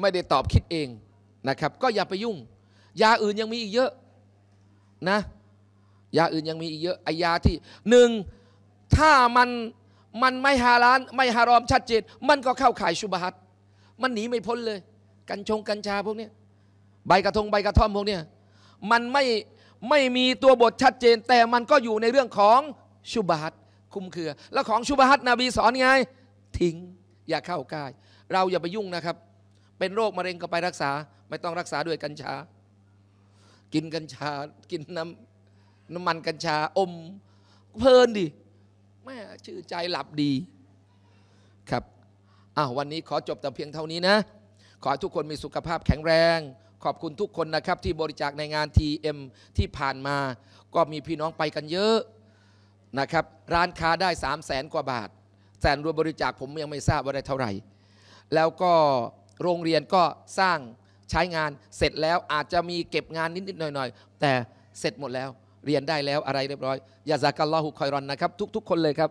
A: ไม่ได้ตอบคิดเองนะครับ ก็อย่าไปยุ่งยาอื่นยังมีอีกเยอะนะยาอื่นยังมีอีกเยอะไอยาที่หนึ่งถ้ามันมันไม่ฮาลานไม่ฮารอมชัดเจนมันก็เข้าข่ายชุบฮัตมันหนีไม่พ้นเลย กัญชงกัญชาพวกนี้ใบกระทงใบกระท่อมพวกนี้มันไม่ไม่มีตัวบทชัดเจน แต่มันก็อยู่ในเรื่องของชุบฮัตคุมเคือ แล้วของชุบฮัตนบีสอนไงทิ้งอย่าเข้าใกล้เราอย่าไปยุ่งนะครับ เป็นโรคมะเร็งก็ไปรักษา ไม่ต้องรักษาด้วยกัญชา กินกัญชา กินน้ำน้ำมันกัญชาอม เพลินดิแม่ชื่อใจหลับดี ครับ อ้าววันนี้ขอจบแต่เพียงเท่านี้นะ ขอทุกคนมีสุขภาพแข็งแรง ขอบคุณทุกคนนะครับ ที่บริจาคในงาน TM ที่ผ่านมา ก็มีพี่น้องไปกันเยอะนะครับร้านค้าได้3 0 0แสนกว่าบาท แสนรวมบริจาค ผมยังไม่ทราบว่าได้เท่าไหร่แล้วก็โรงเรียนก็สร้างใช้งานเสร็จแล้วอาจจะมีเก็บงานนิด ๆ หน่อย ๆ แต่เสร็จหมดแล้ว เรียนได้แล้วอะไรเรียบร้อยยาซากัลลอฮุคอยรอนนะครับทุก ๆ คนเลยครับ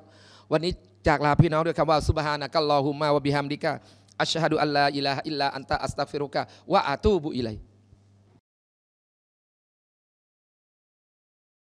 A: วันนี้จากลาพี่น้องด้วยคำว่าซุบฮานะกัลลอฮุมาวะบิฮัมดิกะอัชฮะดุอัลลาอิลาฮะอิลลาอันตะอัสตัฟิรุกะวะอะตูบุอิไล